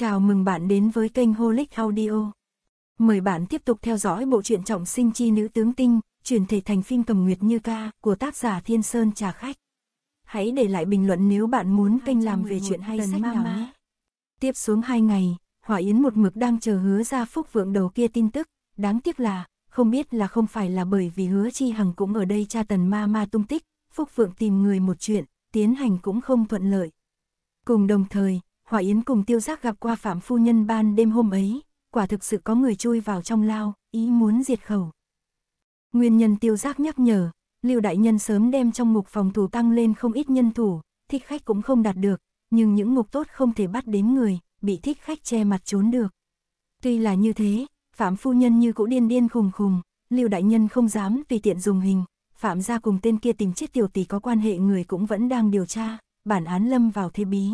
Chào mừng bạn đến với kênh Holic Audio. Mời bạn tiếp tục theo dõi bộ truyện trọng sinh chi nữ tướng tinh, chuyển thể thành phim cầm nguyệt như ca của tác giả Thiên Sơn Trà Khách. Hãy để lại bình luận nếu bạn muốn kênh làm về chuyện hay sách nào nhé. Tiếp xuống 2 ngày, Hỏa Yến một mực đang chờ hứa ra phúc vượng đầu kia tin tức, đáng tiếc là, không biết là không phải là bởi vì hứa chi hằng cũng ở đây cha tần ma ma tung tích, phúc vượng tìm người một chuyện, tiến hành cũng không thuận lợi. Cùng đồng thời, Hỏa Yến cùng tiêu giác gặp qua Phạm Phu Nhân ban đêm hôm ấy, quả thực sự có người chui vào trong lao, ý muốn diệt khẩu. Nguyên nhân tiêu giác nhắc nhở, Lưu Đại Nhân sớm đem trong mục phòng thủ tăng lên không ít nhân thủ, thích khách cũng không đạt được, nhưng những ngục tốt không thể bắt đến người, bị thích khách che mặt trốn được. Tuy là như thế, Phạm Phu Nhân như cũ điên điên khùng khùng, Lưu Đại Nhân không dám vì tiện dùng hình, Phạm gia cùng tên kia tìm chết tiểu tỷ có quan hệ người cũng vẫn đang điều tra, bản án lâm vào thế bí.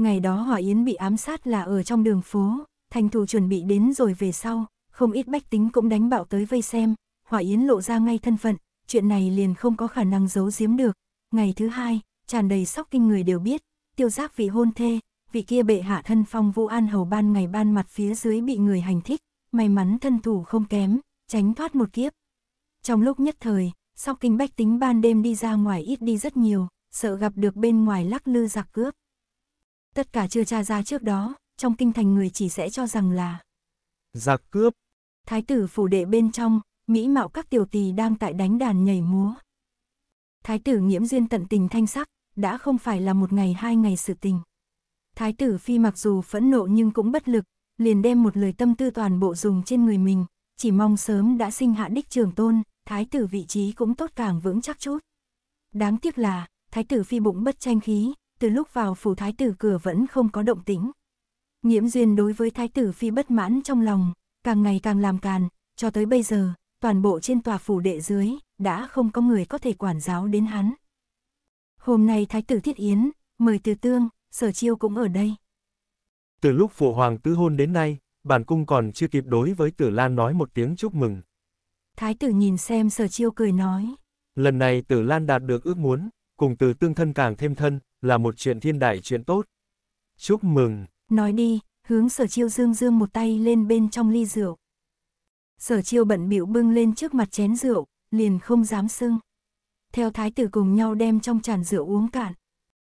Ngày đó Hòa Yến bị ám sát là ở trong đường phố, thành thủ chuẩn bị đến rồi về sau, không ít bách tính cũng đánh bạo tới vây xem, Hòa Yến lộ ra ngay thân phận, chuyện này liền không có khả năng giấu giếm được. Ngày thứ hai, tràn đầy sóc kinh người đều biết, tiêu giác vị hôn thê, vị kia bệ hạ thân phong vũ an hầu ban ngày ban mặt phía dưới bị người hành thích, may mắn thân thủ không kém, tránh thoát một kiếp. Trong lúc nhất thời, sóc kinh bách tính ban đêm đi ra ngoài ít đi rất nhiều, sợ gặp được bên ngoài lắc lư giặc cướp tất cả chưa tra ra trước đó, trong kinh thành người chỉ sẽ cho rằng là giặc cướp. Thái tử phủ đệ bên trong, mỹ mạo các tiểu tỳ đang tại đánh đàn nhảy múa. Thái tử nghiễm duyên tận tình thanh sắc, đã không phải là một ngày hai ngày sự tình. Thái tử phi mặc dù phẫn nộ nhưng cũng bất lực, liền đem một lời tâm tư toàn bộ dùng trên người mình, chỉ mong sớm đã sinh hạ đích trường tôn, thái tử vị trí cũng tốt càng vững chắc chút. Đáng tiếc là, thái tử phi bụng bất tranh khí, từ lúc vào phủ thái tử cửa vẫn không có động tĩnh. Nhiễm duyên đối với thái tử phi bất mãn trong lòng, càng ngày càng làm càn, cho tới bây giờ, toàn bộ trên tòa phủ đệ dưới, đã không có người có thể quản giáo đến hắn. Hôm nay thái tử thiết yến, mời từ tương, sở chiêu cũng ở đây. Từ lúc phụ hoàng tứ hôn đến nay, bản cung còn chưa kịp đối với tử lan nói một tiếng chúc mừng. Thái tử nhìn xem sở chiêu cười nói. Lần này tử lan đạt được ước muốn, cùng từ tương thân càng thêm thân, là một chuyện thiên đại chuyện tốt. Chúc mừng! Nói đi, hướng sở chiêu dương dương một tay lên bên trong ly rượu. Sở chiêu bận bịu bưng lên trước mặt chén rượu, liền không dám sưng. Theo thái tử cùng nhau đem trong chản rượu uống cạn.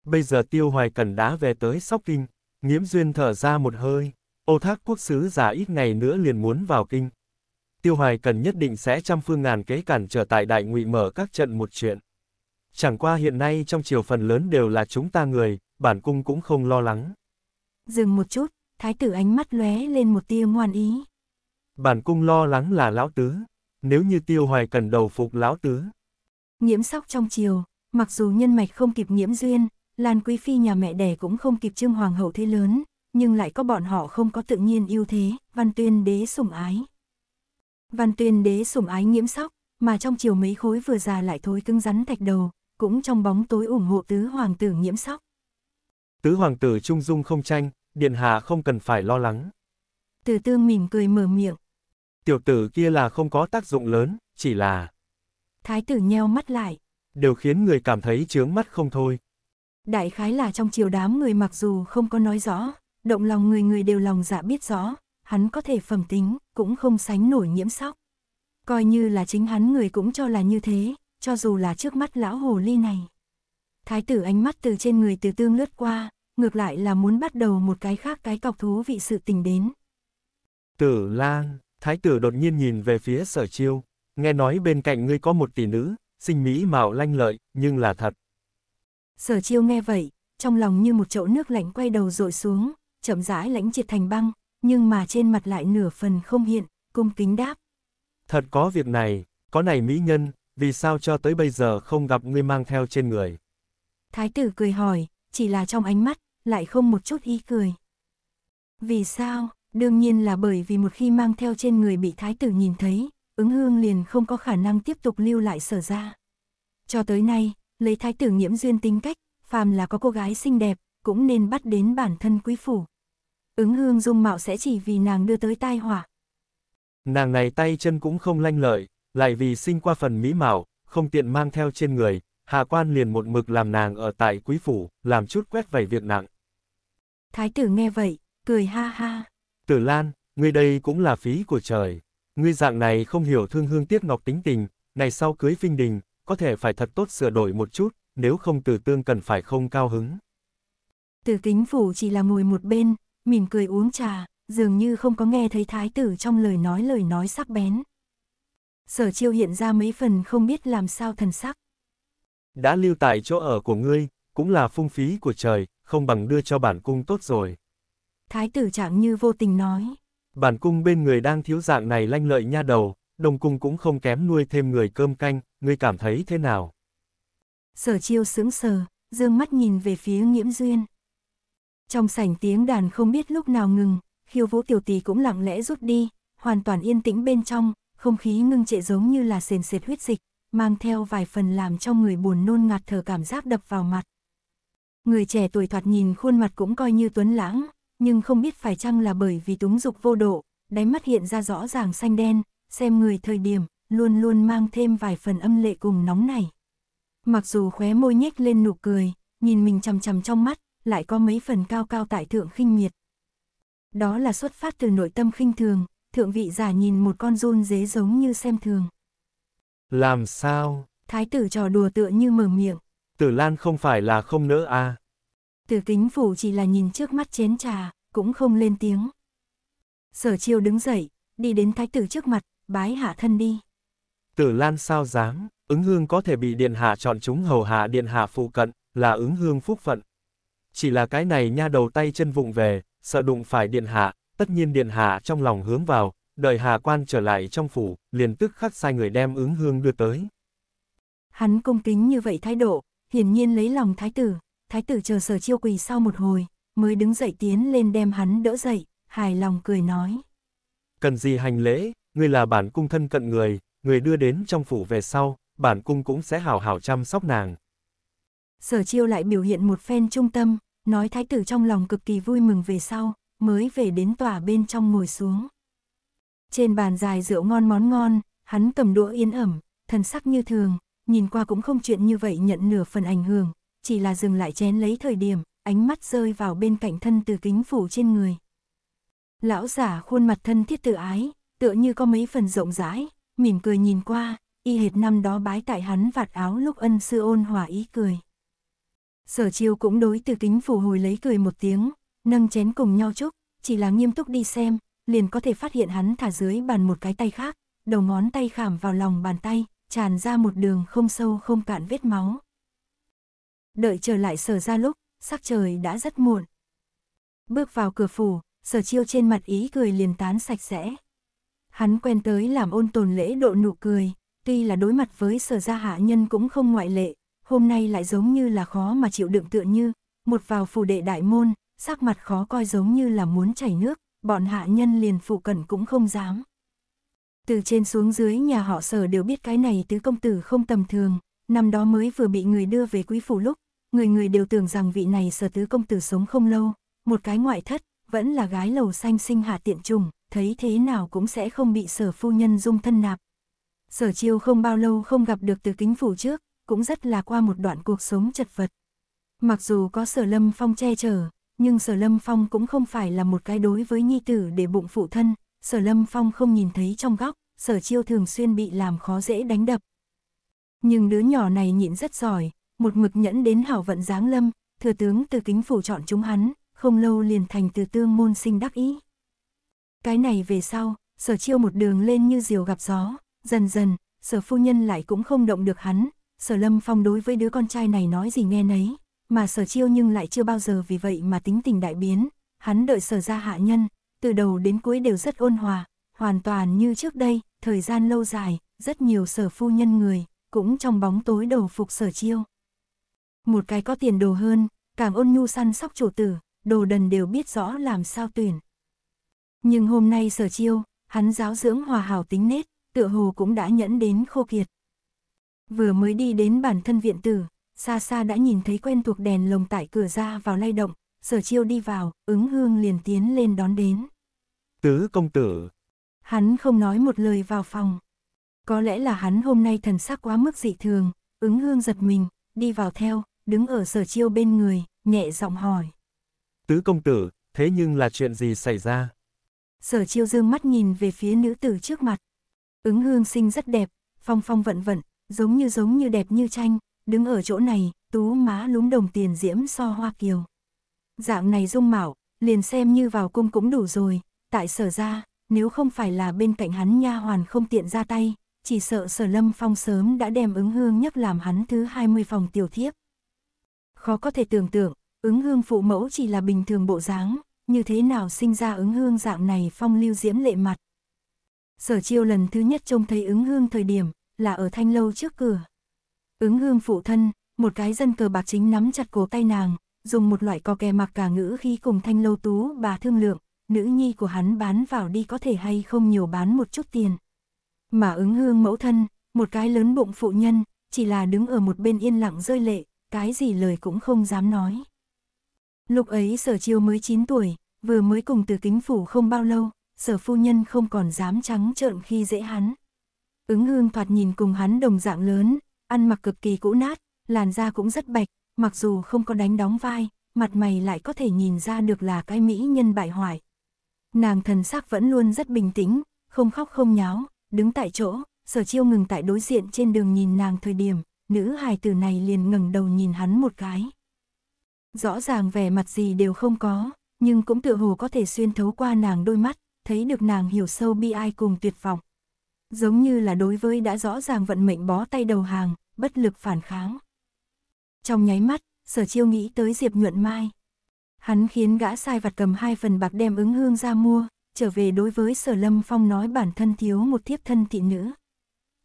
Bây giờ tiêu hoài cần đã về tới sóc kinh, nghiễm duyên thở ra một hơi, ô thác quốc sứ giả ít ngày nữa liền muốn vào kinh. Tiêu hoài cần nhất định sẽ trăm phương ngàn kế cản trở tại đại ngụy mở các trận một chuyện. Chẳng qua hiện nay trong triều phần lớn đều là chúng ta người, bản cung cũng không lo lắng. Dừng một chút, thái tử ánh mắt lóe lên một tia ngoan ý. Bản cung lo lắng là lão tứ, nếu như tiêu hoài cần đầu phục lão tứ. Nhiễm sóc trong triều, mặc dù nhân mạch không kịp nhiễm duyên, Lan Quý Phi nhà mẹ đẻ cũng không kịp trương hoàng hậu thế lớn, nhưng lại có bọn họ không có tự nhiên ưu thế, văn tuyên đế sủng ái. Văn tuyên đế sủng ái nhiễm sóc, mà trong chiều mấy khối vừa già lại thối cứng rắn thạch đầu, cũng trong bóng tối ủng hộ tứ hoàng tử nhiễm sóc. Tứ hoàng tử trung dung không tranh, điện hạ không cần phải lo lắng. Từ tương mỉm cười mở miệng. Tiểu tử kia là không có tác dụng lớn, chỉ là... Thái tử nheo mắt lại. Đều khiến người cảm thấy chướng mắt không thôi. Đại khái là trong chiều đám người mặc dù không có nói rõ, động lòng người người đều lòng dạ biết rõ, hắn có thể phẩm tính, cũng không sánh nổi nhiễm sóc. Coi như là chính hắn người cũng cho là như thế, cho dù là trước mắt lão hồ ly này. Thái tử ánh mắt từ trên người từ tương lướt qua, ngược lại là muốn bắt đầu một cái khác cái cọc thú vị sự tình đến. Tử Lan, thái tử đột nhiên nhìn về phía sở chiêu, nghe nói bên cạnh ngươi có một tỷ nữ, sinh mỹ mạo lanh lợi, nhưng là thật. Sở chiêu nghe vậy, trong lòng như một chậu nước lạnh quay đầu rội xuống, chậm rãi lãnh triệt thành băng, nhưng mà trên mặt lại nửa phần không hiện, cung kính đáp. Thật có việc này, có này mỹ nhân, vì sao cho tới bây giờ không gặp ngươi mang theo trên người? Thái tử cười hỏi, chỉ là trong ánh mắt, lại không một chút ý cười. Vì sao? Đương nhiên là bởi vì một khi mang theo trên người bị thái tử nhìn thấy, ứng hương liền không có khả năng tiếp tục lưu lại sở ra. Cho tới nay, lấy thái tử nhiễm duyên tính cách, phàm là có cô gái xinh đẹp, cũng nên bắt đến bản thân quý phủ. Ứng hương dung mạo sẽ chỉ vì nàng đưa tới tai họa. Nàng này tay chân cũng không lanh lợi, lại vì sinh qua phần mỹ mạo, không tiện mang theo trên người, Hà Quan liền một mực làm nàng ở tại quý phủ, làm chút quét vẩy việc nặng. Thái tử nghe vậy, cười ha ha. Tử Lan, ngươi đây cũng là phí của trời. Ngươi dạng này không hiểu thương hương tiếc ngọc tính tình, này sau cưới vinh đình, có thể phải thật tốt sửa đổi một chút, nếu không tử tương cần phải không cao hứng. Tử kính phủ chỉ là ngồi một bên, mỉm cười uống trà, dường như không có nghe thấy thái tử trong lời nói lời nói sắc bén sở chiêu hiện ra mấy phần không biết làm sao thần sắc. Đã lưu tại chỗ ở của ngươi, cũng là phung phí của trời, không bằng đưa cho bản cung tốt rồi. Thái tử chẳng như vô tình nói. Bản cung bên người đang thiếu dạng này lanh lợi nha đầu, đồng cung cũng không kém nuôi thêm người cơm canh, ngươi cảm thấy thế nào? Sở chiêu sững sờ, dương mắt nhìn về phía nghiễm duyên. Trong sảnh tiếng đàn không biết lúc nào ngừng, khiêu vũ tiểu tỳ cũng lặng lẽ rút đi, hoàn toàn yên tĩnh bên trong, không khí ngưng trệ giống như là sền sệt huyết dịch, mang theo vài phần làm cho người buồn nôn ngạt thở cảm giác đập vào mặt. Người trẻ tuổi thoạt nhìn khuôn mặt cũng coi như tuấn lãng, nhưng không biết phải chăng là bởi vì túng dục vô độ, đáy mắt hiện ra rõ ràng xanh đen, xem người thời điểm, luôn luôn mang thêm vài phần âm lệ cùng nóng này. Mặc dù khóe môi nhếch lên nụ cười, nhìn mình chằm chằm trong mắt, lại có mấy phần cao cao tại thượng khinh miệt. Đó là xuất phát từ nội tâm khinh thường, thượng vị giả nhìn một con run dế giống như xem thường. Làm sao? Thái tử trò đùa tựa như mở miệng. Tử Lan không phải là không nỡ à? Tử kính phủ chỉ là nhìn trước mắt chén trà, cũng không lên tiếng. Sở chiêu đứng dậy, đi đến thái tử trước mặt, bái hạ thân đi. Tử Lan sao dám, ứng hương có thể bị điện hạ chọn chúng hầu hạ điện hạ phụ cận, là ứng hương phúc phận. Chỉ là cái này nha đầu tay chân vụng về, sợ đụng phải điện hạ, tất nhiên điện hạ trong lòng hướng vào, đợi hà quan trở lại trong phủ, liền tức khắc sai người đem ứng hương đưa tới. Hắn cung kính như vậy thái độ, hiển nhiên lấy lòng thái tử, thái tử chờ sở chiêu quỳ sau một hồi, mới đứng dậy tiến lên đem hắn đỡ dậy, hài lòng cười nói. Cần gì hành lễ, người là bản cung thân cận người, người đưa đến trong phủ về sau, bản cung cũng sẽ hào hào chăm sóc nàng. Sở chiêu lại biểu hiện một phen trung tâm, nói thái tử trong lòng cực kỳ vui mừng về sau, mới về đến tòa bên trong ngồi xuống. Trên bàn dài rượu ngon món ngon, hắn cầm đũa yên ẩm, thần sắc như thường, nhìn qua cũng không chuyện như vậy nhận nửa phần ảnh hưởng, chỉ là dừng lại chén lấy thời điểm, ánh mắt rơi vào bên cạnh thân từ kính phủ trên người. Lão giả khuôn mặt thân thiết tự ái, tựa như có mấy phần rộng rãi, mỉm cười nhìn qua, y hệt năm đó bái tại hắn vạt áo lúc ân sư ôn hòa ý cười. Sở chiêu cũng đối từ kính phủ hồi lấy cười một tiếng, nâng chén cùng nhau chúc, chỉ là nghiêm túc đi xem, liền có thể phát hiện hắn thả dưới bàn một cái tay khác, đầu ngón tay khảm vào lòng bàn tay, tràn ra một đường không sâu không cạn vết máu. Đợi trở lại sở ra lúc, sắc trời đã rất muộn. Bước vào cửa phủ, sở chiêu trên mặt ý cười liền tán sạch sẽ. Hắn quen tới làm ôn tồn lễ độ nụ cười, tuy là đối mặt với sở gia hạ nhân cũng không ngoại lệ, hôm nay lại giống như là khó mà chịu đựng tựa như, một vào phủ đệ đại môn, sắc mặt khó coi giống như là muốn chảy nước, bọn hạ nhân liền phụ cận cũng không dám. Từ trên xuống dưới nhà họ sở đều biết cái này tứ công tử không tầm thường, năm đó mới vừa bị người đưa về quý phủ lúc, người người đều tưởng rằng vị này sở tứ công tử sống không lâu, một cái ngoại thất, vẫn là gái lầu xanh sinh hạ tiện trùng, thấy thế nào cũng sẽ không bị sở phu nhân dung thân nạp. Sở chiêu không bao lâu không gặp được từ kính phủ trước, cũng rất là qua một đoạn cuộc sống chật vật. Mặc dù có sở lâm phong che chở, nhưng Sở Lâm Phong cũng không phải là một cái đối với nhi tử để bụng phụ thân, Sở Lâm Phong không nhìn thấy trong góc, Sở Chiêu thường xuyên bị làm khó dễ đánh đập. Nhưng đứa nhỏ này nhịn rất giỏi, một mực nhẫn đến hảo vận giáng lâm, thừa tướng từ kính phủ chọn chúng hắn, không lâu liền thành từ tương môn sinh đắc ý. Cái này về sau, sở chiêu một đường lên như diều gặp gió, dần dần, sở phu nhân lại cũng không động được hắn, sở lâm phong đối với đứa con trai này nói gì nghe nấy, mà sở chiêu nhưng lại chưa bao giờ vì vậy mà tính tình đại biến, hắn đợi sở ra hạ nhân, từ đầu đến cuối đều rất ôn hòa, hoàn toàn như trước đây, thời gian lâu dài, rất nhiều sở phu nhân người, cũng trong bóng tối đầu phục sở chiêu. Một cái có tiền đồ hơn, càng ôn nhu săn sóc chủ tử, đồ đần đều biết rõ làm sao tuyển. Nhưng hôm nay sở chiêu, hắn giáo dưỡng hòa hảo tính nết, tựa hồ cũng đã nhẫn đến khô kiệt. Vừa mới đi đến bản thân viện tử, xa xa đã nhìn thấy quen thuộc đèn lồng tại cửa ra vào lay động, sở chiêu đi vào, ứng hương liền tiến lên đón đến. Tứ công tử. Hắn không nói một lời vào phòng. Có lẽ là hắn hôm nay thần sắc quá mức dị thường, ứng hương giật mình, đi vào theo, đứng ở sở chiêu bên người, nhẹ giọng hỏi. Tứ công tử, thế nhưng là chuyện gì xảy ra? Sở chiêu dương mắt nhìn về phía nữ tử trước mặt. Ứng hương sinh rất đẹp, phong phong vận vận, giống như giống như đẹp như tranh, Đứng ở chỗ này, tú má lúm đồng tiền diễm so hoa kiều. Dạng này dung mạo, liền xem như vào cung cũng đủ rồi, tại sở ra, nếu không phải là bên cạnh hắn nha hoàn không tiện ra tay, chỉ sợ sở lâm phong sớm đã đem ứng hương nhất làm hắn thứ 20 phòng tiểu thiếp. Khó có thể tưởng tượng, ứng hương phụ mẫu chỉ là bình thường bộ dáng, như thế nào sinh ra ứng hương dạng này phong lưu diễm lệ mặt. Sở chiêu lần thứ nhất trông thấy ứng hương thời điểm, là ở thanh lâu trước cửa, Ứng hương phụ thân, một cái dân cờ bạc chính nắm chặt cổ tay nàng, dùng một loại co kè mặc cả ngữ khi cùng thanh lâu tú bà thương lượng, nữ nhi của hắn bán vào đi có thể hay không nhiều bán một chút tiền. Mà ứng hương mẫu thân, một cái lớn bụng phụ nhân, chỉ là đứng ở một bên yên lặng rơi lệ, cái gì lời cũng không dám nói. Lúc ấy sở chiêu mới 9 tuổi, vừa mới cùng từ kính phủ không bao lâu, sở phu nhân không còn dám trắng trợn khi dễ hắn. Ứng hương thoạt nhìn cùng hắn đồng dạng lớn, ăn mặc cực kỳ cũ nát, làn da cũng rất bạch, mặc dù không có đánh đóng vai, mặt mày lại có thể nhìn ra được là cái mỹ nhân bại hoại. Nàng thần sắc vẫn luôn rất bình tĩnh, không khóc không nháo, đứng tại chỗ, sở chiêu ngừng tại đối diện trên đường nhìn nàng thời điểm, nữ hài tử này liền ngẩng đầu nhìn hắn một cái. Rõ ràng vẻ mặt gì đều không có, nhưng cũng tựa hồ có thể xuyên thấu qua nàng đôi mắt, thấy được nàng hiểu sâu bi ai cùng tuyệt vọng giống như là đối với đã rõ ràng vận mệnh bó tay đầu hàng, bất lực phản kháng. Trong nháy mắt, sở chiêu nghĩ tới Diệp Nhuận Mai. Hắn khiến gã sai vặt cầm hai phần bạc đem ứng hương ra mua, trở về đối với sở lâm phong nói bản thân thiếu một thiếp thân thị nữ.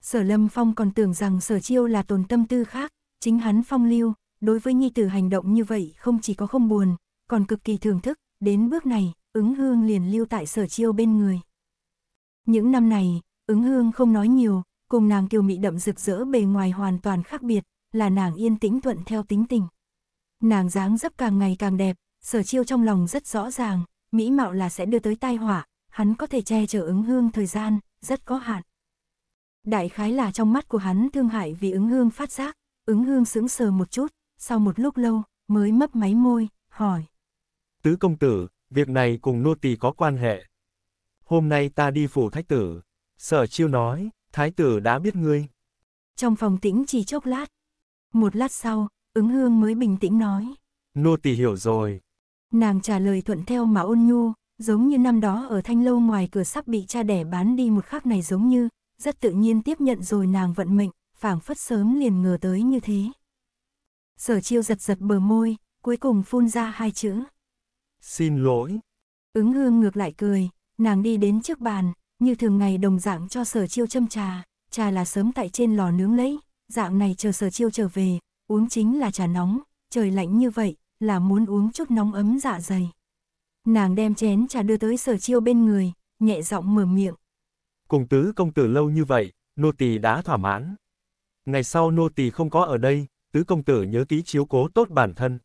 Sở lâm phong còn tưởng rằng sở chiêu là tồn tâm tư khác, chính hắn phong lưu, đối với nhi tử hành động như vậy không chỉ có không buồn, còn cực kỳ thưởng thức, đến bước này, ứng hương liền lưu tại sở chiêu bên người. Những năm này, Ứng hương không nói nhiều, cùng nàng kiều mị đậm rực rỡ bề ngoài hoàn toàn khác biệt, là nàng yên tĩnh thuận theo tính tình. Nàng dáng dấp càng ngày càng đẹp, sở chiêu trong lòng rất rõ ràng, mỹ mạo là sẽ đưa tới tai họa, hắn có thể che chở ứng hương thời gian, rất có hạn. Đại khái là trong mắt của hắn thương hại vì ứng hương phát giác, ứng hương sững sờ một chút, sau một lúc lâu, mới mấp máy môi, hỏi. Tứ công tử, việc này cùng nô tỳ có quan hệ. Hôm nay ta đi phủ thách tử, Sở chiêu nói, thái tử đã biết ngươi. Trong phòng tĩnh chỉ chốc lát. Một lát sau, ứng hương mới bình tĩnh nói. Nô tỳ hiểu rồi. Nàng trả lời thuận theo mà ôn nhu, giống như năm đó ở thanh lâu ngoài cửa sắp bị cha đẻ bán đi một khắc này giống như, rất tự nhiên tiếp nhận rồi nàng vận mệnh, phảng phất sớm liền ngờ tới như thế. Sở chiêu giật giật bờ môi, cuối cùng phun ra hai chữ. Xin lỗi. Ứng hương ngược lại cười, nàng đi đến trước bàn, như thường ngày đồng dạng cho sở chiêu châm trà, trà là sớm tại trên lò nướng lấy, dạng này chờ sở chiêu trở về, uống chính là trà nóng, trời lạnh như vậy, là muốn uống chút nóng ấm dạ dày. Nàng đem chén trà đưa tới sở chiêu bên người, nhẹ giọng mở miệng. Cùng tứ công tử lâu như vậy, nô tỳ đã thỏa mãn. Ngày sau nô tỳ không có ở đây, tứ công tử nhớ ký chiếu cố tốt bản thân.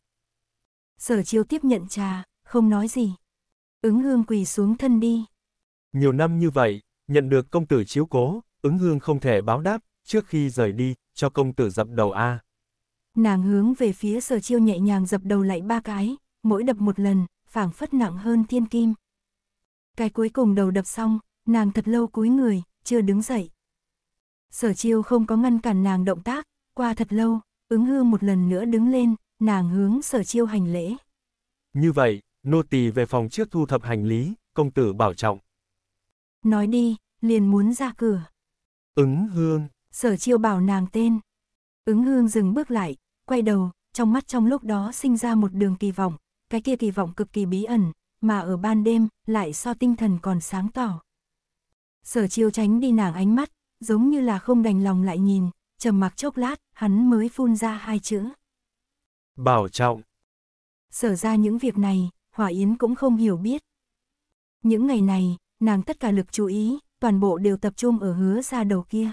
Sở chiêu tiếp nhận trà, không nói gì. Ứng hương quỳ xuống thân đi, nhiều năm như vậy, nhận được công tử chiếu cố, ứng hương không thể báo đáp, trước khi rời đi, cho công tử dập đầu A. Nàng hướng về phía sở chiêu nhẹ nhàng dập đầu lại ba cái, mỗi đập một lần, phảng phất nặng hơn thiên kim. Cái cuối cùng đầu đập xong, nàng thật lâu cúi người, chưa đứng dậy. Sở chiêu không có ngăn cản nàng động tác, qua thật lâu, ứng hương một lần nữa đứng lên, nàng hướng sở chiêu hành lễ. Như vậy, nô tỳ về phòng trước thu thập hành lý, công tử bảo trọng. Nói đi, liền muốn ra cửa. Ứng hương. Sở chiêu bảo nàng tên. Ứng hương dừng bước lại, quay đầu, trong mắt trong lúc đó sinh ra một đường kỳ vọng, cái kia kỳ vọng cực kỳ bí ẩn, mà ở ban đêm lại so tinh thần còn sáng tỏ. Sở chiêu tránh đi nàng ánh mắt, giống như là không đành lòng lại nhìn, trầm mặc chốc lát, hắn mới phun ra hai chữ. Bảo trọng. Sở ra những việc này, Hỏa Yến cũng không hiểu biết. Những ngày này, nàng tất cả lực chú ý, toàn bộ đều tập trung ở hứa ra đầu kia.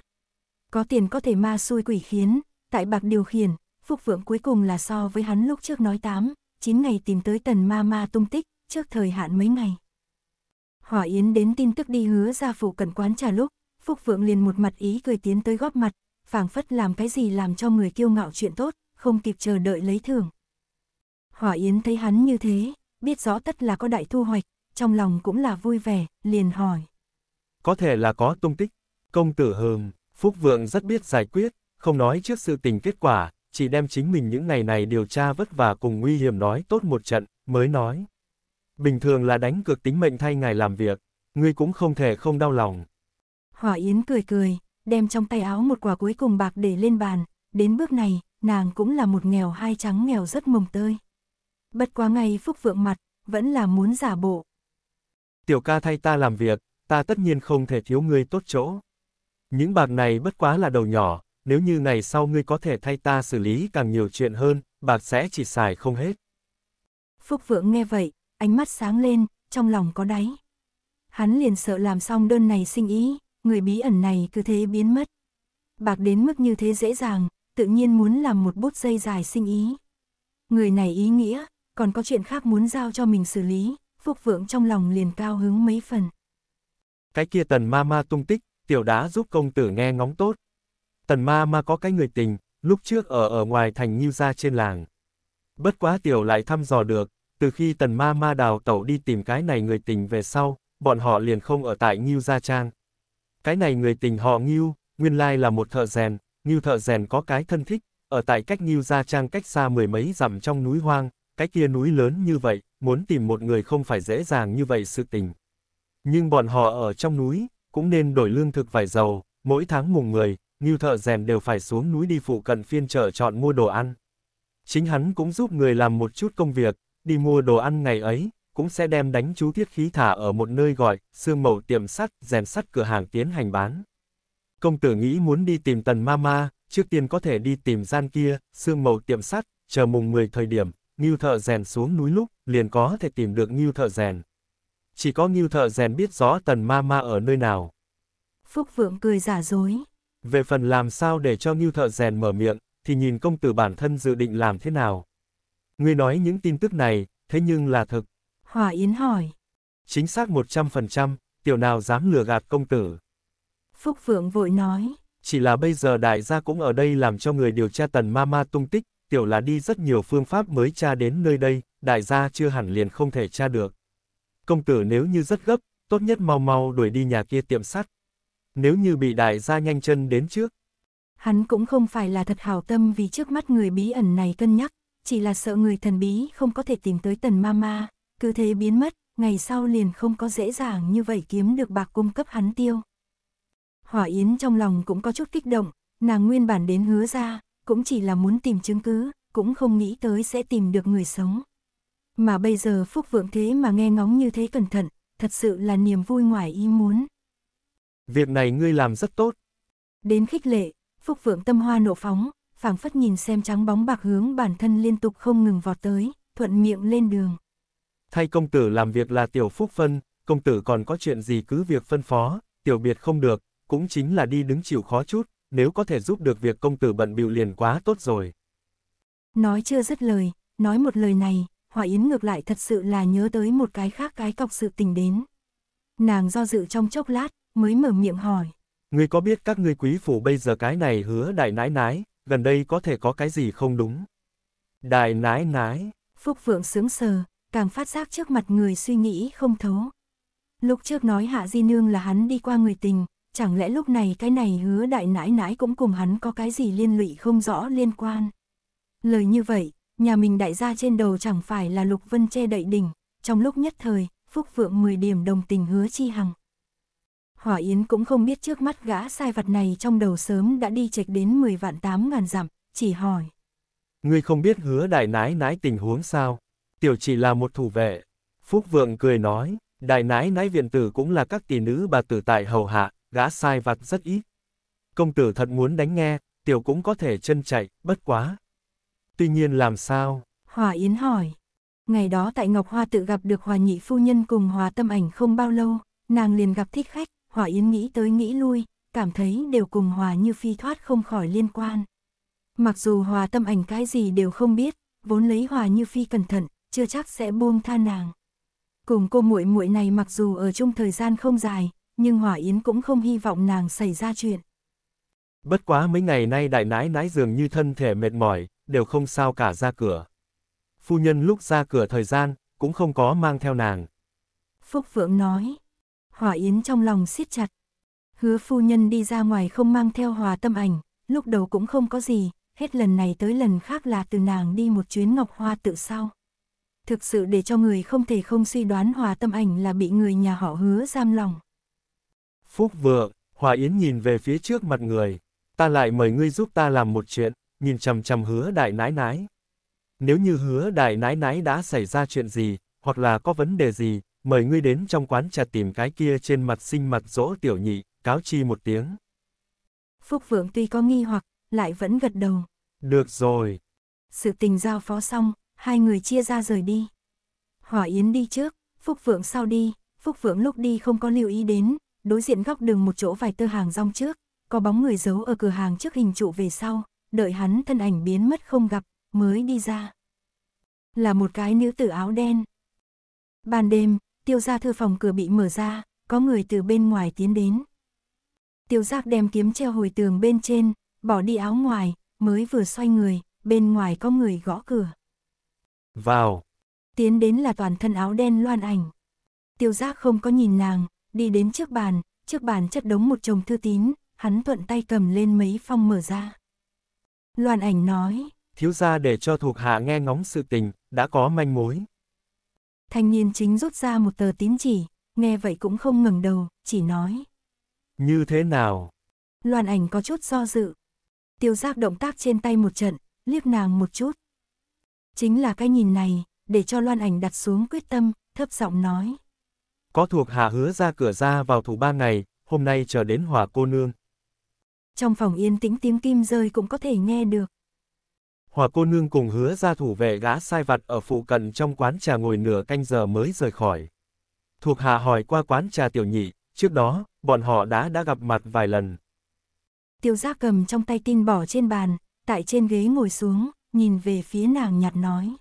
Có tiền có thể ma xui quỷ khiến, tại bạc điều khiển, Phúc Vượng cuối cùng là so với hắn lúc trước nói 8, 9 ngày tìm tới tần ma ma tung tích, trước thời hạn mấy ngày. Hỏa Yến đến tin tức đi hứa ra phụ cận quán trà lúc, Phúc Vượng liền một mặt ý cười tiến tới góp mặt, phảng phất làm cái gì làm cho người kiêu ngạo chuyện tốt, không kịp chờ đợi lấy thưởng. Hỏa Yến thấy hắn như thế, biết rõ tất là có đại thu hoạch, trong lòng cũng là vui vẻ, liền hỏi. Có thể là có tung tích. Công tử hờm, Phúc Vượng rất biết giải quyết, không nói trước sự tình kết quả, chỉ đem chính mình những ngày này điều tra vất vả cùng nguy hiểm nói tốt một trận, mới nói. Bình thường là đánh cược tính mệnh thay ngài làm việc, ngươi cũng không thể không đau lòng. Hỏa Yến cười cười, đem trong tay áo một quả cuối cùng bạc để lên bàn, đến bước này, nàng cũng là một nghèo hai trắng nghèo rất mồng tơi. Bất quá ngay Phúc Vượng mặt, vẫn là muốn giả bộ, tiểu ca thay ta làm việc, ta tất nhiên không thể thiếu ngươi tốt chỗ. Những bạc này bất quá là đầu nhỏ, nếu như ngày sau ngươi có thể thay ta xử lý càng nhiều chuyện hơn, bạc sẽ chỉ xài không hết. Phúc Vượng nghe vậy, ánh mắt sáng lên, trong lòng có đáy. Hắn liền sợ làm xong đơn này sinh ý, người bí ẩn này cứ thế biến mất. Bạc đến mức như thế dễ dàng, tự nhiên muốn làm một bút dây dài sinh ý. Người này ý nghĩa, còn có chuyện khác muốn giao cho mình xử lý, phúc Vượng trong lòng liền cao hứng mấy phần. Cái kia tần ma ma tung tích, tiểu đá giúp công tử nghe ngóng tốt. Tần ma ma có cái người tình, lúc trước ở ở ngoài thành Nhiêu Gia trên làng. Bất quá tiểu lại thăm dò được, từ khi tần ma ma đào tẩu đi tìm cái này người tình về sau, bọn họ liền không ở tại Nhiêu Gia Trang. Cái này người tình họ Nhiêu, nguyên lai là một thợ rèn, Nhiêu thợ rèn có cái thân thích, ở tại cách Nhiêu Gia Trang cách xa mười mấy dặm trong núi hoang, cái kia núi lớn như vậy, muốn tìm một người không phải dễ dàng như vậy sự tình. Nhưng bọn họ ở trong núi, cũng nên đổi lương thực vải dầu, mỗi tháng mùng 10, Ngưu thợ rèn đều phải xuống núi đi phụ cận phiên chợ chọn mua đồ ăn. Chính hắn cũng giúp người làm một chút công việc, đi mua đồ ăn ngày ấy, cũng sẽ đem đánh chú thiết khí thả ở một nơi gọi, xương màu tiệm sắt, rèn sắt cửa hàng tiến hành bán. Công tử nghĩ muốn đi tìm tần ma ma, trước tiên có thể đi tìm gian kia, xương màu tiệm sắt, chờ mùng 10 thời điểm, Ngưu thợ rèn xuống núi lúc, liền có thể tìm được Ngưu Thợ Rèn. Chỉ có Ngưu Thợ Rèn biết rõ tần ma ma ở nơi nào. Phúc Vượng cười giả dối. Về phần làm sao để cho Ngưu Thợ Rèn mở miệng, thì nhìn công tử bản thân dự định làm thế nào. Ngươi nói những tin tức này, thế nhưng là thực. Hòa Yến hỏi. Chính xác 100%, tiểu nào dám lừa gạt công tử. Phúc Vượng vội nói. Chỉ là bây giờ đại gia cũng ở đây làm cho người điều tra tần ma ma tung tích, tiểu là đi rất nhiều phương pháp mới tra đến nơi đây đại gia chưa hẳn liền không thể tra được. Công tử nếu như rất gấp, tốt nhất mau mau đuổi đi nhà kia tiệm sắt. Nếu như bị đại gia nhanh chân đến trước. Hắn cũng không phải là thật hảo tâm vì trước mắt người bí ẩn này cân nhắc, chỉ là sợ người thần bí không có thể tìm tới tần ma ma, cứ thế biến mất, ngày sau liền không có dễ dàng như vậy kiếm được bạc cung cấp hắn tiêu. Hỏa Yến trong lòng cũng có chút kích động, nàng nguyên bản đến hứa ra, cũng chỉ là muốn tìm chứng cứ, cũng không nghĩ tới sẽ tìm được người sống. Mà bây giờ Phúc Vượng thế mà nghe ngóng như thế cẩn thận, thật sự là niềm vui ngoài ý muốn. Việc này ngươi làm rất tốt. Đến khích lệ, Phúc Vượng tâm hoa nổ phóng, phảng phất nhìn xem trắng bóng bạc hướng bản thân liên tục không ngừng vọt tới, thuận miệng lên đường. Thay công tử làm việc là tiểu Phúc Phân, công tử còn có chuyện gì cứ việc phân phó, tiểu biệt không được, cũng chính là đi đứng chịu khó chút, nếu có thể giúp được việc công tử bận bịu liền quá tốt rồi. Nói chưa dứt lời, nói một lời này, Hòa Yến ngược lại thật sự là nhớ tới một cái khác cái cọc sự tình đến. Nàng do dự trong chốc lát, mới mở miệng hỏi. Ngươi có biết các ngươi quý phủ bây giờ cái này hứa đại nãi nãi, gần đây có thể có cái gì không đúng? Đại nãi nãi. Phúc Phượng sướng sờ, càng phát giác trước mặt người suy nghĩ không thấu. Lúc trước nói Hạ Di Nương là hắn đi qua người tình, chẳng lẽ lúc này cái này hứa đại nãi nãi cũng cùng hắn có cái gì liên lụy không rõ liên quan. Lời như vậy, nhà mình đại gia trên đầu chẳng phải là Lục Vân che đậy đỉnh, trong lúc nhất thời, Phúc Vượng 10 điểm đồng tình hứa chi hằng. Hỏa Yến cũng không biết trước mắt gã sai vật này trong đầu sớm đã đi chệch đến 10 vạn 8 ngàn dặm, chỉ hỏi. Ngươi không biết hứa đại nái nái tình huống sao? Tiểu chỉ là một thủ vệ. Phúc Vượng cười nói, đại nái nái viện tử cũng là các tỷ nữ bà tử tại hầu hạ, gã sai vặt rất ít. Công tử thật muốn đánh nghe, tiểu cũng có thể chân chạy, bất quá, tuy nhiên làm sao? Hòa Yến hỏi. Ngày đó tại Ngọc Hoa tự gặp được Hòa Nhị Phu Nhân cùng Hòa Tâm Ảnh không bao lâu, nàng liền gặp thích khách, Hòa Yến nghĩ tới nghĩ lui, cảm thấy đều cùng Hòa Như Phi thoát không khỏi liên quan. Mặc dù Hòa Tâm Ảnh cái gì đều không biết, vốn lấy Hòa Như Phi cẩn thận, chưa chắc sẽ buông tha nàng. Cùng cô muội muội này mặc dù ở chung thời gian không dài, nhưng Hòa Yến cũng không hy vọng nàng xảy ra chuyện. Bất quá mấy ngày nay đại nãi nãi dường như thân thể mệt mỏi, đều không sao cả ra cửa. Phu nhân lúc ra cửa thời gian, cũng không có mang theo nàng. Phúc Vượng nói, Hòa Yến trong lòng siết chặt. Hứa phu nhân đi ra ngoài không mang theo hòa tâm ảnh, lúc đầu cũng không có gì, hết lần này tới lần khác là từ nàng đi một chuyến ngọc hoa tự sau. Thực sự để cho người không thể không suy đoán hòa tâm ảnh là bị người nhà họ hứa giam lòng. Phúc Vượng, Hòa Yến nhìn về phía trước mặt người, ta lại mời ngươi giúp ta làm một chuyện nhìn chằm chằm hứa đại nái nái Nếu như hứa đại nái nái đã xảy ra chuyện gì, hoặc là có vấn đề gì, mời ngươi đến trong quán trà tìm cái kia trên mặt sinh mặt dỗ tiểu nhị, cáo chi một tiếng. Phúc Vượng tuy có nghi hoặc, lại vẫn gật đầu. Được rồi. Sự tình giao phó xong, hai người chia ra rời đi. Hỏa Yến đi trước, Phúc Vượng sau đi, Phúc Vượng lúc đi không có lưu ý đến, đối diện góc đường một chỗ vài tơ hàng rong trước, có bóng người giấu ở cửa hàng trước hình trụ về sau, đợi hắn thân ảnh biến mất không gặp, mới đi ra. Là một cái nữ tử áo đen. Ban đêm, tiêu gia thư phòng cửa bị mở ra, có người từ bên ngoài tiến đến. Tiêu giác đem kiếm treo hồi tường bên trên, bỏ đi áo ngoài, mới vừa xoay người, bên ngoài có người gõ cửa. Vào. Tiến đến là toàn thân áo đen loan ảnh. Tiêu giác không có nhìn nàng, đi đến trước bàn, trước bàn chất đống một chồng thư tín, hắn thuận tay cầm lên mấy phong mở ra. Loan ảnh nói. Thiếu gia để cho thuộc hạ nghe ngóng sự tình, đã có manh mối. Thanh niên chính rút ra một tờ tín chỉ, nghe vậy cũng không ngừng đầu, chỉ nói. Như thế nào? Loan ảnh có chút do dự. Tiêu giác động tác trên tay một trận, liếc nàng một chút. Chính là cái nhìn này, để cho Loan ảnh đặt xuống quyết tâm, thấp giọng nói. Có thuộc hạ hứa ra cửa ra vào thủ ba ngày, hôm nay chờ đến hòa cô nương trong phòng yên tĩnh tiếng kim rơi cũng có thể nghe được. Hòa cô nương cùng hứa ra thủ vệ gã sai vặt ở phụ cận trong quán trà ngồi nửa canh giờ mới rời khỏi. Thuộc hạ hỏi qua quán trà tiểu nhị, trước đó, bọn họ đã đã gặp mặt vài lần. tiểu giác cầm trong tay tin bỏ trên bàn, tại trên ghế ngồi xuống, nhìn về phía nàng nhạt nói.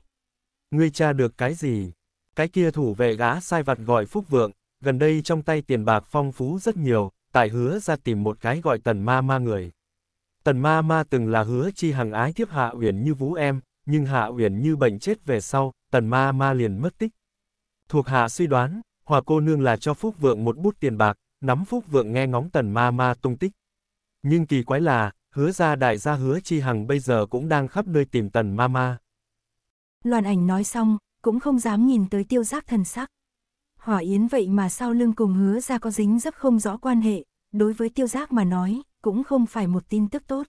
Ngươi tra được cái gì? Cái kia thủ vệ gã sai vặt gọi Phúc Vượng, gần đây trong tay tiền bạc phong phú rất nhiều, tại hứa ra tìm một cái gọi tần ma ma người. Tần ma ma từng là hứa chi hằng ái thiếp Hạ Uyển như vũ em, nhưng Hạ Uyển như bệnh chết về sau, tần ma ma liền mất tích. Thuộc hạ suy đoán, hòa cô nương là cho Phúc Vượng một bút tiền bạc, nắm Phúc Vượng nghe ngóng tần ma ma tung tích. Nhưng kỳ quái là, hứa ra đại gia hứa chi hằng bây giờ cũng đang khắp nơi tìm tần ma ma. Loàn ảnh nói xong, cũng không dám nhìn tới tiêu giác thần sắc hỏa yến vậy mà sau lưng cùng hứa ra có dính dấp không rõ quan hệ, đối với tiêu giác mà nói, cũng không phải một tin tức tốt.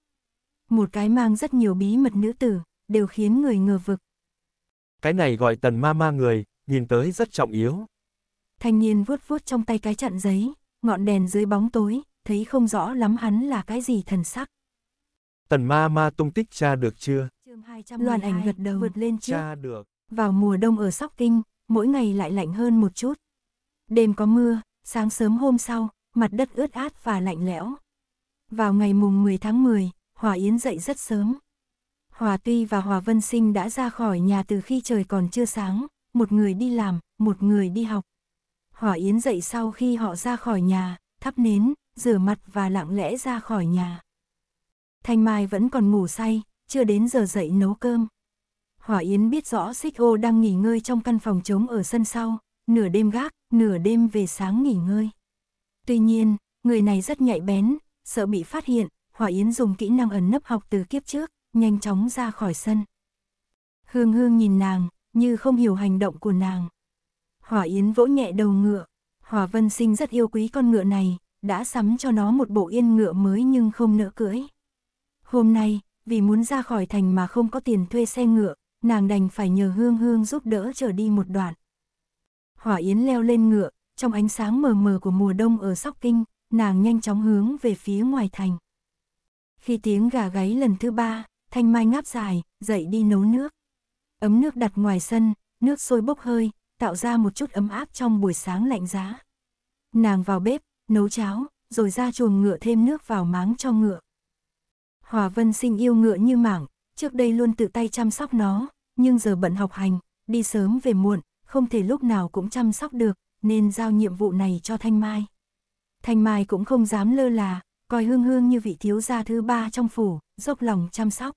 Một cái mang rất nhiều bí mật nữ tử, đều khiến người ngờ vực. Cái này gọi tần ma ma người, nhìn tới rất trọng yếu. Thanh niên vuốt vuốt trong tay cái chặn giấy, ngọn đèn dưới bóng tối, thấy không rõ lắm hắn là cái gì thần sắc. Tần ma ma tung tích cha được chưa? Loàn ảnh gật đầu vượt lên trước. Cha được. Vào mùa đông ở Sóc Kinh, mỗi ngày lại lạnh hơn một chút, Đêm có mưa, sáng sớm hôm sau, mặt đất ướt át và lạnh lẽo. Vào ngày mùng 10 tháng 10, Hòa Yến dậy rất sớm. Hòa Tuy và Hòa Vân Sinh đã ra khỏi nhà từ khi trời còn chưa sáng, một người đi làm, một người đi học. Hòa Yến dậy sau khi họ ra khỏi nhà, thắp nến, rửa mặt và lặng lẽ ra khỏi nhà. Thanh Mai vẫn còn ngủ say, chưa đến giờ dậy nấu cơm. hòa Yến biết rõ Xích Ô đang nghỉ ngơi trong căn phòng trống ở sân sau, nửa đêm gác, nửa đêm về sáng nghỉ ngơi. Tuy nhiên, người này rất nhạy bén, sợ bị phát hiện, Hỏa Yến dùng kỹ năng ẩn nấp học từ kiếp trước, nhanh chóng ra khỏi sân. Hương Hương nhìn nàng, như không hiểu hành động của nàng. Hỏa Yến vỗ nhẹ đầu ngựa, Hỏa Vân Sinh rất yêu quý con ngựa này, đã sắm cho nó một bộ yên ngựa mới nhưng không nỡ cưỡi. Hôm nay, vì muốn ra khỏi thành mà không có tiền thuê xe ngựa, nàng đành phải nhờ Hương Hương giúp đỡ trở đi một đoạn. Hỏa Yến leo lên ngựa, trong ánh sáng mờ mờ của mùa đông ở Sóc Kinh, nàng nhanh chóng hướng về phía ngoài thành. Khi tiếng gà gáy lần thứ ba, Thanh Mai ngáp dài, dậy đi nấu nước. Ấm nước đặt ngoài sân, nước sôi bốc hơi, tạo ra một chút ấm áp trong buổi sáng lạnh giá. Nàng vào bếp, nấu cháo, rồi ra chuồng ngựa thêm nước vào máng cho ngựa. Hòa Vân sinh yêu ngựa như mảng, trước đây luôn tự tay chăm sóc nó, nhưng giờ bận học hành, đi sớm về muộn, không thể lúc nào cũng chăm sóc được, nên giao nhiệm vụ này cho Thanh Mai. Thanh Mai cũng không dám lơ là, coi Hương Hương như vị thiếu gia thứ ba trong phủ, dốc lòng chăm sóc.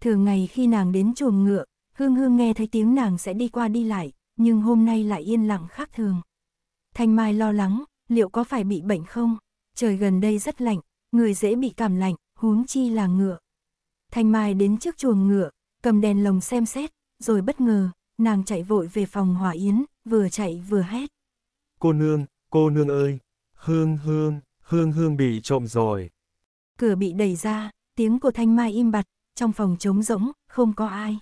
Thường ngày khi nàng đến chuồng ngựa, Hương Hương nghe thấy tiếng nàng sẽ đi qua đi lại, nhưng hôm nay lại yên lặng khác thường. Thanh Mai lo lắng, liệu có phải bị bệnh không? Trời gần đây rất lạnh, người dễ bị cảm lạnh, huống chi là ngựa. Thanh Mai đến trước chuồng ngựa, cầm đèn lồng xem xét, rồi bất ngờ, nàng chạy vội về phòng hỏa yến, vừa chạy vừa hét. Cô nương, cô nương ơi, hương hương, hương hương bị trộm rồi. Cửa bị đẩy ra, tiếng của Thanh Mai im bặt, trong phòng trống rỗng, không có ai.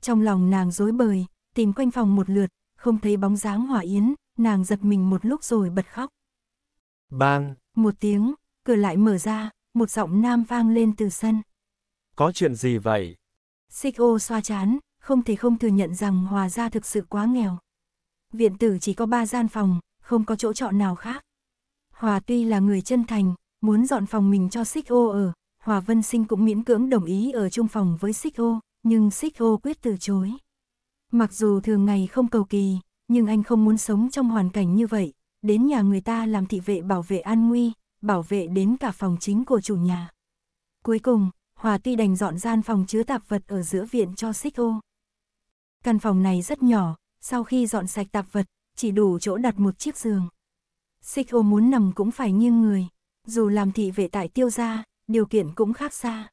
Trong lòng nàng dối bời, tìm quanh phòng một lượt, không thấy bóng dáng hỏa yến, nàng giật mình một lúc rồi bật khóc. Bang! Một tiếng, cửa lại mở ra, một giọng nam vang lên từ sân. Có chuyện gì vậy? Xích ô xoa chán, không thể không thừa nhận rằng Hòa Gia thực sự quá nghèo. Viện tử chỉ có ba gian phòng, không có chỗ trọ nào khác. Hòa tuy là người chân thành, muốn dọn phòng mình cho Xích Ô ở, Hòa Vân Sinh cũng miễn cưỡng đồng ý ở chung phòng với Xích Ô, nhưng Xích Ô quyết từ chối. Mặc dù thường ngày không cầu kỳ, nhưng anh không muốn sống trong hoàn cảnh như vậy, đến nhà người ta làm thị vệ bảo vệ an nguy, bảo vệ đến cả phòng chính của chủ nhà. Cuối cùng, Hòa tuy đành dọn gian phòng chứa tạp vật ở giữa viện cho Xích Ô. Căn phòng này rất nhỏ, sau khi dọn sạch tạp vật, chỉ đủ chỗ đặt một chiếc giường. Xích muốn nằm cũng phải nghiêng người, dù làm thị vệ tại tiêu gia, điều kiện cũng khác xa.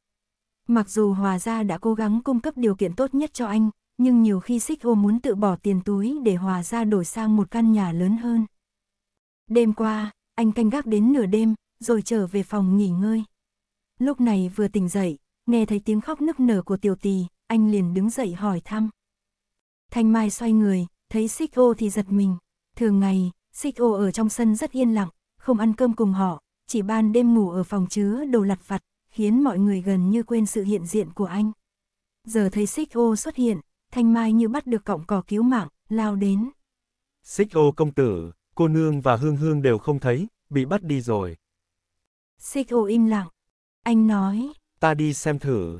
Mặc dù Hòa Gia đã cố gắng cung cấp điều kiện tốt nhất cho anh, nhưng nhiều khi xích muốn tự bỏ tiền túi để Hòa Gia đổi sang một căn nhà lớn hơn. Đêm qua, anh canh gác đến nửa đêm, rồi trở về phòng nghỉ ngơi. Lúc này vừa tỉnh dậy, nghe thấy tiếng khóc nức nở của tiểu tì, anh liền đứng dậy hỏi thăm. Thanh Mai xoay người, thấy xích ô thì giật mình. Thường ngày, xích ô ở trong sân rất yên lặng, không ăn cơm cùng họ, chỉ ban đêm ngủ ở phòng chứa đồ lặt vặt, khiến mọi người gần như quên sự hiện diện của anh. Giờ thấy xích ô xuất hiện, Thanh Mai như bắt được cọng cỏ cứu mạng, lao đến. Xích ô công tử, cô nương và hương hương đều không thấy, bị bắt đi rồi. Xích ô im lặng. Anh nói. Ta đi xem thử.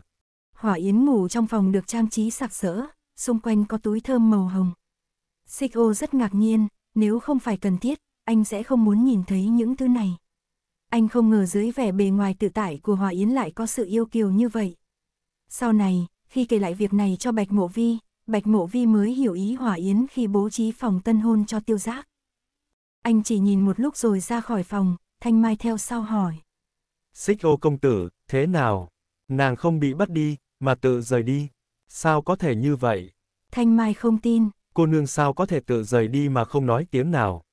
Hỏa Yến ngủ trong phòng được trang trí sạc sỡ, xung quanh có túi thơm màu hồng. Xích-ô rất ngạc nhiên, nếu không phải cần thiết, anh sẽ không muốn nhìn thấy những thứ này. Anh không ngờ dưới vẻ bề ngoài tự tại của Hòa Yến lại có sự yêu kiều như vậy. Sau này, khi kể lại việc này cho Bạch Mộ Vi, Bạch Mộ Vi mới hiểu ý Hòa Yến khi bố trí phòng tân hôn cho tiêu giác. Anh chỉ nhìn một lúc rồi ra khỏi phòng, Thanh Mai theo sau hỏi. Xích ô công tử, thế nào? Nàng không bị bắt đi, mà tự rời đi. Sao có thể như vậy? Thanh Mai không tin. Cô nương sao có thể tự rời đi mà không nói tiếng nào?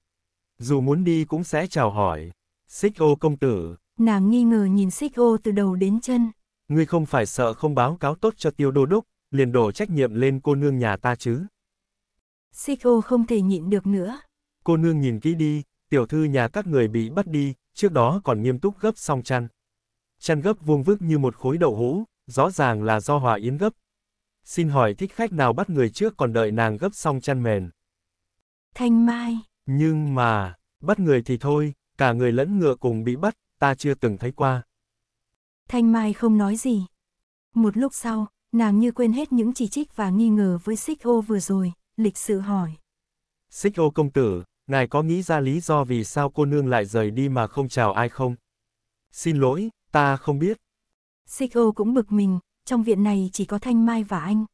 Dù muốn đi cũng sẽ chào hỏi. Xích ô công tử. Nàng nghi ngờ nhìn xích ô từ đầu đến chân. Ngươi không phải sợ không báo cáo tốt cho tiêu đô đốc, liền đổ trách nhiệm lên cô nương nhà ta chứ. Xích ô không thể nhịn được nữa. Cô nương nhìn kỹ đi, tiểu thư nhà các người bị bắt đi, trước đó còn nghiêm túc gấp xong chăn. Chăn gấp vuông vức như một khối đậu hũ, rõ ràng là do Hòa Yến gấp, xin hỏi thích khách nào bắt người trước còn đợi nàng gấp xong chăn mền. Thanh Mai. Nhưng mà, bắt người thì thôi, cả người lẫn ngựa cùng bị bắt, ta chưa từng thấy qua. Thanh Mai không nói gì. Một lúc sau, nàng như quên hết những chỉ trích và nghi ngờ với xích ô vừa rồi, lịch sự hỏi. Xích ô công tử, ngài có nghĩ ra lý do vì sao cô nương lại rời đi mà không chào ai không? Xin lỗi, ta không biết. Xích ô cũng bực mình, trong viện này chỉ có Thanh Mai và anh.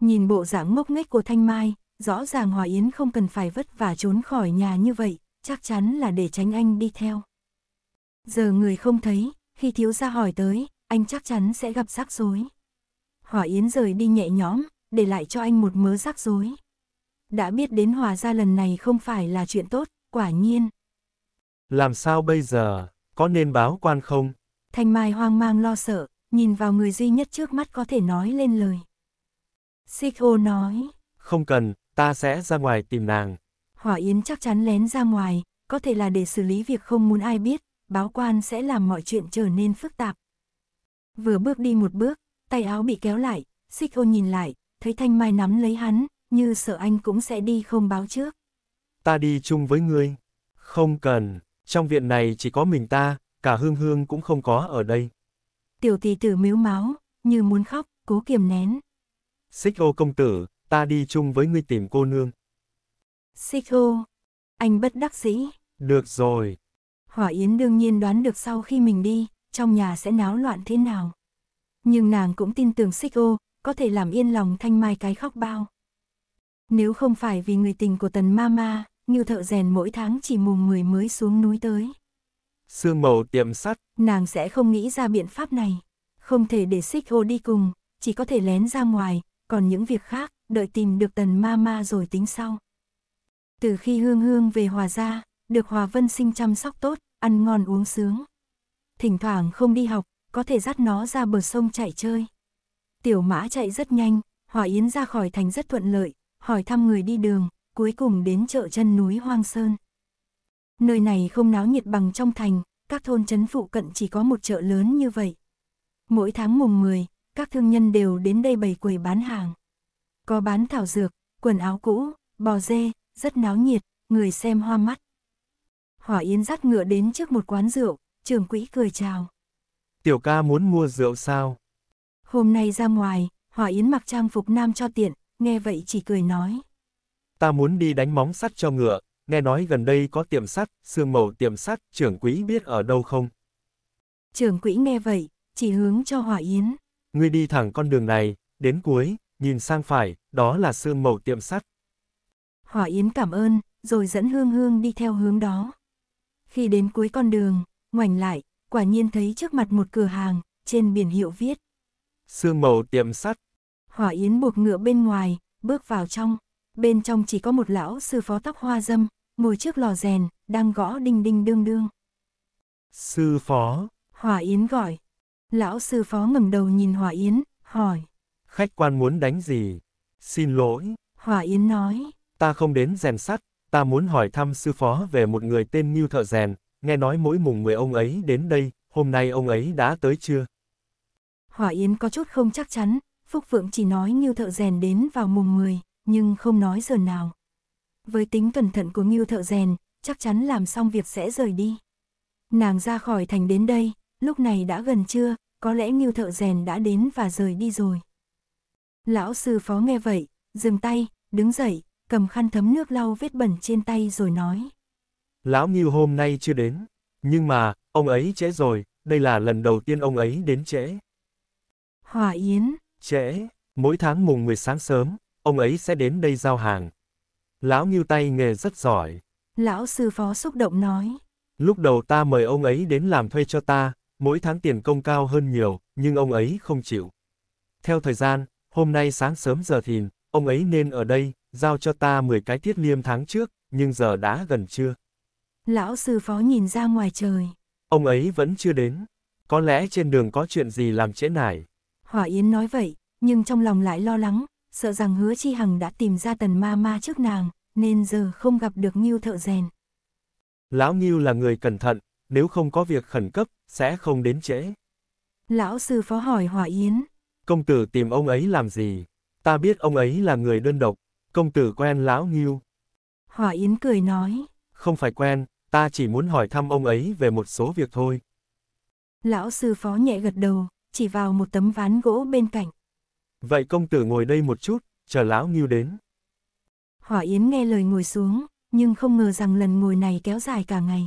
Nhìn bộ dạng ngốc nghếch của Thanh Mai, rõ ràng Hòa Yến không cần phải vất vả trốn khỏi nhà như vậy, chắc chắn là để tránh anh đi theo. Giờ người không thấy, khi thiếu gia hỏi tới, anh chắc chắn sẽ gặp rắc rối. Hòa Yến rời đi nhẹ nhõm, để lại cho anh một mớ rắc rối. Đã biết đến Hòa gia lần này không phải là chuyện tốt, quả nhiên. Làm sao bây giờ, có nên báo quan không? Thanh Mai hoang mang lo sợ, nhìn vào người duy nhất trước mắt có thể nói lên lời. Sikho nói. Không cần, ta sẽ ra ngoài tìm nàng. Hỏa Yến chắc chắn lén ra ngoài, có thể là để xử lý việc không muốn ai biết, báo quan sẽ làm mọi chuyện trở nên phức tạp. Vừa bước đi một bước, tay áo bị kéo lại, Sikho nhìn lại, thấy Thanh Mai nắm lấy hắn, như sợ anh cũng sẽ đi không báo trước. Ta đi chung với ngươi. Không cần, trong viện này chỉ có mình ta, cả Hương Hương cũng không có ở đây tiểu tỷ tử miếu máu, như muốn khóc, cố kiềm nén. Xích ô công tử, ta đi chung với ngươi tìm cô nương. Xích ô, anh bất đắc dĩ. Được rồi. Hỏa Yến đương nhiên đoán được sau khi mình đi, trong nhà sẽ náo loạn thế nào. Nhưng nàng cũng tin tưởng xích ô, có thể làm yên lòng thanh mai cái khóc bao. Nếu không phải vì người tình của tần ma ma, như thợ rèn mỗi tháng chỉ mùng 10 mới xuống núi tới. Sương màu tiệm sắt. Nàng sẽ không nghĩ ra biện pháp này. Không thể để xích ô đi cùng, chỉ có thể lén ra ngoài, còn những việc khác, đợi tìm được tần ma ma rồi tính sau. Từ khi Hương Hương về Hòa Gia, được Hòa Vân Sinh chăm sóc tốt, ăn ngon uống sướng. Thỉnh thoảng không đi học, có thể dắt nó ra bờ sông chạy chơi. Tiểu mã chạy rất nhanh, Hòa Yến ra khỏi thành rất thuận lợi, hỏi thăm người đi đường, cuối cùng đến chợ chân núi Hoang Sơn. Nơi này không náo nhiệt bằng trong thành, các thôn chấn phụ cận chỉ có một chợ lớn như vậy. Mỗi tháng mùng 10, các thương nhân đều đến đây bày quầy bán hàng. Có bán thảo dược, quần áo cũ, bò dê, rất náo nhiệt, người xem hoa mắt. Hỏa Yến dắt ngựa đến trước một quán rượu, trưởng quỹ cười chào. Tiểu ca muốn mua rượu sao? Hôm nay ra ngoài, Hỏa Yến mặc trang phục nam cho tiện, nghe vậy chỉ cười nói. Ta muốn đi đánh móng sắt cho ngựa, nghe nói gần đây có tiệm sắt, sương màu tiệm sắt, trưởng quỹ biết ở đâu không? Trưởng quỹ nghe vậy, chỉ hướng cho hỏa Yến. Ngươi đi thẳng con đường này, đến cuối, nhìn sang phải, đó là sương màu tiệm sắt. hỏa Yến cảm ơn, rồi dẫn Hương Hương đi theo hướng đó. Khi đến cuối con đường, ngoảnh lại, quả nhiên thấy trước mặt một cửa hàng, trên biển hiệu viết. Sương màu tiệm sắt. Hỏa Yến buộc ngựa bên ngoài, bước vào trong. Bên trong chỉ có một lão sư phó tóc hoa dâm, ngồi trước lò rèn, đang gõ đinh đinh đương đương. Sư phó. Hòa Yến gọi. Lão sư phó ngẩng đầu nhìn Hòa Yến, hỏi. Khách quan muốn đánh gì? Xin lỗi. Hòa Yến nói. Ta không đến rèn sắt, ta muốn hỏi thăm sư phó về một người tên Ngưu Thợ Rèn, nghe nói mỗi mùng 10 ông ấy đến đây, hôm nay ông ấy đã tới chưa? hòa Yến có chút không chắc chắn, Phúc phượng chỉ nói Ngưu Thợ Rèn đến vào mùng 10, nhưng không nói giờ nào. Với tính cẩn thận của Ngưu thợ rèn, chắc chắn làm xong việc sẽ rời đi. Nàng ra khỏi thành đến đây, lúc này đã gần trưa, có lẽ Ngưu thợ rèn đã đến và rời đi rồi. Lão sư phó nghe vậy, dừng tay, đứng dậy, cầm khăn thấm nước lau vết bẩn trên tay rồi nói. Lão Ngưu hôm nay chưa đến, nhưng mà, ông ấy trễ rồi, đây là lần đầu tiên ông ấy đến trễ. Hòa Yến. Trễ, mỗi tháng mùng 10 sáng sớm, ông ấy sẽ đến đây giao hàng, Lão Ngưu tay nghề rất giỏi. Lão sư phó xúc động nói. Lúc đầu ta mời ông ấy đến làm thuê cho ta, mỗi tháng tiền công cao hơn nhiều, nhưng ông ấy không chịu. Theo thời gian, hôm nay sáng sớm giờ thìn, ông ấy nên ở đây, giao cho ta 10 cái tiết liêm tháng trước, nhưng giờ đã gần trưa. Lão sư phó nhìn ra ngoài trời. Ông ấy vẫn chưa đến. Có lẽ trên đường có chuyện gì làm trễ nải. Hỏa Yến nói vậy, nhưng trong lòng lại lo lắng, sợ rằng hứa chi hằng đã tìm ra tần ma ma trước nàng, nên giờ không gặp được Ngưu thợ rèn. Lão Ngưu là người cẩn thận, nếu không có việc khẩn cấp, sẽ không đến trễ. Lão sư phó hỏi Hòa Yến. Công tử tìm ông ấy làm gì? Ta biết ông ấy là người đơn độc, công tử quen lão Ngưu. Hòa Yến cười nói. Không phải quen, ta chỉ muốn hỏi thăm ông ấy về một số việc thôi. Lão sư phó nhẹ gật đầu, chỉ vào một tấm ván gỗ bên cạnh. Vậy công tử ngồi đây một chút, chờ lão nghiêu đến. Hỏa Yến nghe lời ngồi xuống, nhưng không ngờ rằng lần ngồi này kéo dài cả ngày.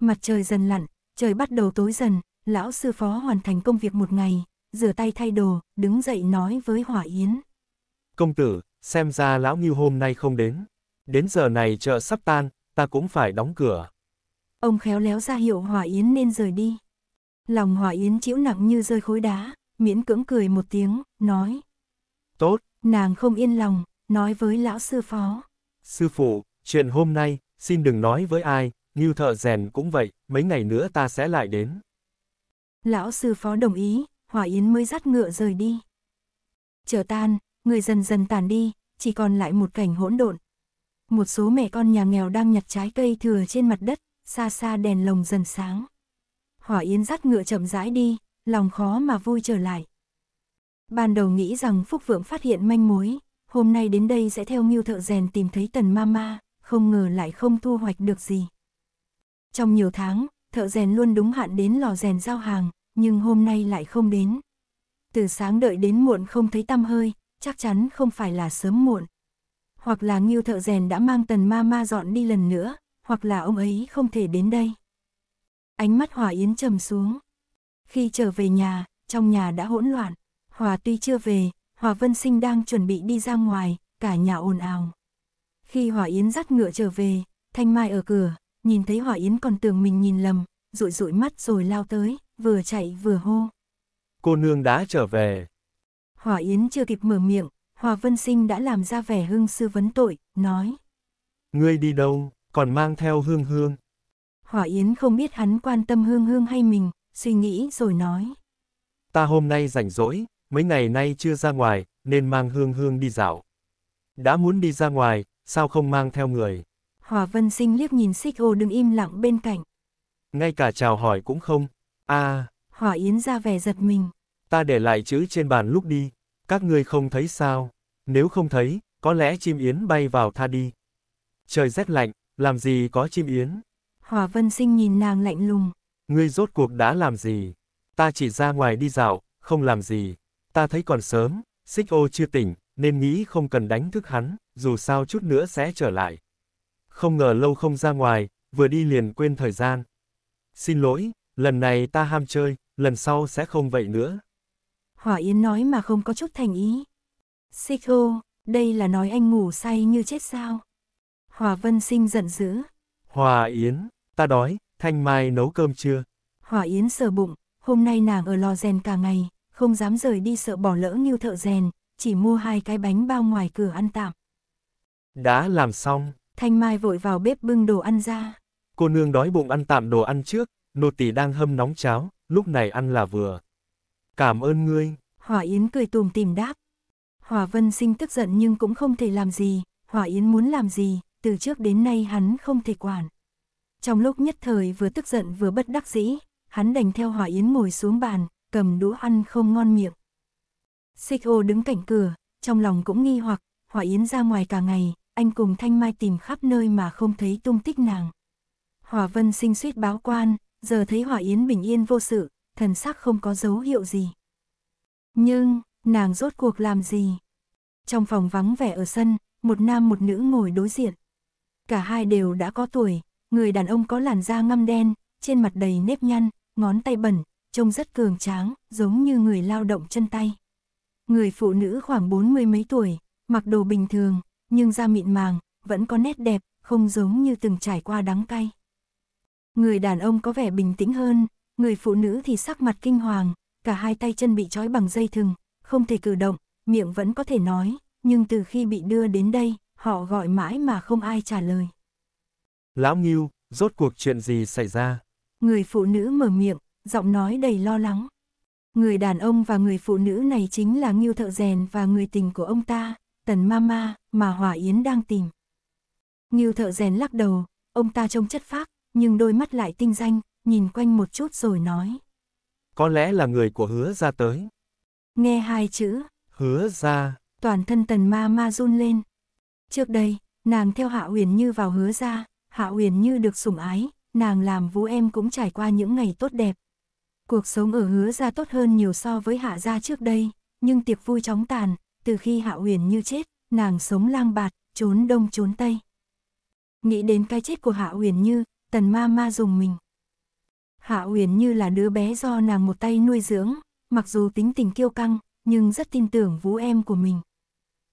Mặt trời dần lặn, trời bắt đầu tối dần, lão sư phó hoàn thành công việc một ngày, rửa tay thay đồ, đứng dậy nói với Hỏa Yến. Công tử, xem ra lão nghiêu hôm nay không đến. Đến giờ này chợ sắp tan, ta cũng phải đóng cửa. Ông khéo léo ra hiệu Hỏa Yến nên rời đi. Lòng Hỏa Yến chịu nặng như rơi khối đá, miễn cưỡng cười một tiếng, nói. Tốt. Nàng không yên lòng, nói với lão sư phó. Sư phụ, chuyện hôm nay, xin đừng nói với ai, như thợ rèn cũng vậy, mấy ngày nữa ta sẽ lại đến. Lão sư phó đồng ý, Hòa Yến mới dắt ngựa rời đi. Chờ tan, người dần dần tàn đi, chỉ còn lại một cảnh hỗn độn. Một số mẹ con nhà nghèo đang nhặt trái cây thừa trên mặt đất, xa xa đèn lồng dần sáng. Hỏa Yến dắt ngựa chậm rãi đi, lòng khó mà vui trở lại. Ban đầu nghĩ rằng Phúc Vượng phát hiện manh mối, hôm nay đến đây sẽ theo mưu thợ rèn tìm thấy tần ma ma, không ngờ lại không thu hoạch được gì. Trong nhiều tháng, thợ rèn luôn đúng hạn đến lò rèn giao hàng, nhưng hôm nay lại không đến. Từ sáng đợi đến muộn không thấy tăm hơi, chắc chắn không phải là sớm muộn. Hoặc là nghiêu thợ rèn đã mang tần ma ma dọn đi lần nữa, hoặc là ông ấy không thể đến đây. Ánh mắt Hòa Yến trầm xuống. Khi trở về nhà, trong nhà đã hỗn loạn. Hòa tuy chưa về, Hòa Vân Sinh đang chuẩn bị đi ra ngoài, cả nhà ồn ào. Khi Hòa Yến dắt ngựa trở về, Thanh Mai ở cửa, nhìn thấy Hòa Yến còn tưởng mình nhìn lầm, rụi rụi mắt rồi lao tới, vừa chạy vừa hô. Cô nương đã trở về. Hòa Yến chưa kịp mở miệng, Hòa Vân Sinh đã làm ra vẻ hưng sư vấn tội, nói. Ngươi đi đâu, còn mang theo hương hương. Hòa Yến không biết hắn quan tâm hương hương hay mình, suy nghĩ rồi nói. Ta hôm nay rảnh rỗi, mấy ngày nay chưa ra ngoài, nên mang Hương Hương đi dạo. Đã muốn đi ra ngoài, sao không mang theo người? Hòa Vân Sinh liếc nhìn xích ô đứng im lặng bên cạnh. Ngay cả chào hỏi cũng không. À... Hòa Yến ra vẻ giật mình. Ta để lại chữ trên bàn lúc đi. Các ngươi không thấy sao? Nếu không thấy, có lẽ chim Yến bay vào tha đi. Trời rét lạnh, làm gì có chim Yến? Hòa Vân Sinh nhìn nàng lạnh lùng. Ngươi rốt cuộc đã làm gì? Ta chỉ ra ngoài đi dạo, không làm gì. Ta thấy còn sớm, xích ô chưa tỉnh, nên nghĩ không cần đánh thức hắn, dù sao chút nữa sẽ trở lại. Không ngờ lâu không ra ngoài, vừa đi liền quên thời gian. Xin lỗi, lần này ta ham chơi, lần sau sẽ không vậy nữa. Hỏa Yến nói mà không có chút thành ý. Xích ô, đây là nói anh ngủ say như chết sao? Hòa Vân Sinh giận dữ. Hòa Yến, ta đói, Thanh Mai nấu cơm chưa? Hỏa Yến sờ bụng, hôm nay nàng ở lò rèn cả ngày, không dám rời đi sợ bỏ lỡ nghiêu thợ rèn, chỉ mua hai cái bánh bao ngoài cửa ăn tạm. Đã làm xong. Thanh Mai vội vào bếp bưng đồ ăn ra. Cô nương đói bụng ăn tạm đồ ăn trước, nô tỳ đang hâm nóng cháo, lúc này ăn là vừa. Cảm ơn ngươi. Hỏa Yến cười tùm tìm đáp. Hỏa Vân Sinh tức giận nhưng cũng không thể làm gì, Hỏa Yến muốn làm gì, từ trước đến nay hắn không thể quản. Trong lúc nhất thời vừa tức giận vừa bất đắc dĩ, hắn đành theo hỏa yến ngồi xuống bàn, cầm đũa ăn không ngon miệng. Xích ô đứng cạnh cửa, trong lòng cũng nghi hoặc, hỏa yến ra ngoài cả ngày, anh cùng Thanh Mai tìm khắp nơi mà không thấy tung tích nàng. Hỏa vân sinh suýt báo quan, giờ thấy hỏa yến bình yên vô sự, thần sắc không có dấu hiệu gì. Nhưng, nàng rốt cuộc làm gì? Trong phòng vắng vẻ ở sân, một nam một nữ ngồi đối diện. Cả hai đều đã có tuổi, người đàn ông có làn da ngăm đen, trên mặt đầy nếp nhăn, ngón tay bẩn, trông rất cường tráng, giống như người lao động chân tay. Người phụ nữ khoảng bốn mươi mấy tuổi, mặc đồ bình thường, nhưng da mịn màng, vẫn có nét đẹp, không giống như từng trải qua đắng cay. Người đàn ông có vẻ bình tĩnh hơn, người phụ nữ thì sắc mặt kinh hoàng, cả hai tay chân bị trói bằng dây thừng, không thể cử động, miệng vẫn có thể nói, nhưng từ khi bị đưa đến đây, họ gọi mãi mà không ai trả lời. Lão Nghiêu, rốt cuộc chuyện gì xảy ra? Người phụ nữ mở miệng, giọng nói đầy lo lắng. Người đàn ông và người phụ nữ này chính là Nghiêu thợ rèn và người tình của ông ta, Tần Mama, mà Hòa Yến đang tìm. Nghiêu thợ rèn lắc đầu, ông ta trông chất phác, nhưng đôi mắt lại tinh danh, nhìn quanh một chút rồi nói. Có lẽ là người của hứa ra tới. Nghe hai chữ. Hứa ra. Toàn thân tần mama run lên. Trước đây, nàng theo hạ uyển như vào hứa ra, Hạ Uyển như được sủng ái, nàng làm vũ em cũng trải qua những ngày tốt đẹp. Cuộc sống ở hứa ra tốt hơn nhiều so với hạ gia trước đây, nhưng tiệc vui chóng tàn, từ khi Hạ Uyển như chết, nàng sống lang bạt, trốn đông trốn tây. Nghĩ đến cái chết của Hạ Uyển Như, Tần Ma Ma dùng mình. Hạ Uyển Như là đứa bé do nàng một tay nuôi dưỡng, mặc dù tính tình kiêu căng, nhưng rất tin tưởng vũ em của mình.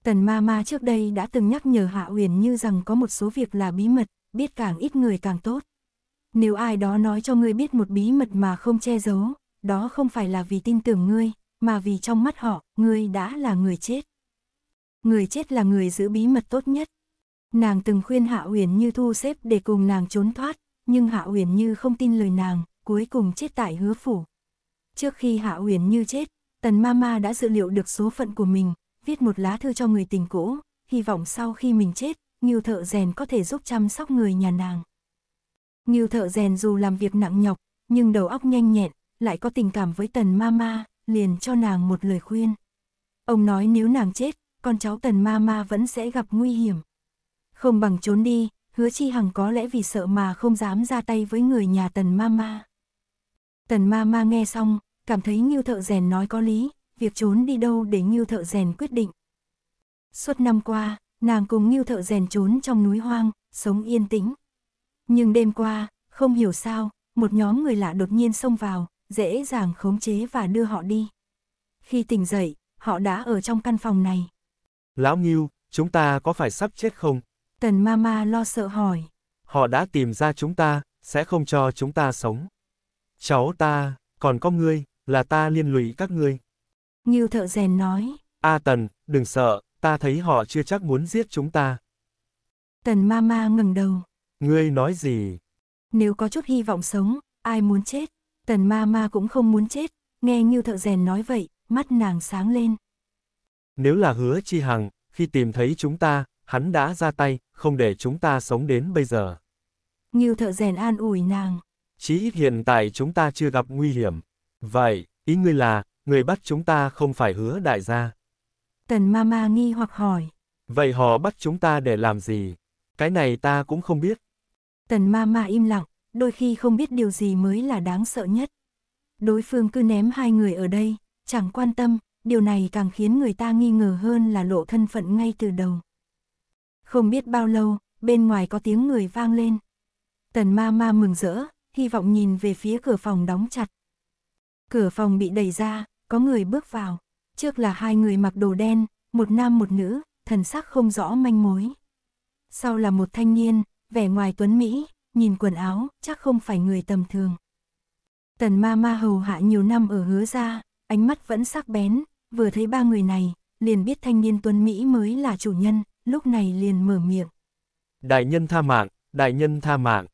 Tần Ma Ma trước đây đã từng nhắc nhở Hạ Uyển Như rằng có một số việc là bí mật, biết càng ít người càng tốt. Nếu ai đó nói cho ngươi biết một bí mật mà không che giấu, đó không phải là vì tin tưởng ngươi, mà vì trong mắt họ, ngươi đã là người chết. Người chết là người giữ bí mật tốt nhất. Nàng từng khuyên Hạ Uyển Như thu xếp để cùng nàng trốn thoát, nhưng Hạ Uyển Như không tin lời nàng, cuối cùng chết tại hứa phủ. Trước khi Hạ Uyển Như chết, Tần Mama đã dự liệu được số phận của mình, viết một lá thư cho người tình cũ, hy vọng sau khi mình chết, Ngưu thợ rèn có thể giúp chăm sóc người nhà nàng. Ngưu thợ rèn dù làm việc nặng nhọc, nhưng đầu óc nhanh nhẹn, lại có tình cảm với tần mama, liền cho nàng một lời khuyên. Ông nói nếu nàng chết, con cháu tần mama vẫn sẽ gặp nguy hiểm. Không bằng trốn đi, hứa chi hằng có lẽ vì sợ mà không dám ra tay với người nhà tần mama. Tần mama nghe xong, cảm thấy Ngưu thợ rèn nói có lý, việc trốn đi đâu để Ngưu thợ rèn quyết định. Suốt năm qua, nàng cùng Ngưu Thợ rèn trốn trong núi hoang, sống yên tĩnh. Nhưng đêm qua, không hiểu sao, một nhóm người lạ đột nhiên xông vào, dễ dàng khống chế và đưa họ đi. Khi tỉnh dậy, họ đã ở trong căn phòng này. Lão Ngưu, chúng ta có phải sắp chết không? Tần Mama lo sợ hỏi. Họ đã tìm ra chúng ta, sẽ không cho chúng ta sống. Cháu ta, còn có ngươi, là ta liên lụy các ngươi. Ngưu thợ rèn nói. A Tần, đừng sợ, ta thấy họ chưa chắc muốn giết chúng ta. Tần ma ma ngừng đầu. Ngươi nói gì? Nếu có chút hy vọng sống, ai muốn chết? Tần ma ma cũng không muốn chết, nghe Như Thợ Rèn nói vậy, mắt nàng sáng lên. Nếu là hứa chi hằng, khi tìm thấy chúng ta, hắn đã ra tay, không để chúng ta sống đến bây giờ. Như Thợ Rèn an ủi nàng. Chỉ ít hiện tại chúng ta chưa gặp nguy hiểm. Vậy, ý ngươi là, người bắt chúng ta không phải hứa đại gia. Tần Ma Ma nghi hoặc hỏi. Vậy họ bắt chúng ta để làm gì? Cái này ta cũng không biết. Tần Ma Ma im lặng, đôi khi không biết điều gì mới là đáng sợ nhất. Đối phương cứ ném hai người ở đây, chẳng quan tâm, điều này càng khiến người ta nghi ngờ hơn là lộ thân phận ngay từ đầu. Không biết bao lâu, bên ngoài có tiếng người vang lên. Tần ma ma mừng rỡ, hy vọng nhìn về phía cửa phòng đóng chặt. Cửa phòng bị đẩy ra, có người bước vào. Trước là hai người mặc đồ đen, một nam một nữ, thần sắc không rõ manh mối. Sau là một thanh niên, vẻ ngoài tuấn Mỹ, nhìn quần áo, chắc không phải người tầm thường. Tần ma ma hầu hạ nhiều năm ở hứa gia, ánh mắt vẫn sắc bén, vừa thấy ba người này, liền biết thanh niên tuấn Mỹ mới là chủ nhân, lúc này liền mở miệng. Đại nhân tha mạng, đại nhân tha mạng.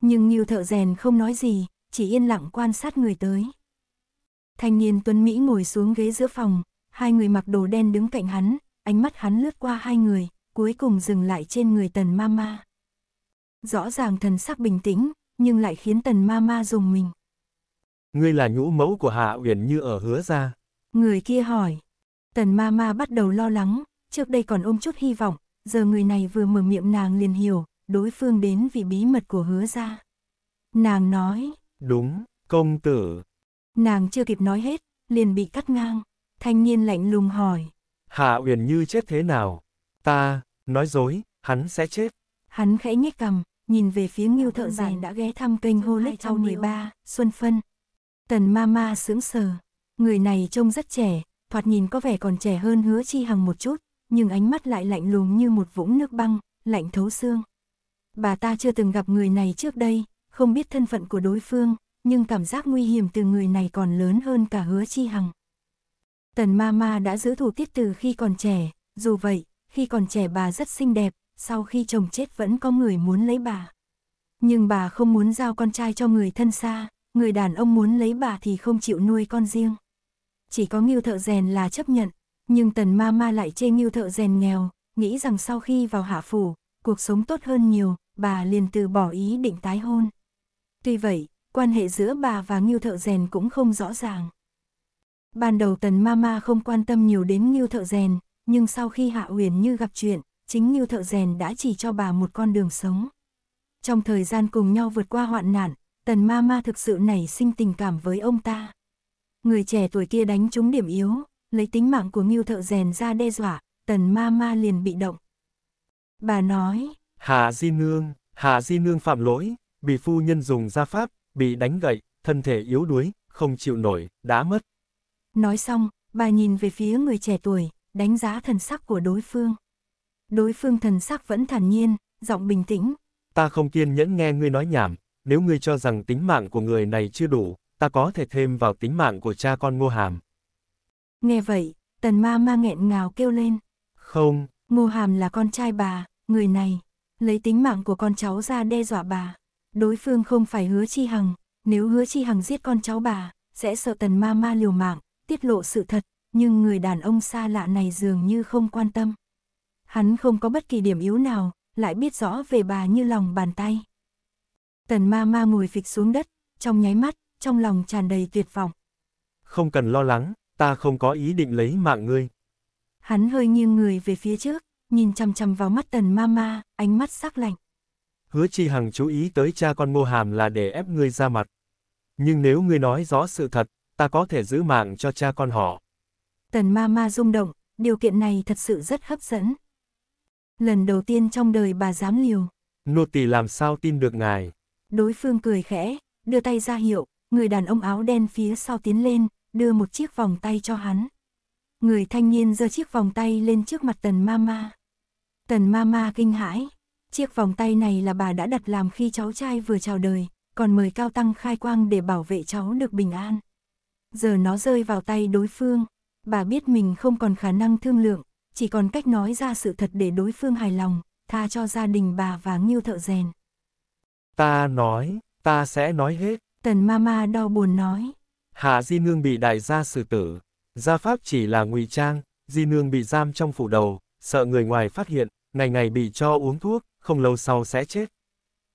Nhưng nhiều thợ rèn không nói gì, chỉ yên lặng quan sát người tới. Thanh niên Tuấn Mỹ ngồi xuống ghế giữa phòng, hai người mặc đồ đen đứng cạnh hắn, ánh mắt hắn lướt qua hai người, cuối cùng dừng lại trên người tần mama. Rõ ràng thần sắc bình tĩnh, nhưng lại khiến tần mama dùng mình. Ngươi là nhũ mẫu của Hạ Uyển như ở hứa ra. Người kia hỏi. Tần mama bắt đầu lo lắng, trước đây còn ôm chút hy vọng, giờ người này vừa mở miệng nàng liền hiểu, đối phương đến vì bí mật của hứa ra. Nàng nói. Đúng, công tử, Nàng chưa kịp nói hết, liền bị cắt ngang. Thanh niên lạnh lùng hỏi. Hạ Uyển Như chết thế nào? Ta, nói dối, hắn sẽ chết. Hắn khẽ nhếch cằm, nhìn về phía Ngưu Thợ vâng Rèn đã ghé thăm kênh Hô Lách Thao 13, Xuân Phân. Tần ma ma sững sờ, người này trông rất trẻ, thoạt nhìn có vẻ còn trẻ hơn Hứa Chi Hằng một chút, nhưng ánh mắt lại lạnh lùng như một vũng nước băng, lạnh thấu xương. Bà ta chưa từng gặp người này trước đây, không biết thân phận của đối phương, nhưng cảm giác nguy hiểm từ người này còn lớn hơn cả hứa chi hằng. Tần ma ma đã giữ thủ tiết từ khi còn trẻ, dù vậy, khi còn trẻ bà rất xinh đẹp, sau khi chồng chết vẫn có người muốn lấy bà. Nhưng bà không muốn giao con trai cho người thân xa, người đàn ông muốn lấy bà thì không chịu nuôi con riêng. Chỉ có nghiêu thợ rèn là chấp nhận, nhưng tần ma ma lại chê nghiêu thợ rèn nghèo, nghĩ rằng sau khi vào hạ phủ, cuộc sống tốt hơn nhiều, bà liền từ bỏ ý định tái hôn. Tuy vậy, quan hệ giữa bà và Ngưu Thợ Rèn cũng không rõ ràng. Ban đầu Tần Mama không quan tâm nhiều đến Ngưu Thợ Rèn, nhưng sau khi Hạ Uyển Như gặp chuyện, chính Ngưu Thợ Rèn đã chỉ cho bà một con đường sống. Trong thời gian cùng nhau vượt qua hoạn nạn, Tần Mama thực sự nảy sinh tình cảm với ông ta. Người trẻ tuổi kia đánh trúng điểm yếu, lấy tính mạng của Ngưu Thợ Rèn ra đe dọa, Tần Mama liền bị động. Bà nói, Hà Di Nương, Hà Di Nương phạm lỗi, bị phu nhân dùng gia pháp, bị đánh gậy, thân thể yếu đuối, không chịu nổi, đã mất. Nói xong, bà nhìn về phía người trẻ tuổi, đánh giá thần sắc của đối phương. Đối phương thần sắc vẫn thản nhiên, giọng bình tĩnh. Ta không kiên nhẫn nghe ngươi nói nhảm, nếu ngươi cho rằng tính mạng của người này chưa đủ, ta có thể thêm vào tính mạng của cha con Ngô Hàm. Nghe vậy, tần ma ma nghẹn ngào kêu lên. Không. Ngô Hàm là con trai bà, người này, lấy tính mạng của con cháu ra đe dọa bà. Đối phương không phải hứa chi hằng, nếu hứa chi hằng giết con cháu bà, sẽ sợ tần ma ma liều mạng, tiết lộ sự thật, nhưng người đàn ông xa lạ này dường như không quan tâm. Hắn không có bất kỳ điểm yếu nào, lại biết rõ về bà như lòng bàn tay. Tần ma ma ngồi phịch xuống đất, trong nháy mắt, trong lòng tràn đầy tuyệt vọng. Không cần lo lắng, ta không có ý định lấy mạng ngươi. Hắn hơi nghiêng người về phía trước, nhìn chăm chăm vào mắt tần ma ma, ánh mắt sắc lạnh hứa chi hằng chú ý tới cha con ngô hàm là để ép ngươi ra mặt. Nhưng nếu ngươi nói rõ sự thật, ta có thể giữ mạng cho cha con họ. Tần ma ma rung động, điều kiện này thật sự rất hấp dẫn. Lần đầu tiên trong đời bà dám liều. Nô tỳ làm sao tin được ngài. Đối phương cười khẽ, đưa tay ra hiệu, người đàn ông áo đen phía sau tiến lên, đưa một chiếc vòng tay cho hắn. Người thanh niên giơ chiếc vòng tay lên trước mặt tần ma ma. Tần ma ma kinh hãi. Chiếc vòng tay này là bà đã đặt làm khi cháu trai vừa chào đời, còn mời Cao Tăng khai quang để bảo vệ cháu được bình an. Giờ nó rơi vào tay đối phương, bà biết mình không còn khả năng thương lượng, chỉ còn cách nói ra sự thật để đối phương hài lòng, tha cho gia đình bà và Ngưu thợ rèn. Ta nói, ta sẽ nói hết. Tần Mama đau buồn nói. Hạ Di Nương bị đại gia xử tử, gia pháp chỉ là ngụy trang, Di Nương bị giam trong phủ đầu, sợ người ngoài phát hiện, ngày ngày bị cho uống thuốc, không lâu sau sẽ chết.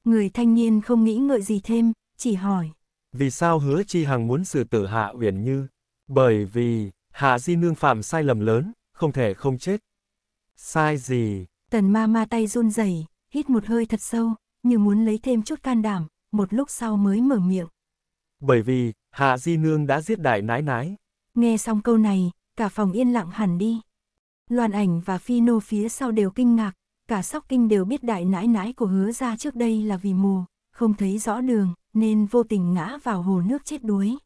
Người thanh niên không nghĩ ngợi gì thêm, chỉ hỏi. Vì sao hứa chi hằng muốn xử tử Hạ Uyển Như? Bởi vì, Hạ Di Nương phạm sai lầm lớn, không thể không chết. Sai gì? Tần ma ma tay run rẩy, hít một hơi thật sâu, như muốn lấy thêm chút can đảm, một lúc sau mới mở miệng. Bởi vì, Hạ Di Nương đã giết đại nái nái. Nghe xong câu này, cả phòng yên lặng hẳn đi. Loan ảnh và Phi Nô phía sau đều kinh ngạc, cả sóc kinh đều biết đại nãi nãi của hứa ra trước đây là vì mù, không thấy rõ đường, nên vô tình ngã vào hồ nước chết đuối.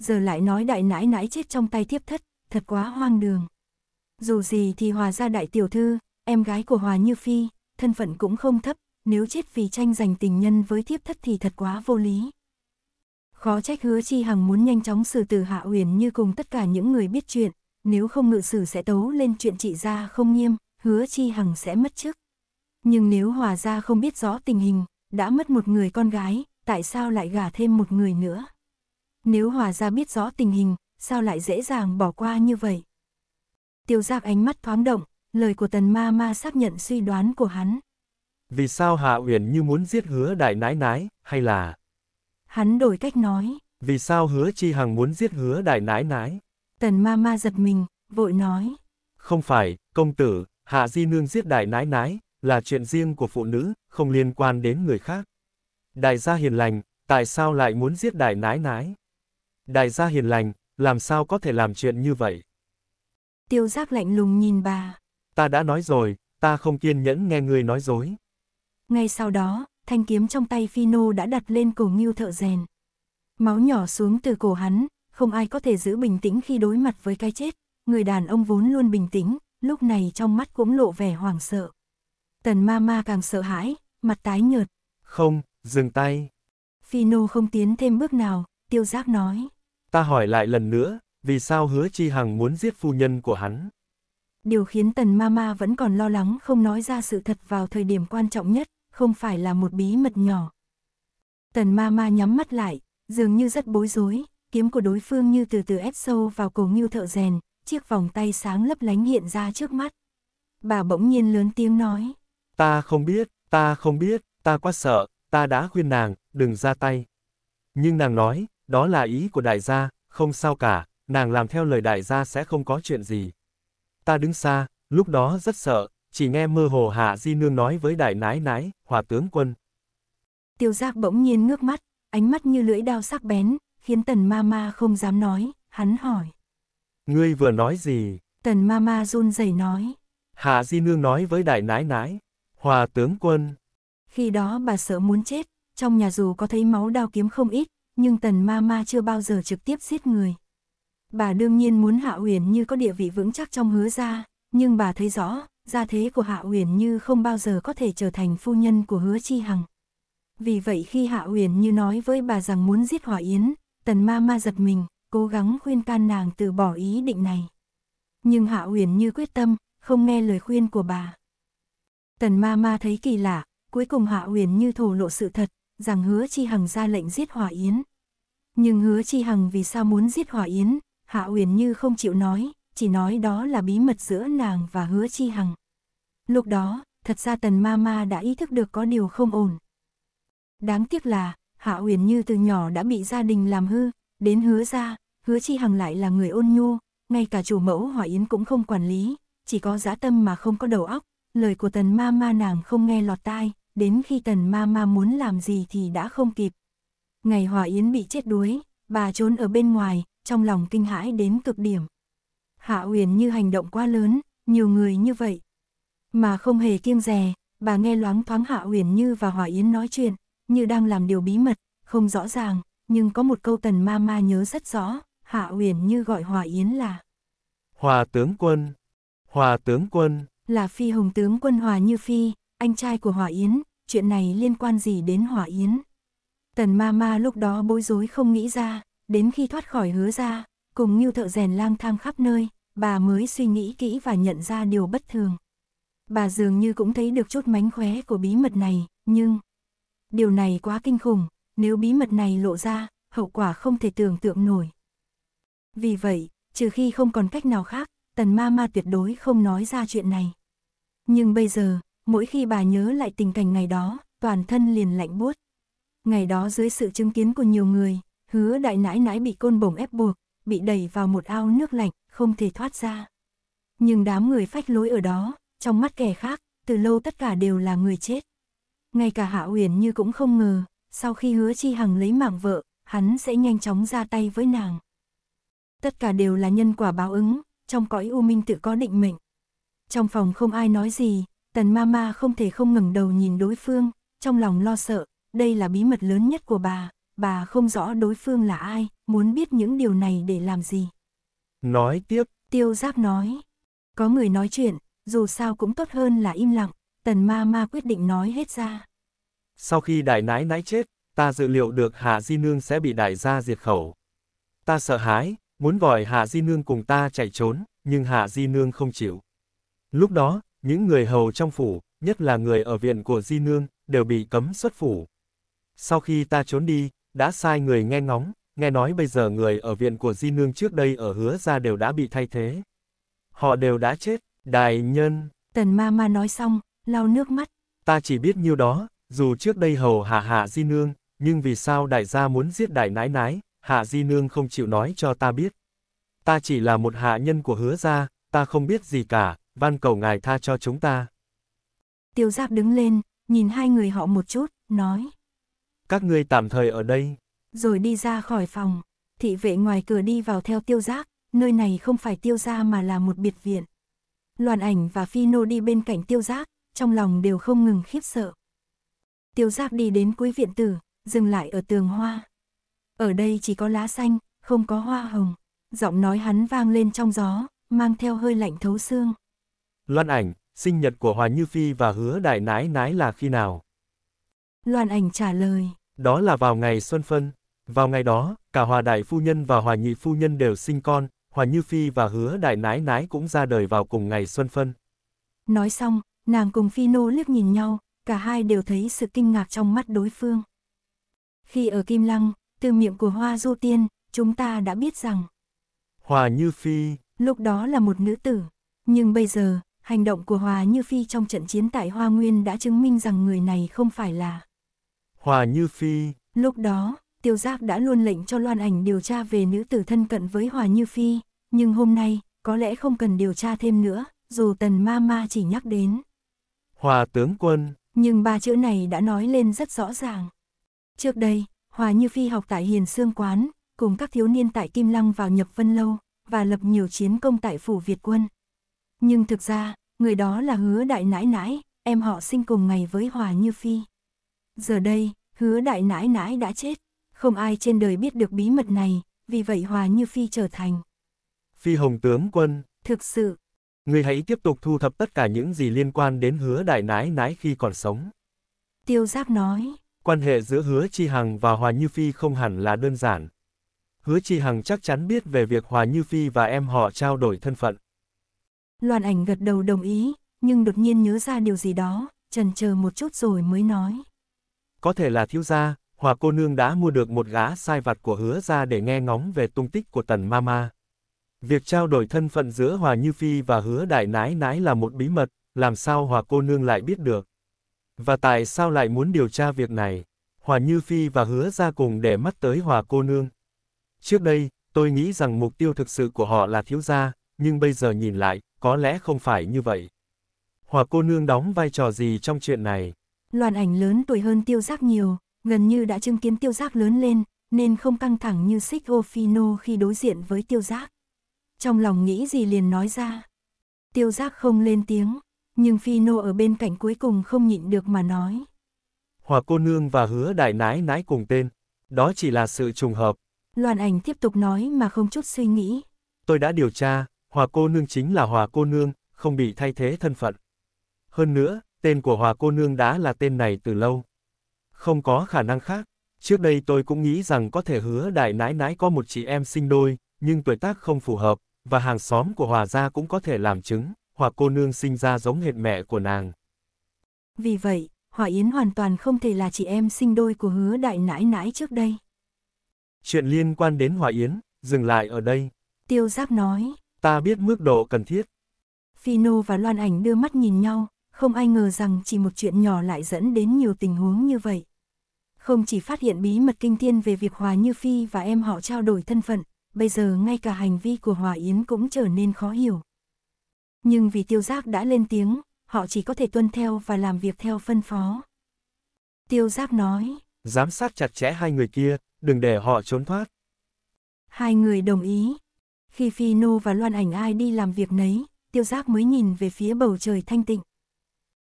Giờ lại nói đại nãi nãi chết trong tay thiếp thất, thật quá hoang đường. Dù gì thì hòa ra đại tiểu thư, em gái của hòa như phi, thân phận cũng không thấp, nếu chết vì tranh giành tình nhân với thiếp thất thì thật quá vô lý. Khó trách hứa chi hằng muốn nhanh chóng xử tử hạ uyển như cùng tất cả những người biết chuyện, nếu không ngự xử sẽ tấu lên chuyện trị ra không nghiêm, hứa chi hằng sẽ mất chức. Nhưng nếu hòa ra không biết rõ tình hình, đã mất một người con gái, tại sao lại gả thêm một người nữa? Nếu hòa ra biết rõ tình hình, sao lại dễ dàng bỏ qua như vậy? Tiêu giác ánh mắt thoáng động, lời của tần ma ma xác nhận suy đoán của hắn. Vì sao Hạ Uyển như muốn giết hứa đại nái nái, hay là... Hắn đổi cách nói. Vì sao hứa chi hằng muốn giết hứa đại nái nái? Tần ma ma giật mình, vội nói. Không phải, công tử, Hạ Di Nương giết đại nái nái, là chuyện riêng của phụ nữ, không liên quan đến người khác. Đại gia hiền lành, tại sao lại muốn giết đại nái nái? Đại gia hiền lành, làm sao có thể làm chuyện như vậy? Tiêu giác lạnh lùng nhìn bà. Ta đã nói rồi, ta không kiên nhẫn nghe người nói dối. Ngay sau đó, thanh kiếm trong tay Phino đã đặt lên cổ ngưu thợ rèn. Máu nhỏ xuống từ cổ hắn, không ai có thể giữ bình tĩnh khi đối mặt với cái chết. Người đàn ông vốn luôn bình tĩnh, lúc này trong mắt cũng lộ vẻ hoảng sợ. Tần ma ma càng sợ hãi, mặt tái nhợt. Không, dừng tay. Phino không tiến thêm bước nào, tiêu giác nói. Ta hỏi lại lần nữa, vì sao hứa chi hằng muốn giết phu nhân của hắn? Điều khiến tần ma ma vẫn còn lo lắng không nói ra sự thật vào thời điểm quan trọng nhất, không phải là một bí mật nhỏ. Tần ma ma nhắm mắt lại, dường như rất bối rối, kiếm của đối phương như từ từ ép sâu vào cổ ngưu thợ rèn, chiếc vòng tay sáng lấp lánh hiện ra trước mắt. Bà bỗng nhiên lớn tiếng nói. Ta không biết, ta không biết, ta quá sợ, ta đã khuyên nàng, đừng ra tay. Nhưng nàng nói, đó là ý của đại gia, không sao cả, nàng làm theo lời đại gia sẽ không có chuyện gì. Ta đứng xa, lúc đó rất sợ, chỉ nghe mơ hồ hạ di nương nói với đại nái nái, hòa tướng quân. Tiêu giác bỗng nhiên ngước mắt, ánh mắt như lưỡi đao sắc bén, khiến tần ma ma không dám nói, hắn hỏi. Ngươi vừa nói gì? Tần ma ma run rẩy nói. Hạ Di Nương nói với đại nái nái, hòa tướng quân. Khi đó bà sợ muốn chết, trong nhà dù có thấy máu đao kiếm không ít, nhưng tần ma ma chưa bao giờ trực tiếp giết người. Bà đương nhiên muốn Hạ Uyển Như có địa vị vững chắc trong hứa gia, nhưng bà thấy rõ, gia thế của Hạ Uyển Như không bao giờ có thể trở thành phu nhân của hứa chi hằng. Vì vậy khi Hạ Uyển Như nói với bà rằng muốn giết Hòa Yến, tần ma ma giật mình, cố gắng khuyên can nàng từ bỏ ý định này. Nhưng Hạ Uyển như quyết tâm, không nghe lời khuyên của bà. Tần ma ma thấy kỳ lạ, cuối cùng Hạ Uyển như thổ lộ sự thật, rằng hứa chi hằng ra lệnh giết Hòa Yến. Nhưng hứa chi hằng vì sao muốn giết Hòa Yến, Hạ Uyển như không chịu nói, chỉ nói đó là bí mật giữa nàng và hứa chi hằng. Lúc đó, thật ra tần ma ma đã ý thức được có điều không ổn. Đáng tiếc là, Hạ Uyển Như từ nhỏ đã bị gia đình làm hư, đến hứa ra, hứa chi hằng lại là người ôn nhu, ngay cả chủ mẫu hỏa yến cũng không quản lý, chỉ có dã tâm mà không có đầu óc, lời của tần ma ma nàng không nghe lọt tai, đến khi tần ma ma muốn làm gì thì đã không kịp. Ngày hỏa yến bị chết đuối, bà trốn ở bên ngoài, trong lòng kinh hãi đến cực điểm. Hạ Uyển như hành động quá lớn, nhiều người như vậy. Mà không hề kiêng rè, bà nghe loáng thoáng Hạ Uyển Như và Hòa Yến nói chuyện, như đang làm điều bí mật, không rõ ràng, nhưng có một câu tần ma ma nhớ rất rõ, Hạ Uyển Như gọi Hòa Yến là Hòa tướng quân, Hòa tướng quân. Là phi hùng tướng quân Hòa Như Phi, anh trai của Hòa Yến, chuyện này liên quan gì đến Hòa Yến? Tần ma ma lúc đó bối rối không nghĩ ra, đến khi thoát khỏi hứa ra, cùng như thợ rèn lang thang khắp nơi, bà mới suy nghĩ kỹ và nhận ra điều bất thường. Bà dường như cũng thấy được chút mánh khóe của bí mật này, nhưng... Điều này quá kinh khủng, nếu bí mật này lộ ra, hậu quả không thể tưởng tượng nổi. Vì vậy, trừ khi không còn cách nào khác, tần ma ma tuyệt đối không nói ra chuyện này. Nhưng bây giờ, mỗi khi bà nhớ lại tình cảnh ngày đó, toàn thân liền lạnh buốt. Ngày đó dưới sự chứng kiến của nhiều người, hứa đại nãi nãi bị côn bổng ép buộc, bị đẩy vào một ao nước lạnh, không thể thoát ra. Nhưng đám người phách lối ở đó, trong mắt kẻ khác, từ lâu tất cả đều là người chết. Ngay cả Hạ Uyển Như cũng không ngờ, sau khi hứa chi hằng lấy mạng vợ, hắn sẽ nhanh chóng ra tay với nàng tất cả đều là nhân quả báo ứng, trong cõi u minh tự có định mệnh. Trong phòng không ai nói gì, tần ma ma không thể không ngẩng đầu nhìn đối phương, trong lòng lo sợ, đây là bí mật lớn nhất của bà, bà không rõ đối phương là ai, muốn biết những điều này để làm gì. Nói tiếp, tiêu giáp nói, có người nói chuyện, dù sao cũng tốt hơn là im lặng, tần ma ma quyết định nói hết ra. Sau khi đại nái nái chết, ta dự liệu được Hà Di Nương sẽ bị đại gia diệt khẩu. Ta sợ hãi, muốn gọi Hạ Di Nương cùng ta chạy trốn, nhưng Hạ Di Nương không chịu. Lúc đó, những người hầu trong phủ, nhất là người ở viện của Di Nương, đều bị cấm xuất phủ. Sau khi ta trốn đi, đã sai người nghe ngóng, nghe nói bây giờ người ở viện của Di Nương trước đây ở hứa ra đều đã bị thay thế. Họ đều đã chết, đại nhân. Tần ma ma nói xong, lau nước mắt. Ta chỉ biết nhiêu đó, dù trước đây hầu hạ hạ Di Nương, nhưng vì sao đại gia muốn giết đại nái nái Hạ Di Nương không chịu nói cho ta biết. Ta chỉ là một hạ nhân của hứa gia, ta không biết gì cả, van cầu ngài tha cho chúng ta. Tiêu Giáp đứng lên, nhìn hai người họ một chút, nói. Các ngươi tạm thời ở đây. Rồi đi ra khỏi phòng, thị vệ ngoài cửa đi vào theo tiêu Giáp, nơi này không phải tiêu gia mà là một biệt viện. Loàn ảnh và Phi Nô đi bên cạnh tiêu Giáp, trong lòng đều không ngừng khiếp sợ. Tiêu Giáp đi đến cuối viện tử, dừng lại ở tường hoa ở đây chỉ có lá xanh, không có hoa hồng. Giọng nói hắn vang lên trong gió, mang theo hơi lạnh thấu xương. Loan ảnh, sinh nhật của Hòa Như Phi và hứa đại nái nái là khi nào? Loan ảnh trả lời. Đó là vào ngày xuân phân. Vào ngày đó, cả Hòa Đại Phu Nhân và Hòa Nhị Phu Nhân đều sinh con, Hòa Như Phi và hứa đại nái nái cũng ra đời vào cùng ngày xuân phân. Nói xong, nàng cùng Phi Nô liếc nhìn nhau, cả hai đều thấy sự kinh ngạc trong mắt đối phương. Khi ở Kim Lăng, từ miệng của Hoa Du Tiên, chúng ta đã biết rằng Hòa Như Phi lúc đó là một nữ tử. Nhưng bây giờ, hành động của Hòa Như Phi trong trận chiến tại Hoa Nguyên đã chứng minh rằng người này không phải là Hòa Như Phi. Lúc đó, Tiêu Giác đã luôn lệnh cho Loan Ảnh điều tra về nữ tử thân cận với Hòa Như Phi, nhưng hôm nay, có lẽ không cần điều tra thêm nữa, dù Tần Ma Ma chỉ nhắc đến. Hòa tướng quân. Nhưng ba chữ này đã nói lên rất rõ ràng. Trước đây, Hòa Như Phi học tại Hiền Sương Quán, cùng các thiếu niên tại Kim Lăng vào nhập Vân Lâu, và lập nhiều chiến công tại Phủ Việt Quân. Nhưng thực ra, người đó là hứa đại nãi nãi, em họ sinh cùng ngày với Hòa Như Phi. Giờ đây, hứa đại nãi nãi đã chết, không ai trên đời biết được bí mật này, vì vậy Hòa Như Phi trở thành. Phi Hồng Tướng Quân. Thực sự. Người hãy tiếp tục thu thập tất cả những gì liên quan đến hứa đại nãi nãi khi còn sống. Tiêu Giáp nói quan hệ giữa Hứa Chi Hằng và Hòa Như Phi không hẳn là đơn giản. Hứa Chi Hằng chắc chắn biết về việc Hòa Như Phi và em họ trao đổi thân phận. Loan ảnh gật đầu đồng ý, nhưng đột nhiên nhớ ra điều gì đó, trần chờ một chút rồi mới nói. Có thể là thiếu gia, Hòa cô nương đã mua được một gã sai vặt của hứa ra để nghe ngóng về tung tích của tần mama. Việc trao đổi thân phận giữa Hòa Như Phi và hứa đại nái nái là một bí mật, làm sao Hòa cô nương lại biết được. Và tại sao lại muốn điều tra việc này? Hòa Như Phi và hứa ra cùng để mắt tới Hòa cô nương. Trước đây, tôi nghĩ rằng mục tiêu thực sự của họ là thiếu gia, nhưng bây giờ nhìn lại, có lẽ không phải như vậy. Hòa cô nương đóng vai trò gì trong chuyện này? loàn ảnh lớn tuổi hơn tiêu giác nhiều, gần như đã chứng kiến tiêu giác lớn lên, nên không căng thẳng như xích khi đối diện với tiêu giác. Trong lòng nghĩ gì liền nói ra. Tiêu giác không lên tiếng, nhưng Phi Nô ở bên cạnh cuối cùng không nhịn được mà nói. Hòa cô nương và hứa đại nái nái cùng tên, đó chỉ là sự trùng hợp. Loan ảnh tiếp tục nói mà không chút suy nghĩ. Tôi đã điều tra, hòa cô nương chính là hòa cô nương, không bị thay thế thân phận. Hơn nữa, tên của hòa cô nương đã là tên này từ lâu. Không có khả năng khác, trước đây tôi cũng nghĩ rằng có thể hứa đại nái nái có một chị em sinh đôi, nhưng tuổi tác không phù hợp, và hàng xóm của hòa gia cũng có thể làm chứng họa cô nương sinh ra giống hệt mẹ của nàng. Vì vậy, họa yến hoàn toàn không thể là chị em sinh đôi của hứa đại nãi nãi trước đây. Chuyện liên quan đến họa yến, dừng lại ở đây. Tiêu giáp nói. Ta biết mức độ cần thiết. Nô và Loan Ảnh đưa mắt nhìn nhau, không ai ngờ rằng chỉ một chuyện nhỏ lại dẫn đến nhiều tình huống như vậy. Không chỉ phát hiện bí mật kinh thiên về việc Hòa Như Phi và em họ trao đổi thân phận, bây giờ ngay cả hành vi của Hòa Yến cũng trở nên khó hiểu nhưng vì tiêu giác đã lên tiếng, họ chỉ có thể tuân theo và làm việc theo phân phó. Tiêu giác nói, giám sát chặt chẽ hai người kia, đừng để họ trốn thoát. Hai người đồng ý. Khi Phi Nô và Loan Ảnh ai đi làm việc nấy, tiêu giác mới nhìn về phía bầu trời thanh tịnh.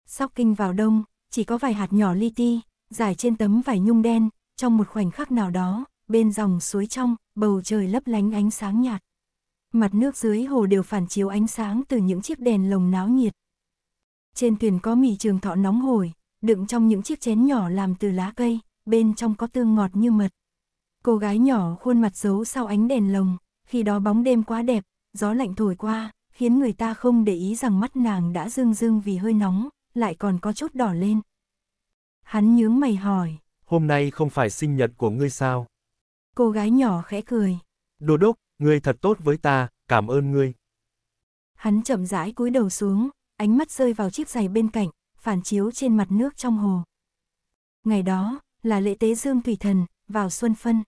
Sóc kinh vào đông, chỉ có vài hạt nhỏ li ti, dài trên tấm vải nhung đen, trong một khoảnh khắc nào đó, bên dòng suối trong, bầu trời lấp lánh ánh sáng nhạt mặt nước dưới hồ đều phản chiếu ánh sáng từ những chiếc đèn lồng náo nhiệt. Trên thuyền có mì trường thọ nóng hổi, đựng trong những chiếc chén nhỏ làm từ lá cây, bên trong có tương ngọt như mật. Cô gái nhỏ khuôn mặt giấu sau ánh đèn lồng, khi đó bóng đêm quá đẹp, gió lạnh thổi qua, khiến người ta không để ý rằng mắt nàng đã rưng rưng vì hơi nóng, lại còn có chút đỏ lên. Hắn nhướng mày hỏi. Hôm nay không phải sinh nhật của ngươi sao? Cô gái nhỏ khẽ cười. Đồ đốc, Ngươi thật tốt với ta, cảm ơn ngươi. Hắn chậm rãi cúi đầu xuống, ánh mắt rơi vào chiếc giày bên cạnh, phản chiếu trên mặt nước trong hồ. Ngày đó, là lễ tế dương thủy thần, vào xuân phân.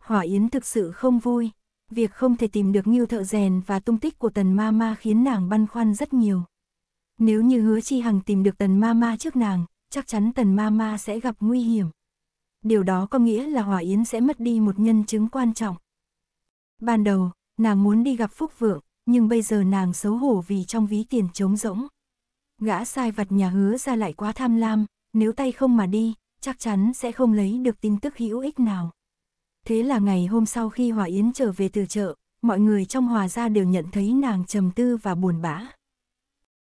Hỏa Yến thực sự không vui, việc không thể tìm được nghiêu thợ rèn và tung tích của tần ma ma khiến nàng băn khoăn rất nhiều. Nếu như hứa chi hằng tìm được tần ma ma trước nàng, chắc chắn tần ma ma sẽ gặp nguy hiểm. Điều đó có nghĩa là Hỏa Yến sẽ mất đi một nhân chứng quan trọng. Ban đầu, nàng muốn đi gặp Phúc Vượng, nhưng bây giờ nàng xấu hổ vì trong ví tiền trống rỗng. Gã sai vật nhà hứa ra lại quá tham lam, nếu tay không mà đi, chắc chắn sẽ không lấy được tin tức hữu ích nào. Thế là ngày hôm sau khi Hòa Yến trở về từ chợ, mọi người trong Hòa gia đều nhận thấy nàng trầm tư và buồn bã.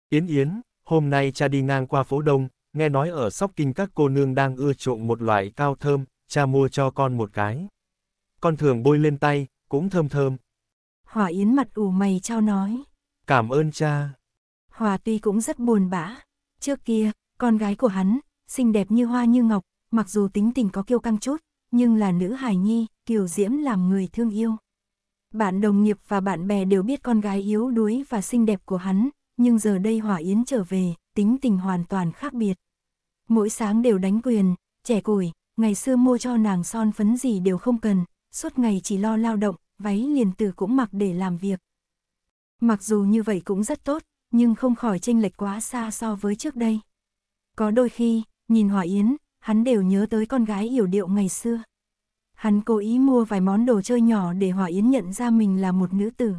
Yến Yến, hôm nay cha đi ngang qua phố đông, nghe nói ở Sóc Kinh các cô nương đang ưa chuộng một loại cao thơm, cha mua cho con một cái. Con thường bôi lên tay, cũng thơm thơm. Hòa Yến mặt ủ mày trao nói. Cảm ơn cha. Hòa tuy cũng rất buồn bã. Trước kia, con gái của hắn, xinh đẹp như hoa như ngọc, mặc dù tính tình có kiêu căng chút, nhưng là nữ hài nhi, kiều diễm làm người thương yêu. Bạn đồng nghiệp và bạn bè đều biết con gái yếu đuối và xinh đẹp của hắn, nhưng giờ đây Hòa Yến trở về, tính tình hoàn toàn khác biệt. Mỗi sáng đều đánh quyền, trẻ củi, ngày xưa mua cho nàng son phấn gì đều không cần, suốt ngày chỉ lo lao động, váy liền từ cũng mặc để làm việc. Mặc dù như vậy cũng rất tốt, nhưng không khỏi chênh lệch quá xa so với trước đây. Có đôi khi, nhìn hỏa Yến, hắn đều nhớ tới con gái hiểu điệu ngày xưa. Hắn cố ý mua vài món đồ chơi nhỏ để hỏa Yến nhận ra mình là một nữ tử.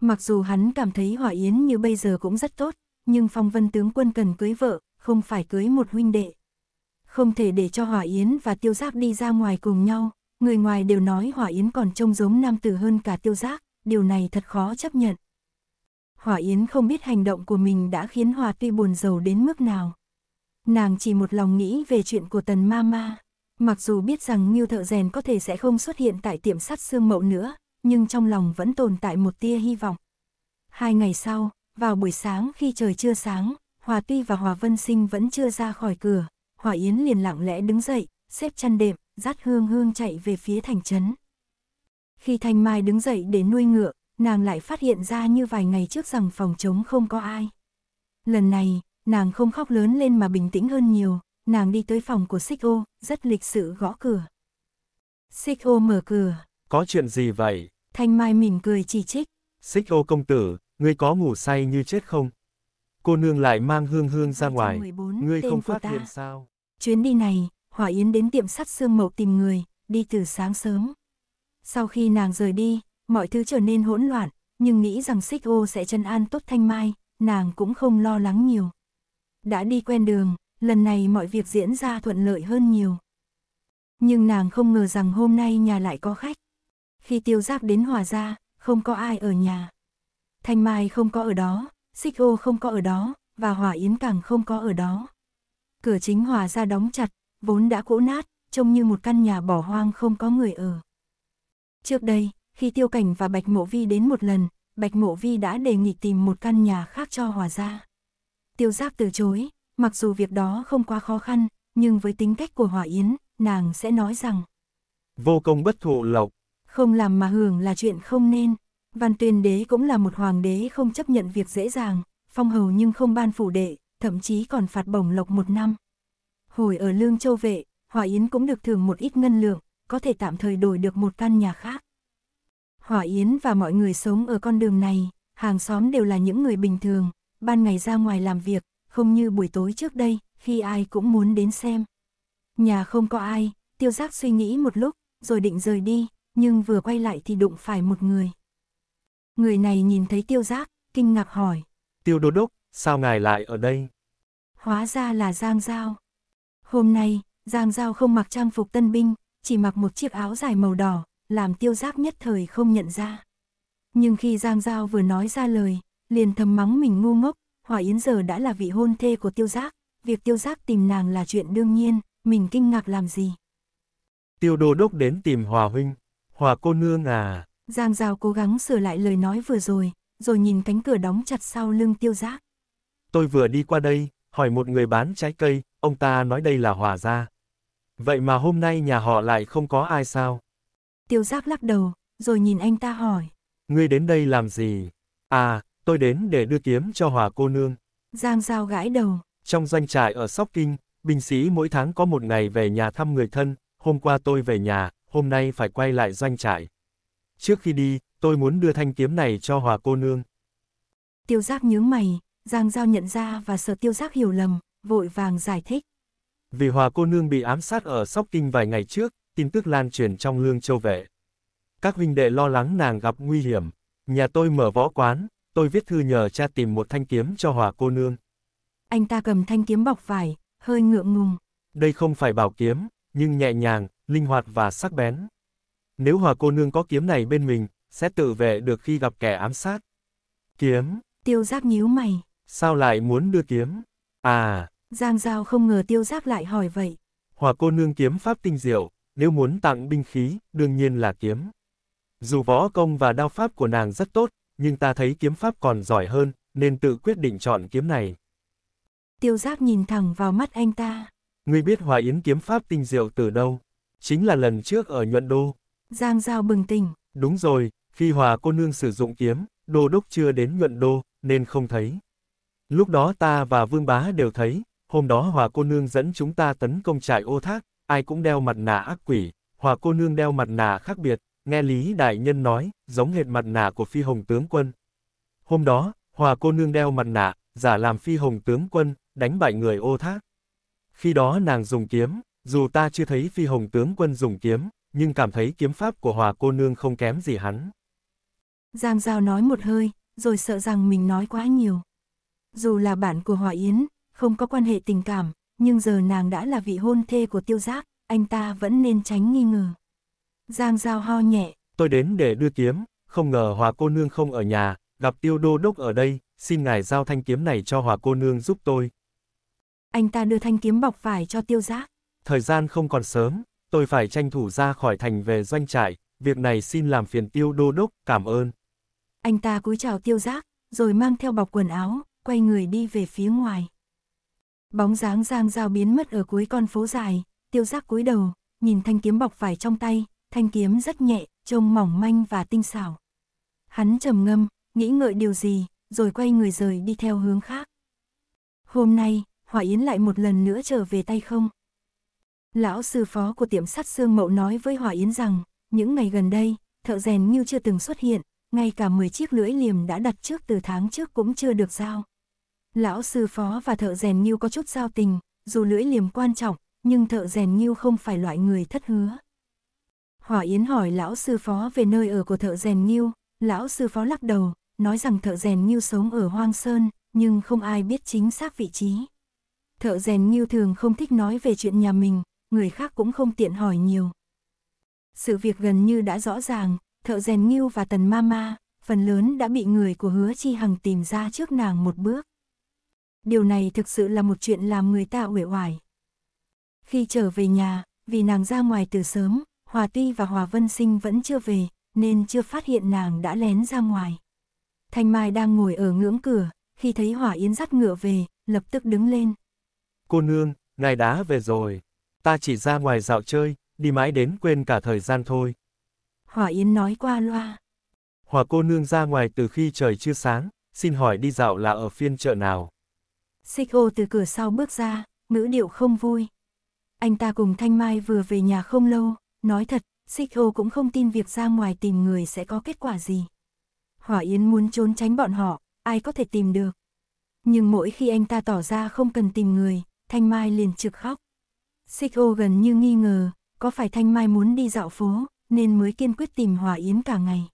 Mặc dù hắn cảm thấy hỏa Yến như bây giờ cũng rất tốt, nhưng Phong Vân tướng quân cần cưới vợ, không phải cưới một huynh đệ. Không thể để cho hỏa Yến và Tiêu Giáp đi ra ngoài cùng nhau, người ngoài đều nói Hỏa Yến còn trông giống nam tử hơn cả tiêu giác, điều này thật khó chấp nhận. Hỏa Yến không biết hành động của mình đã khiến Hòa Tuy buồn giàu đến mức nào. Nàng chỉ một lòng nghĩ về chuyện của tần ma ma. Mặc dù biết rằng Ngưu Thợ Rèn có thể sẽ không xuất hiện tại tiệm sắt xương mậu nữa, nhưng trong lòng vẫn tồn tại một tia hy vọng. Hai ngày sau, vào buổi sáng khi trời chưa sáng, Hòa Tuy và Hòa Vân Sinh vẫn chưa ra khỏi cửa, Hòa Yến liền lặng lẽ đứng dậy, xếp chăn đệm, dắt hương hương chạy về phía thành trấn. Khi Thanh Mai đứng dậy để nuôi ngựa, nàng lại phát hiện ra như vài ngày trước rằng phòng trống không có ai. Lần này, nàng không khóc lớn lên mà bình tĩnh hơn nhiều, nàng đi tới phòng của Xích Ô, rất lịch sự gõ cửa. Xích Ô mở cửa. Có chuyện gì vậy? Thanh Mai mỉm cười chỉ trích. Xích Ô công tử, ngươi có ngủ say như chết không? Cô nương lại mang hương hương ra ngoài, ngươi không phát hiện sao? Chuyến đi này, Hỏa Yến đến tiệm sắt xương mộc tìm người, đi từ sáng sớm. Sau khi nàng rời đi, mọi thứ trở nên hỗn loạn, nhưng nghĩ rằng xích ô sẽ chân an tốt thanh mai, nàng cũng không lo lắng nhiều. Đã đi quen đường, lần này mọi việc diễn ra thuận lợi hơn nhiều. Nhưng nàng không ngờ rằng hôm nay nhà lại có khách. Khi tiêu Giáp đến hòa ra, không có ai ở nhà. Thanh Mai không có ở đó, Xích Ô không có ở đó, và Hòa Yến càng không có ở đó. Cửa chính hòa ra đóng chặt, vốn đã cũ nát, trông như một căn nhà bỏ hoang không có người ở. Trước đây, khi Tiêu Cảnh và Bạch Mộ Vi đến một lần, Bạch Mộ Vi đã đề nghị tìm một căn nhà khác cho Hòa Gia. Tiêu Giác từ chối, mặc dù việc đó không quá khó khăn, nhưng với tính cách của Hòa Yến, nàng sẽ nói rằng Vô công bất thụ lộc, không làm mà hưởng là chuyện không nên. Văn tuyên đế cũng là một hoàng đế không chấp nhận việc dễ dàng, phong hầu nhưng không ban phủ đệ, thậm chí còn phạt bổng lộc một năm. Hồi ở Lương Châu Vệ, Hòa Yến cũng được thưởng một ít ngân lượng, có thể tạm thời đổi được một căn nhà khác. Hòa Yến và mọi người sống ở con đường này, hàng xóm đều là những người bình thường, ban ngày ra ngoài làm việc, không như buổi tối trước đây, khi ai cũng muốn đến xem. Nhà không có ai, tiêu giác suy nghĩ một lúc, rồi định rời đi, nhưng vừa quay lại thì đụng phải một người. Người này nhìn thấy tiêu giác, kinh ngạc hỏi. Tiêu đô đốc, sao ngài lại ở đây? Hóa ra là Giang Giao. Hôm nay, Giang Giao không mặc trang phục tân binh, chỉ mặc một chiếc áo dài màu đỏ, làm tiêu giáp nhất thời không nhận ra. Nhưng khi Giang Giao vừa nói ra lời, liền thầm mắng mình ngu ngốc, Hòa Yến giờ đã là vị hôn thê của tiêu Giáp, việc tiêu Giáp tìm nàng là chuyện đương nhiên, mình kinh ngạc làm gì. Tiêu đô đốc đến tìm Hòa Huynh, Hòa cô nương à. Giang Giao cố gắng sửa lại lời nói vừa rồi, rồi nhìn cánh cửa đóng chặt sau lưng tiêu Giáp. Tôi vừa đi qua đây, hỏi một người bán trái cây, ông ta nói đây là hòa gia. Vậy mà hôm nay nhà họ lại không có ai sao? Tiêu giác lắc đầu, rồi nhìn anh ta hỏi. Ngươi đến đây làm gì? À, tôi đến để đưa kiếm cho hòa cô nương. Giang Giao gãi đầu. Trong doanh trại ở Sóc Kinh, binh sĩ mỗi tháng có một ngày về nhà thăm người thân, hôm qua tôi về nhà, hôm nay phải quay lại doanh trại. Trước khi đi, tôi muốn đưa thanh kiếm này cho hòa cô nương. Tiêu giác nhướng mày, Giang Giao nhận ra và sợ tiêu giác hiểu lầm, vội vàng giải thích. Vì Hòa cô nương bị ám sát ở Sóc Kinh vài ngày trước, tin tức lan truyền trong lương châu vệ. Các huynh đệ lo lắng nàng gặp nguy hiểm, nhà tôi mở võ quán, tôi viết thư nhờ cha tìm một thanh kiếm cho Hòa cô nương. Anh ta cầm thanh kiếm bọc vải, hơi ngượng ngùng. Đây không phải bảo kiếm, nhưng nhẹ nhàng, linh hoạt và sắc bén. Nếu Hòa cô nương có kiếm này bên mình, sẽ tự vệ được khi gặp kẻ ám sát. Kiếm. Tiêu giác nhíu mày. Sao lại muốn đưa kiếm? À! Giang Giao không ngờ tiêu giác lại hỏi vậy. Hòa cô nương kiếm pháp tinh diệu, nếu muốn tặng binh khí, đương nhiên là kiếm. Dù võ công và đao pháp của nàng rất tốt, nhưng ta thấy kiếm pháp còn giỏi hơn, nên tự quyết định chọn kiếm này. Tiêu giác nhìn thẳng vào mắt anh ta. Ngươi biết Hòa Yến kiếm pháp tinh diệu từ đâu? Chính là lần trước ở Nhuận Đô. Giang Giao bừng tỉnh. Đúng rồi, khi Hòa cô nương sử dụng kiếm, đô đốc chưa đến Nhuận Đô, nên không thấy. Lúc đó ta và Vương Bá đều thấy, hôm đó Hòa cô nương dẫn chúng ta tấn công trại ô thác, ai cũng đeo mặt nạ ác quỷ, Hòa cô nương đeo mặt nạ khác biệt, nghe Lý Đại Nhân nói, giống hệt mặt nạ của phi hồng tướng quân. Hôm đó, Hòa cô nương đeo mặt nạ, giả làm phi hồng tướng quân, đánh bại người ô thác. Khi đó nàng dùng kiếm, dù ta chưa thấy phi hồng tướng quân dùng kiếm, nhưng cảm thấy kiếm pháp của Hòa cô nương không kém gì hắn. Giang Giao nói một hơi, rồi sợ rằng mình nói quá nhiều. Dù là bạn của Hòa Yến, không có quan hệ tình cảm, nhưng giờ nàng đã là vị hôn thê của tiêu giác, anh ta vẫn nên tránh nghi ngờ. Giang Giao ho nhẹ. Tôi đến để đưa kiếm, không ngờ Hòa cô nương không ở nhà, gặp tiêu đô đốc ở đây, xin ngài giao thanh kiếm này cho Hòa cô nương giúp tôi. Anh ta đưa thanh kiếm bọc vải cho tiêu giác. Thời gian không còn sớm, tôi phải tranh thủ ra khỏi thành về doanh trại, việc này xin làm phiền tiêu đô đốc, cảm ơn. Anh ta cúi chào tiêu giác, rồi mang theo bọc quần áo, quay người đi về phía ngoài. Bóng dáng Giang Giao biến mất ở cuối con phố dài, tiêu giác cúi đầu, nhìn thanh kiếm bọc vải trong tay, thanh kiếm rất nhẹ, trông mỏng manh và tinh xảo. Hắn trầm ngâm, nghĩ ngợi điều gì, rồi quay người rời đi theo hướng khác. Hôm nay, Hòa Yến lại một lần nữa trở về tay không? Lão sư phó của tiệm sắt xương mậu nói với Hòa Yến rằng, những ngày gần đây, thợ rèn như chưa từng xuất hiện, ngay cả 10 chiếc lưỡi liềm đã đặt trước từ tháng trước cũng chưa được giao. Lão sư phó và thợ rèn Nhiêu có chút giao tình, dù lưỡi liềm quan trọng, nhưng thợ rèn Nhiêu không phải loại người thất hứa. Hỏa Yến hỏi lão sư phó về nơi ở của thợ rèn Nhiêu, lão sư phó lắc đầu, nói rằng thợ rèn Nhiêu sống ở Hoang Sơn, nhưng không ai biết chính xác vị trí. Thợ rèn Nhiêu thường không thích nói về chuyện nhà mình, người khác cũng không tiện hỏi nhiều. Sự việc gần như đã rõ ràng, thợ rèn Nhiêu và Tần ma ma phần lớn đã bị người của hứa chi hằng tìm ra trước nàng một bước. Điều này thực sự là một chuyện làm người ta uể oải. Khi trở về nhà, vì nàng ra ngoài từ sớm, Hòa Tuy và Hòa Vân Sinh vẫn chưa về, nên chưa phát hiện nàng đã lén ra ngoài. Thanh Mai đang ngồi ở ngưỡng cửa, khi thấy Hòa Yến dắt ngựa về, lập tức đứng lên. Cô nương, ngài đã về rồi. Ta chỉ ra ngoài dạo chơi, đi mãi đến quên cả thời gian thôi. Hòa Yến nói qua loa. Hòa cô nương ra ngoài từ khi trời chưa sáng, xin hỏi đi dạo là ở phiên chợ nào? Xích ô từ cửa sau bước ra, ngữ điệu không vui. Anh ta cùng Thanh Mai vừa về nhà không lâu, nói thật, Xích ô cũng không tin việc ra ngoài tìm người sẽ có kết quả gì. Hỏa Yến muốn trốn tránh bọn họ, ai có thể tìm được. Nhưng mỗi khi anh ta tỏ ra không cần tìm người, Thanh Mai liền trực khóc. Xích ô gần như nghi ngờ, có phải Thanh Mai muốn đi dạo phố, nên mới kiên quyết tìm Hòa Yến cả ngày.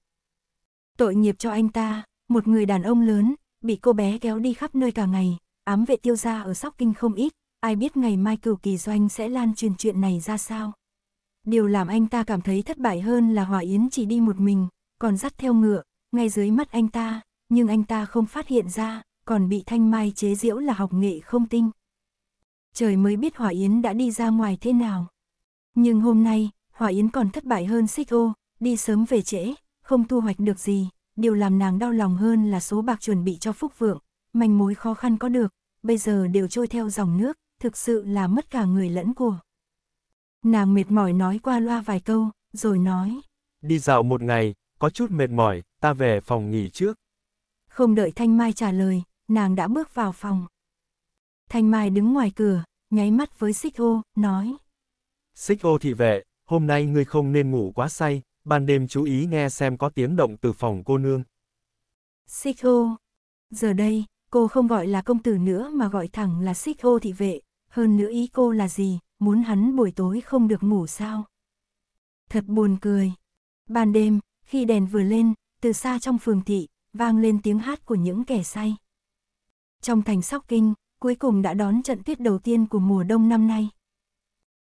Tội nghiệp cho anh ta, một người đàn ông lớn, bị cô bé kéo đi khắp nơi cả ngày, ám vệ tiêu gia ở Sóc Kinh không ít, ai biết ngày mai cửu kỳ doanh sẽ lan truyền chuyện này ra sao. Điều làm anh ta cảm thấy thất bại hơn là Hòa Yến chỉ đi một mình, còn dắt theo ngựa, ngay dưới mắt anh ta, nhưng anh ta không phát hiện ra, còn bị Thanh Mai chế giễu là học nghệ không tinh. Trời mới biết Hòa Yến đã đi ra ngoài thế nào. Nhưng hôm nay, Hòa Yến còn thất bại hơn xích ô, đi sớm về trễ, không thu hoạch được gì, điều làm nàng đau lòng hơn là số bạc chuẩn bị cho Phúc Vượng, manh mối khó khăn có được, bây giờ đều trôi theo dòng nước, thực sự là mất cả người lẫn của. Nàng mệt mỏi nói qua loa vài câu, rồi nói. Đi dạo một ngày, có chút mệt mỏi, ta về phòng nghỉ trước. Không đợi Thanh Mai trả lời, nàng đã bước vào phòng. Thanh Mai đứng ngoài cửa, nháy mắt với xích ô, nói. Xích ô thị vệ, hôm nay ngươi không nên ngủ quá say, ban đêm chú ý nghe xem có tiếng động từ phòng cô nương. Xích ô, giờ đây, Cô không gọi là công tử nữa mà gọi thẳng là xích ô thị vệ, hơn nữa ý cô là gì, muốn hắn buổi tối không được ngủ sao? Thật buồn cười. Ban đêm, khi đèn vừa lên, từ xa trong phường thị, vang lên tiếng hát của những kẻ say. Trong thành Sóc Kinh, cuối cùng đã đón trận tuyết đầu tiên của mùa đông năm nay.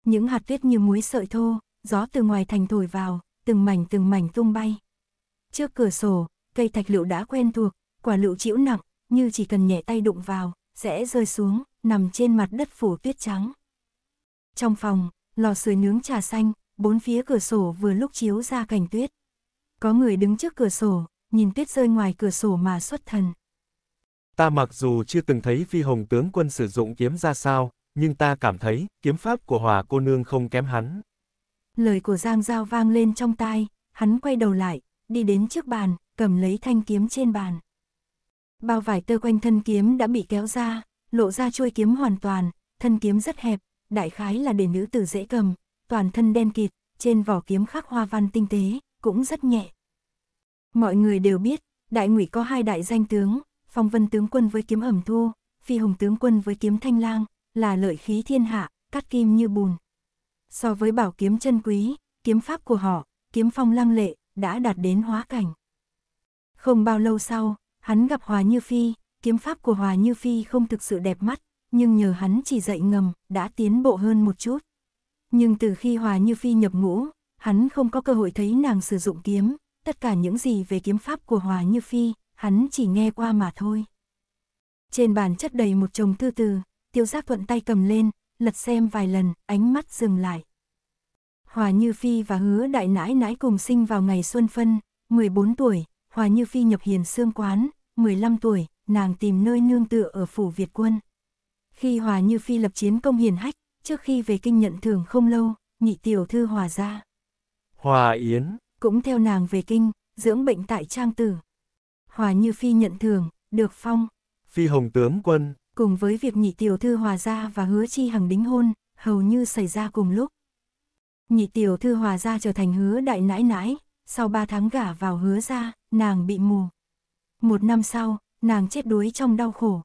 Những hạt tuyết như muối sợi thô, gió từ ngoài thành thổi vào, từng mảnh từng mảnh tung bay. Trước cửa sổ, cây thạch lựu đã quen thuộc, quả lựu chịu nặng, như chỉ cần nhẹ tay đụng vào, sẽ rơi xuống, nằm trên mặt đất phủ tuyết trắng. Trong phòng, lò sưởi nướng trà xanh, bốn phía cửa sổ vừa lúc chiếu ra cảnh tuyết. Có người đứng trước cửa sổ, nhìn tuyết rơi ngoài cửa sổ mà xuất thần. Ta mặc dù chưa từng thấy phi hồng tướng quân sử dụng kiếm ra sao, nhưng ta cảm thấy kiếm pháp của hòa cô nương không kém hắn. Lời của Giang Giao vang lên trong tai, hắn quay đầu lại, đi đến trước bàn, cầm lấy thanh kiếm trên bàn. Bao vải tơ quanh thân kiếm đã bị kéo ra, lộ ra chuôi kiếm hoàn toàn, thân kiếm rất hẹp, đại khái là để nữ tử dễ cầm, toàn thân đen kịt, trên vỏ kiếm khắc hoa văn tinh tế, cũng rất nhẹ. Mọi người đều biết, đại ngụy có hai đại danh tướng, phong vân tướng quân với kiếm ẩm thu, phi hùng tướng quân với kiếm thanh lang, là lợi khí thiên hạ, cắt kim như bùn. So với bảo kiếm chân quý, kiếm pháp của họ, kiếm phong lăng lệ, đã đạt đến hóa cảnh. Không bao lâu sau, Hắn gặp Hòa Như Phi, kiếm pháp của Hòa Như Phi không thực sự đẹp mắt, nhưng nhờ hắn chỉ dạy ngầm, đã tiến bộ hơn một chút. Nhưng từ khi Hòa Như Phi nhập ngũ, hắn không có cơ hội thấy nàng sử dụng kiếm, tất cả những gì về kiếm pháp của Hòa Như Phi, hắn chỉ nghe qua mà thôi. Trên bàn chất đầy một chồng thư từ, tiêu giác thuận tay cầm lên, lật xem vài lần, ánh mắt dừng lại. Hòa Như Phi và hứa đại nãi nãi cùng sinh vào ngày xuân phân, 14 tuổi, Hòa Như Phi nhập hiền xương quán, 15 tuổi, nàng tìm nơi nương tựa ở phủ Việt quân. Khi Hòa Như Phi lập chiến công hiền hách, trước khi về kinh nhận thưởng không lâu, nhị tiểu thư Hòa ra. Hòa Yến. Cũng theo nàng về kinh, dưỡng bệnh tại Trang Tử. Hòa Như Phi nhận thưởng, được phong. Phi Hồng tướng quân. Cùng với việc nhị tiểu thư Hòa ra và hứa chi hằng đính hôn, hầu như xảy ra cùng lúc. Nhị tiểu thư Hòa ra trở thành hứa đại nãi nãi, sau 3 tháng gả vào hứa ra, nàng bị mù. Một năm sau, nàng chết đuối trong đau khổ.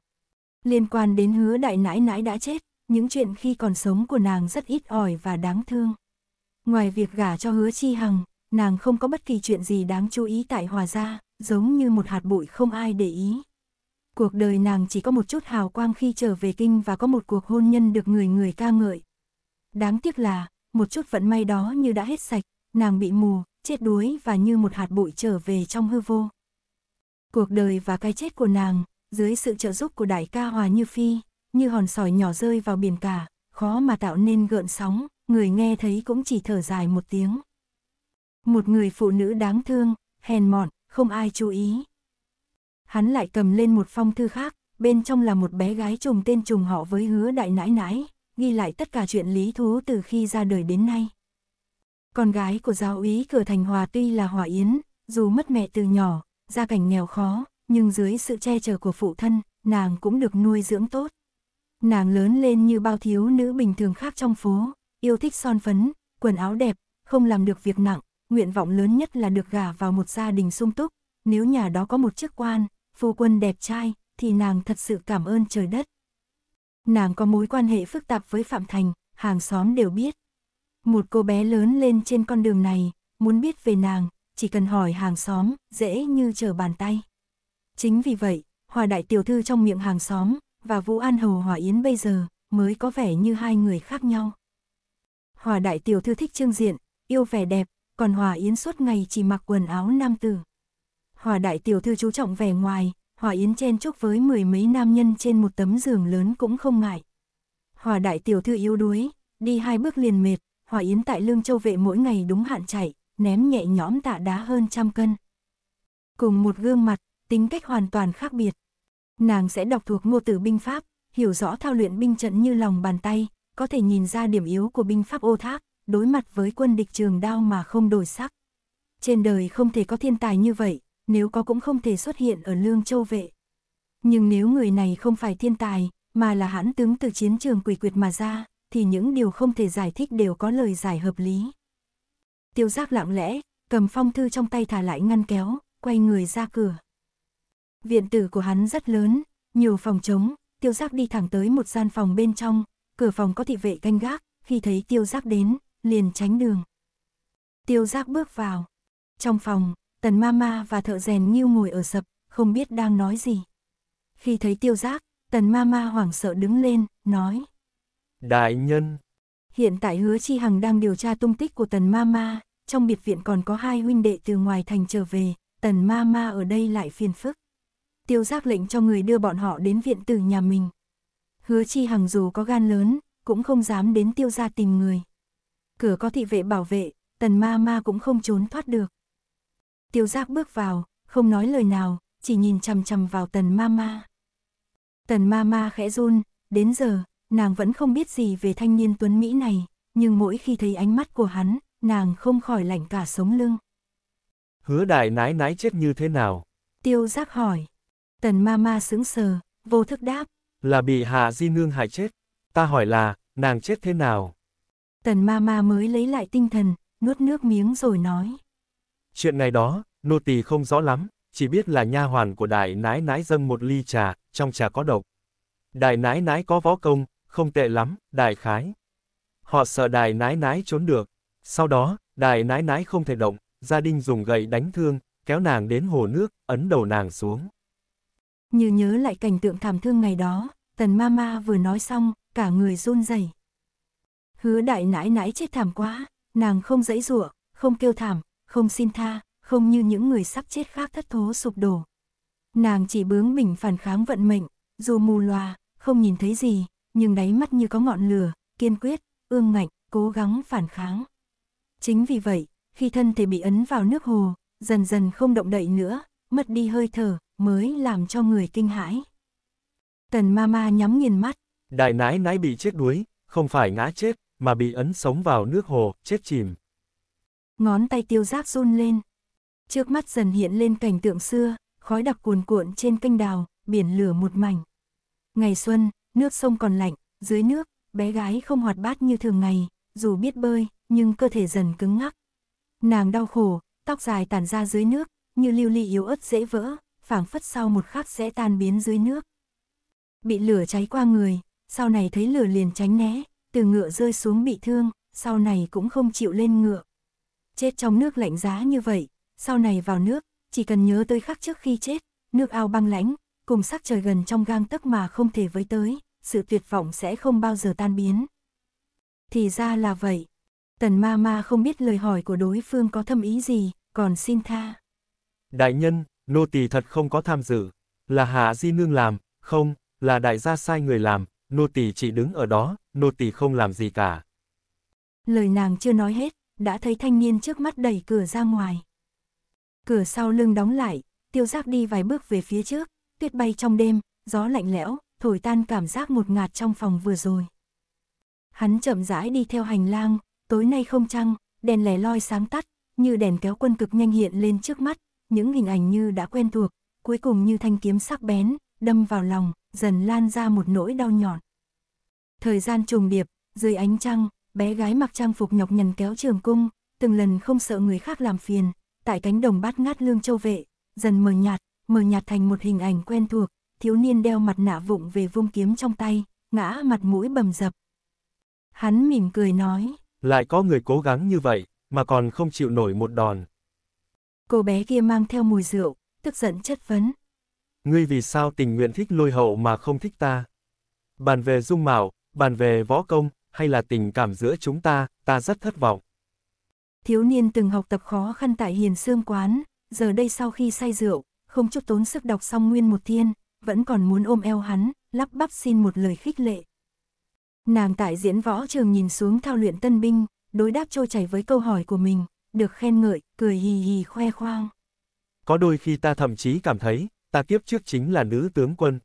Liên quan đến hứa đại nãi nãi đã chết, những chuyện khi còn sống của nàng rất ít ỏi và đáng thương. Ngoài việc gả cho hứa chi hằng, nàng không có bất kỳ chuyện gì đáng chú ý tại hòa gia, giống như một hạt bụi không ai để ý. Cuộc đời nàng chỉ có một chút hào quang khi trở về kinh và có một cuộc hôn nhân được người người ca ngợi. Đáng tiếc là, một chút vận may đó như đã hết sạch, nàng bị mù, chết đuối và như một hạt bụi trở về trong hư vô. Cuộc đời và cái chết của nàng, dưới sự trợ giúp của đại ca Hòa Như Phi, như hòn sỏi nhỏ rơi vào biển cả, khó mà tạo nên gợn sóng, người nghe thấy cũng chỉ thở dài một tiếng. Một người phụ nữ đáng thương, hèn mọn, không ai chú ý. Hắn lại cầm lên một phong thư khác, bên trong là một bé gái trùng tên trùng họ với hứa đại nãi nãi, ghi lại tất cả chuyện lý thú từ khi ra đời đến nay. Con gái của giáo úy cửa thành hòa tuy là hòa yến, dù mất mẹ từ nhỏ, gia cảnh nghèo khó, nhưng dưới sự che chở của phụ thân, nàng cũng được nuôi dưỡng tốt. Nàng lớn lên như bao thiếu nữ bình thường khác trong phố, yêu thích son phấn, quần áo đẹp, không làm được việc nặng, nguyện vọng lớn nhất là được gả vào một gia đình sung túc, nếu nhà đó có một chức quan, phu quân đẹp trai, thì nàng thật sự cảm ơn trời đất. Nàng có mối quan hệ phức tạp với Phạm Thành, hàng xóm đều biết, một cô bé lớn lên trên con đường này, muốn biết về nàng, chỉ cần hỏi hàng xóm, dễ như trở bàn tay. Chính vì vậy, Hòa Đại Tiểu Thư trong miệng hàng xóm, và Vũ An Hầu Hòa Yến bây giờ, mới có vẻ như hai người khác nhau. Hòa Đại Tiểu Thư thích trương diện, yêu vẻ đẹp, còn Hòa Yến suốt ngày chỉ mặc quần áo nam tử. Hòa Đại Tiểu Thư chú trọng vẻ ngoài, Hòa Yến chen chúc với mười mấy nam nhân trên một tấm giường lớn cũng không ngại. Hòa Đại Tiểu Thư yếu đuối, đi hai bước liền mệt, Hòa Yến tại Lương Châu Vệ mỗi ngày đúng hạn chạy, ném nhẹ nhõm tạ đá hơn trăm cân. Cùng một gương mặt, tính cách hoàn toàn khác biệt. Nàng sẽ đọc thuộc ngô tử binh pháp, hiểu rõ thao luyện binh trận như lòng bàn tay, có thể nhìn ra điểm yếu của binh pháp ô thác, đối mặt với quân địch trường đao mà không đổi sắc. Trên đời không thể có thiên tài như vậy, nếu có cũng không thể xuất hiện ở Lương Châu Vệ. Nhưng nếu người này không phải thiên tài, mà là hãn tướng từ chiến trường quỷ quyệt mà ra, thì những điều không thể giải thích đều có lời giải hợp lý. Tiêu giác lặng lẽ, cầm phong thư trong tay thả lại ngăn kéo, quay người ra cửa. Viện tử của hắn rất lớn, nhiều phòng trống, tiêu giác đi thẳng tới một gian phòng bên trong, cửa phòng có thị vệ canh gác, khi thấy tiêu giác đến, liền tránh đường. Tiêu giác bước vào. Trong phòng, tần ma ma và thợ rèn nghiêu ngồi ở sập, không biết đang nói gì. Khi thấy tiêu giác, tần ma ma hoảng sợ đứng lên, nói. Đại nhân. Hiện tại hứa chi hằng đang điều tra tung tích của tần Ma Ma trong biệt viện còn có hai huynh đệ từ ngoài thành trở về, tần Ma Ma ở đây lại phiền phức. Tiêu giác lệnh cho người đưa bọn họ đến viện từ nhà mình. Hứa chi hằng dù có gan lớn, cũng không dám đến tiêu gia tìm người. Cửa có thị vệ bảo vệ, tần ma ma cũng không trốn thoát được. Tiêu giác bước vào, không nói lời nào, chỉ nhìn chằm chằm vào tần ma ma. Tần ma ma khẽ run, đến giờ, nàng vẫn không biết gì về thanh niên tuấn Mỹ này, nhưng mỗi khi thấy ánh mắt của hắn, nàng không khỏi lạnh cả sống lưng. Hứa đại nái nái chết như thế nào? Tiêu giác hỏi. Tần ma ma sững sờ, vô thức đáp. Là bị hạ di nương hại chết. Ta hỏi là, nàng chết thế nào? Tần ma ma mới lấy lại tinh thần, nuốt nước miếng rồi nói. Chuyện này đó, nô tỳ không rõ lắm, chỉ biết là nha hoàn của đại nái nái dâng một ly trà, trong trà có độc. Đại nái nái có võ công, không tệ lắm, đại khái. Họ sợ đài nái nái trốn được. Sau đó, đài nái nái không thể động, gia đình dùng gậy đánh thương, kéo nàng đến hồ nước, ấn đầu nàng xuống. Như nhớ lại cảnh tượng thảm thương ngày đó, tần ma ma vừa nói xong, cả người run rẩy. Hứa đại nãi nãi chết thảm quá, nàng không dãy rủa, không kêu thảm, không xin tha, không như những người sắp chết khác thất thố sụp đổ. Nàng chỉ bướng mình phản kháng vận mệnh, dù mù loà, không nhìn thấy gì, nhưng đáy mắt như có ngọn lửa, kiên quyết, ương ngạnh, cố gắng phản kháng. Chính vì vậy, khi thân thể bị ấn vào nước hồ, dần dần không động đậy nữa, mất đi hơi thở, mới làm cho người kinh hãi. Tần ma ma nhắm nghiền mắt. Đại nái nái bị chết đuối, không phải ngã chết, mà bị ấn sống vào nước hồ, chết chìm. Ngón tay tiêu giáp run lên. Trước mắt dần hiện lên cảnh tượng xưa, khói đặc cuồn cuộn trên kênh đào, biển lửa một mảnh. Ngày xuân, nước sông còn lạnh, dưới nước, bé gái không hoạt bát như thường ngày, dù biết bơi, nhưng cơ thể dần cứng ngắc. Nàng đau khổ, tóc dài tản ra dưới nước, như lưu ly yếu ớt dễ vỡ, phảng phất sau một khắc sẽ tan biến dưới nước. Bị lửa cháy qua người, sau này thấy lửa liền tránh né, từ ngựa rơi xuống bị thương, sau này cũng không chịu lên ngựa. Chết trong nước lạnh giá như vậy, sau này vào nước, chỉ cần nhớ tới khắc trước khi chết, nước ao băng lãnh, cùng sắc trời gần trong gang tấc mà không thể với tới, sự tuyệt vọng sẽ không bao giờ tan biến. Thì ra là vậy. Tần ma ma không biết lời hỏi của đối phương có thâm ý gì, còn xin tha. Đại nhân, nô tỳ thật không có tham dự, là hạ di nương làm, không, là đại gia sai người làm, nô tỳ chỉ đứng ở đó, nô tỳ không làm gì cả. Lời nàng chưa nói hết, đã thấy thanh niên trước mắt đẩy cửa ra ngoài. Cửa sau lưng đóng lại, tiêu giác đi vài bước về phía trước, tuyết bay trong đêm, gió lạnh lẽo, thổi tan cảm giác một ngạt trong phòng vừa rồi. Hắn chậm rãi đi theo hành lang, tối nay không trăng, đèn lẻ loi sáng tắt, như đèn kéo quân cực nhanh hiện lên trước mắt, những hình ảnh như đã quen thuộc, cuối cùng như thanh kiếm sắc bén, đâm vào lòng, dần lan ra một nỗi đau nhọn. Thời gian trùng điệp, dưới ánh trăng, bé gái mặc trang phục nhọc nhằn kéo trường cung, từng lần không sợ người khác làm phiền, tại cánh đồng bát ngát lương châu vệ, dần mờ nhạt, mờ nhạt thành một hình ảnh quen thuộc, thiếu niên đeo mặt nạ vụng về vung kiếm trong tay, ngã mặt mũi bầm dập. Hắn mỉm cười nói. Lại có người cố gắng như vậy, mà còn không chịu nổi một đòn. Cô bé kia mang theo mùi rượu, tức giận chất vấn. Ngươi vì sao tình nguyện thích lôi hậu mà không thích ta? Bàn về dung mạo, bàn về võ công, hay là tình cảm giữa chúng ta, ta rất thất vọng. Thiếu niên từng học tập khó khăn tại hiền xương quán, giờ đây sau khi say rượu, không chút tốn sức đọc xong nguyên một thiên, vẫn còn muốn ôm eo hắn, lắp bắp xin một lời khích lệ. Nàng tại diễn võ trường nhìn xuống thao luyện tân binh, đối đáp trôi chảy với câu hỏi của mình, được khen ngợi, cười hì hì khoe khoang. Có đôi khi ta thậm chí cảm thấy, ta kiếp trước chính là nữ tướng quân.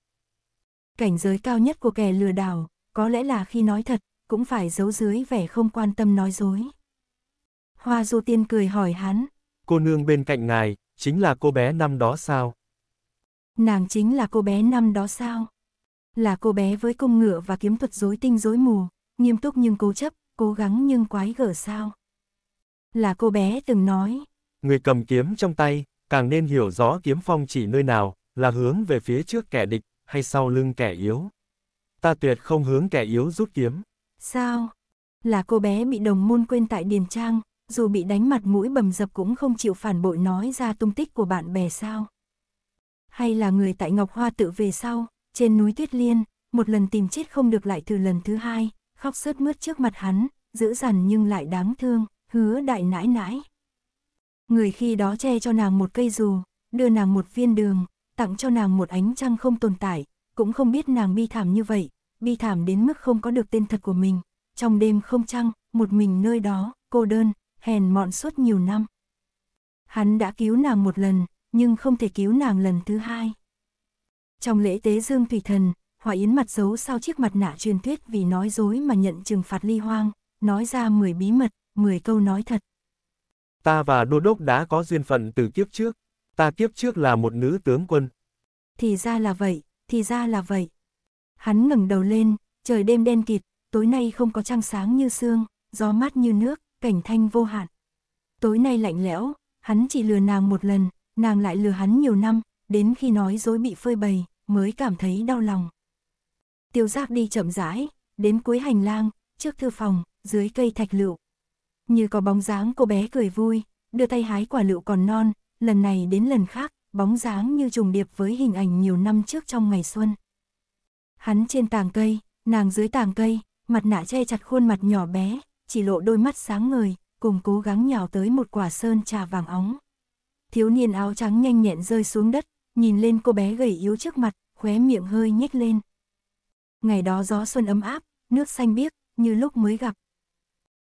Cảnh giới cao nhất của kẻ lừa đảo, có lẽ là khi nói thật, cũng phải giấu dưới vẻ không quan tâm nói dối. Hoa Du Tiên cười hỏi hắn. Cô nương bên cạnh ngài, chính là cô bé năm đó sao? Nàng chính là cô bé năm đó sao? Là cô bé với công ngựa và kiếm thuật rối tinh rối mù, nghiêm túc nhưng cố chấp, cố gắng nhưng quái gở sao? Là cô bé từng nói. Người cầm kiếm trong tay, càng nên hiểu rõ kiếm phong chỉ nơi nào, là hướng về phía trước kẻ địch, hay sau lưng kẻ yếu. Ta tuyệt không hướng kẻ yếu rút kiếm. Sao? Là cô bé bị đồng môn quên tại Điền Trang, dù bị đánh mặt mũi bầm dập cũng không chịu phản bội nói ra tung tích của bạn bè sao. Hay là người tại Ngọc Hoa tự về sau, trên núi Tuyết Liên, một lần tìm chết không được lại từ lần thứ hai, khóc sướt mướt trước mặt hắn, dữ dằn nhưng lại đáng thương, hứa đại nãi nãi. Người khi đó che cho nàng một cây dù, đưa nàng một viên đường, tặng cho nàng một ánh trăng không tồn tại, cũng không biết nàng bi thảm như vậy, bi thảm đến mức không có được tên thật của mình. Trong đêm không trăng, một mình nơi đó, cô đơn, hèn mọn suốt nhiều năm. Hắn đã cứu nàng một lần, nhưng không thể cứu nàng lần thứ hai. Trong lễ tế Dương Thủy Thần, Hỏa Yến mặt giấu sau chiếc mặt nạ truyền thuyết vì nói dối mà nhận trừng phạt ly hoang, nói ra 10 bí mật, 10 câu nói thật. Ta và Đô Đốc đã có duyên phận từ kiếp trước, ta kiếp trước là một nữ tướng quân. Thì ra là vậy, thì ra là vậy. Hắn ngẩng đầu lên, trời đêm đen kịt, tối nay không có trăng sáng như sương, gió mát như nước cảnh thanh vô hạn. Tối nay lạnh lẽo, hắn chỉ lừa nàng một lần, nàng lại lừa hắn nhiều năm, đến khi nói dối bị phơi bày, mới cảm thấy đau lòng. Tiêu giác đi chậm rãi, đến cuối hành lang, trước thư phòng, dưới cây thạch lựu. Như có bóng dáng cô bé cười vui, đưa tay hái quả lựu còn non, lần này đến lần khác, bóng dáng như trùng điệp với hình ảnh nhiều năm trước trong ngày xuân. Hắn trên tàng cây, nàng dưới tàng cây, mặt nạ che chặt khuôn mặt nhỏ bé, chỉ lộ đôi mắt sáng ngời, cùng cố gắng nhào tới một quả sơn trà vàng óng. Thiếu niên áo trắng nhanh nhẹn rơi xuống đất, nhìn lên cô bé gầy yếu trước mặt, khóe miệng hơi nhếch lên. Ngày đó gió xuân ấm áp, nước xanh biếc, như lúc mới gặp.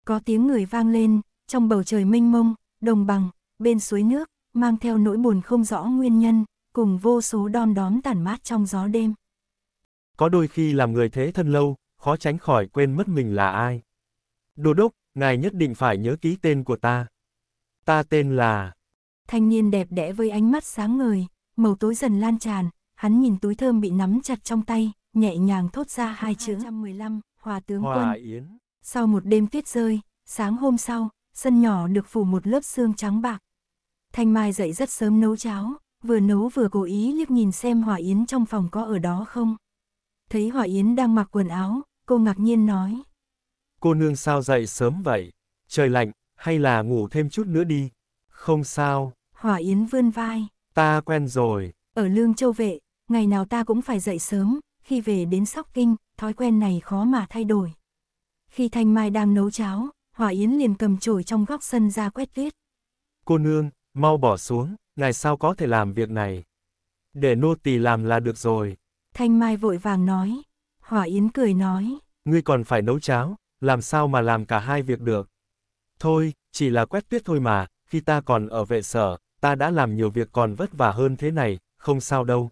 Có tiếng người vang lên, trong bầu trời mênh mông, đồng bằng, bên suối nước, mang theo nỗi buồn không rõ nguyên nhân, cùng vô số đom đóm tản mát trong gió đêm. Có đôi khi làm người thế thân lâu, khó tránh khỏi quên mất mình là ai. Đô đốc, ngài nhất định phải nhớ ký tên của ta. Ta tên là... Thanh niên đẹp đẽ với ánh mắt sáng ngời, màu tối dần lan tràn, hắn nhìn túi thơm bị nắm chặt trong tay, nhẹ nhàng thốt ra hai chữ. 215, Hòa tướng Hòa quân. Yến. Sau một đêm tuyết rơi, sáng hôm sau, sân nhỏ được phủ một lớp xương trắng bạc. Thanh Mai dậy rất sớm nấu cháo, vừa nấu vừa cố ý liếc nhìn xem Hòa Yến trong phòng có ở đó không. Thấy Hòa Yến đang mặc quần áo, cô ngạc nhiên nói cô nương sao dậy sớm vậy? Trời lạnh, hay là ngủ thêm chút nữa đi? Không sao. Hỏa Yến vươn vai. Ta quen rồi. Ở Lương Châu Vệ, ngày nào ta cũng phải dậy sớm, khi về đến Sóc Kinh, thói quen này khó mà thay đổi. Khi Thanh Mai đang nấu cháo, Hỏa Yến liền cầm chổi trong góc sân ra quét tuyết. Cô nương, mau bỏ xuống, ngày sao có thể làm việc này? Để nô tỳ làm là được rồi. Thanh Mai vội vàng nói. Hỏa Yến cười nói. Ngươi còn phải nấu cháo, làm sao mà làm cả hai việc được. Thôi, chỉ là quét tuyết thôi mà, khi ta còn ở vệ sở, ta đã làm nhiều việc còn vất vả hơn thế này, không sao đâu.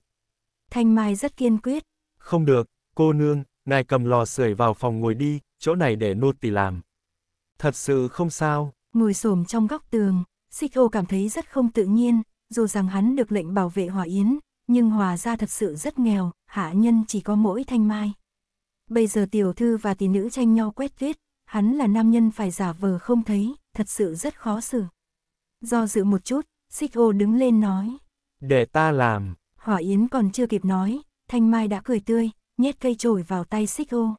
Thanh Mai rất kiên quyết. Không được, cô nương, ngài cầm lò sưởi vào phòng ngồi đi, chỗ này để nô tỳ làm. Thật sự không sao. Ngồi xổm trong góc tường, Xích cảm thấy rất không tự nhiên, dù rằng hắn được lệnh bảo vệ Hòa Yến, nhưng Hòa ra thật sự rất nghèo, hạ nhân chỉ có mỗi Thanh Mai. Bây giờ tiểu thư và tỷ nữ tranh nhau quét tuyết, hắn là nam nhân phải giả vờ không thấy, thật sự rất khó xử. Do dự một chút, xích ô đứng lên nói. Để ta làm. Hỏa Yến còn chưa kịp nói, Thanh Mai đã cười tươi, nhét cây chổi vào tay xích ô.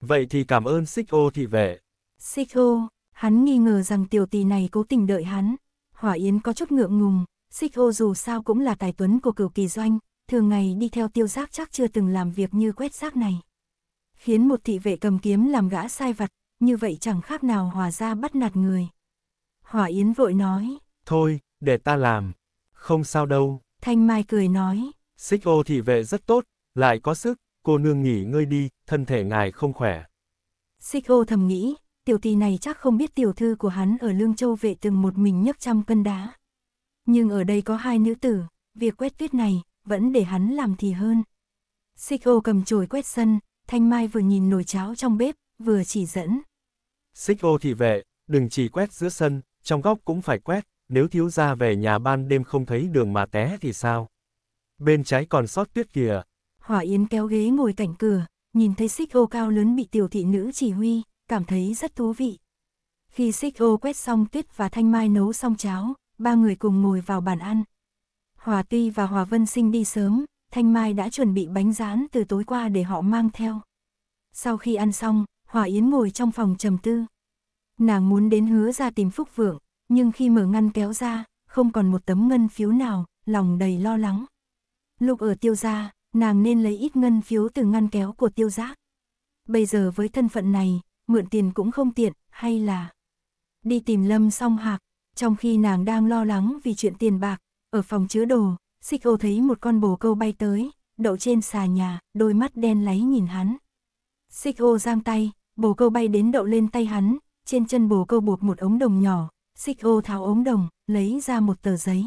Vậy thì cảm ơn xích ô thị vệ. Xích ô, hắn nghi ngờ rằng tiểu tỷ này cố tình đợi hắn. Hỏa Yến có chút ngượng ngùng, xích ô dù sao cũng là tài tuấn của cửu kỳ doanh, thường ngày đi theo tiêu giác chắc chưa từng làm việc như quét rác này khiến một thị vệ cầm kiếm làm gã sai vặt, như vậy chẳng khác nào hòa ra bắt nạt người. Hòa Yến vội nói. Thôi, để ta làm. Không sao đâu. Thanh Mai cười nói. Xích ô thị vệ rất tốt, lại có sức, cô nương nghỉ ngơi đi, thân thể ngài không khỏe. Xích ô thầm nghĩ, tiểu tỳ này chắc không biết tiểu thư của hắn ở Lương Châu vệ từng một mình nhấc trăm cân đá. Nhưng ở đây có hai nữ tử, việc quét tuyết này, vẫn để hắn làm thì hơn. Xích ô cầm chổi quét sân, Thanh Mai vừa nhìn nồi cháo trong bếp, vừa chỉ dẫn. Xích ô thị vệ, đừng chỉ quét giữa sân, trong góc cũng phải quét, nếu thiếu gia về nhà ban đêm không thấy đường mà té thì sao? Bên trái còn sót tuyết kìa. Hỏa Yến kéo ghế ngồi cạnh cửa, nhìn thấy xích ô cao lớn bị tiểu thị nữ chỉ huy, cảm thấy rất thú vị. Khi xích ô quét xong tuyết và thanh mai nấu xong cháo, ba người cùng ngồi vào bàn ăn. Hòa Tuy và Hòa Vân Sinh đi sớm, Thanh Mai đã chuẩn bị bánh rán từ tối qua để họ mang theo. Sau khi ăn xong, Hòa Yến ngồi trong phòng trầm tư. Nàng muốn đến hứa ra tìm Phúc Vượng, nhưng khi mở ngăn kéo ra, không còn một tấm ngân phiếu nào, lòng đầy lo lắng. Lúc ở tiêu gia, nàng nên lấy ít ngân phiếu từ ngăn kéo của tiêu giác. Bây giờ với thân phận này, mượn tiền cũng không tiện, hay là đi tìm Lâm song hạc, trong khi nàng đang lo lắng vì chuyện tiền bạc, ở phòng chứa đồ, Xích ô thấy một con bồ câu bay tới, đậu trên xà nhà, đôi mắt đen láy nhìn hắn. Xích ô giang tay, bồ câu bay đến đậu lên tay hắn, trên chân bồ câu buộc một ống đồng nhỏ, xích ô tháo ống đồng, lấy ra một tờ giấy.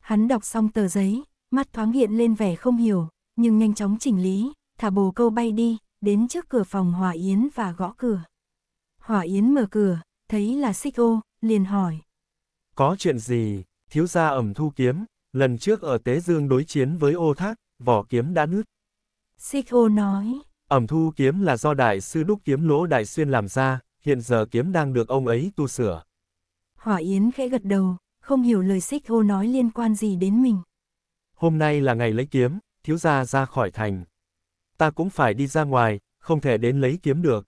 Hắn đọc xong tờ giấy, mắt thoáng hiện lên vẻ không hiểu, nhưng nhanh chóng chỉnh lý, thả bồ câu bay đi, đến trước cửa phòng Hòa Yến và gõ cửa. Hòa Yến mở cửa, thấy là xích ô, liền hỏi. Có chuyện gì, thiếu gia ẩm thu kiếm, lần trước ở Tế Dương đối chiến với ô thác, vỏ kiếm đã nứt. Xích ô nói. Ẩm thu kiếm là do đại sư đúc kiếm lỗ đại xuyên làm ra, hiện giờ kiếm đang được ông ấy tu sửa. Hỏa Yến khẽ gật đầu, không hiểu lời xích ô nói liên quan gì đến mình. Hôm nay là ngày lấy kiếm, thiếu gia ra khỏi thành. Ta cũng phải đi ra ngoài, không thể đến lấy kiếm được.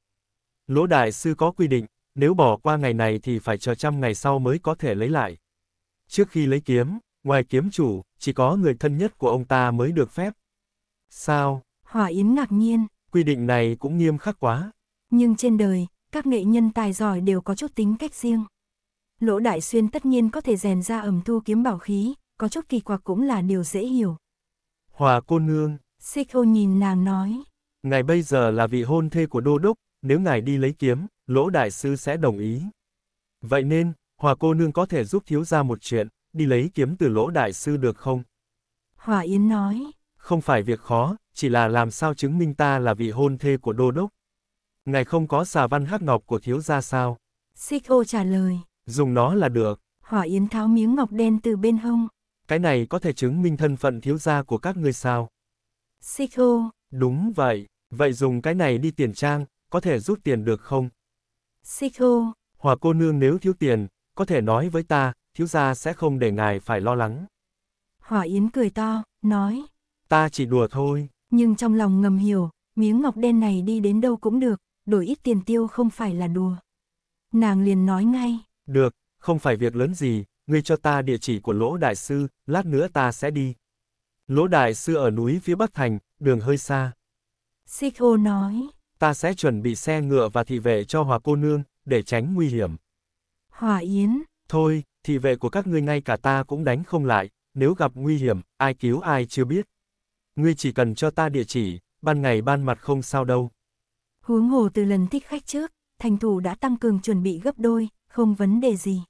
Lỗ đại sư có quy định, nếu bỏ qua ngày này thì phải chờ trăm ngày sau mới có thể lấy lại. Trước khi lấy kiếm, Ngoài kiếm chủ, chỉ có người thân nhất của ông ta mới được phép. Sao? Hỏa Yến ngạc nhiên. Quy định này cũng nghiêm khắc quá. Nhưng trên đời, các nghệ nhân tài giỏi đều có chút tính cách riêng. Lỗ Đại Xuyên tất nhiên có thể rèn ra ẩm thu kiếm bảo khí, có chút kỳ quặc cũng là điều dễ hiểu. Hòa cô nương. Xích ô nhìn nàng nói. Ngài bây giờ là vị hôn thê của đô đốc, nếu ngài đi lấy kiếm, lỗ đại sư sẽ đồng ý. Vậy nên, hòa cô nương có thể giúp thiếu ra một chuyện đi lấy kiếm từ lỗ đại sư được không? Hòa Yến nói. Không phải việc khó, chỉ là làm sao chứng minh ta là vị hôn thê của đô đốc. Ngài không có xà văn hắc ngọc của thiếu gia sao? Xích ô trả lời. Dùng nó là được. Hỏa Yến tháo miếng ngọc đen từ bên hông. Cái này có thể chứng minh thân phận thiếu gia của các ngươi sao? Xích ô. Đúng vậy. Vậy dùng cái này đi tiền trang, có thể rút tiền được không? Xích ô. Hòa cô nương nếu thiếu tiền, có thể nói với ta, thiếu gia sẽ không để ngài phải lo lắng. Hỏa Yến cười to, nói. Ta chỉ đùa thôi. Nhưng trong lòng ngầm hiểu, miếng ngọc đen này đi đến đâu cũng được, đổi ít tiền tiêu không phải là đùa. Nàng liền nói ngay. Được, không phải việc lớn gì, ngươi cho ta địa chỉ của lỗ đại sư, lát nữa ta sẽ đi. Lỗ đại sư ở núi phía Bắc Thành, đường hơi xa. Sikho nói. Ta sẽ chuẩn bị xe ngựa và thị vệ cho hòa cô nương, để tránh nguy hiểm. Hòa Yến. Thôi, thì vệ của các ngươi ngay cả ta cũng đánh không lại, nếu gặp nguy hiểm, ai cứu ai chưa biết. Ngươi chỉ cần cho ta địa chỉ, ban ngày ban mặt không sao đâu. Huống hồ từ lần thích khách trước, thành thủ đã tăng cường chuẩn bị gấp đôi, không vấn đề gì.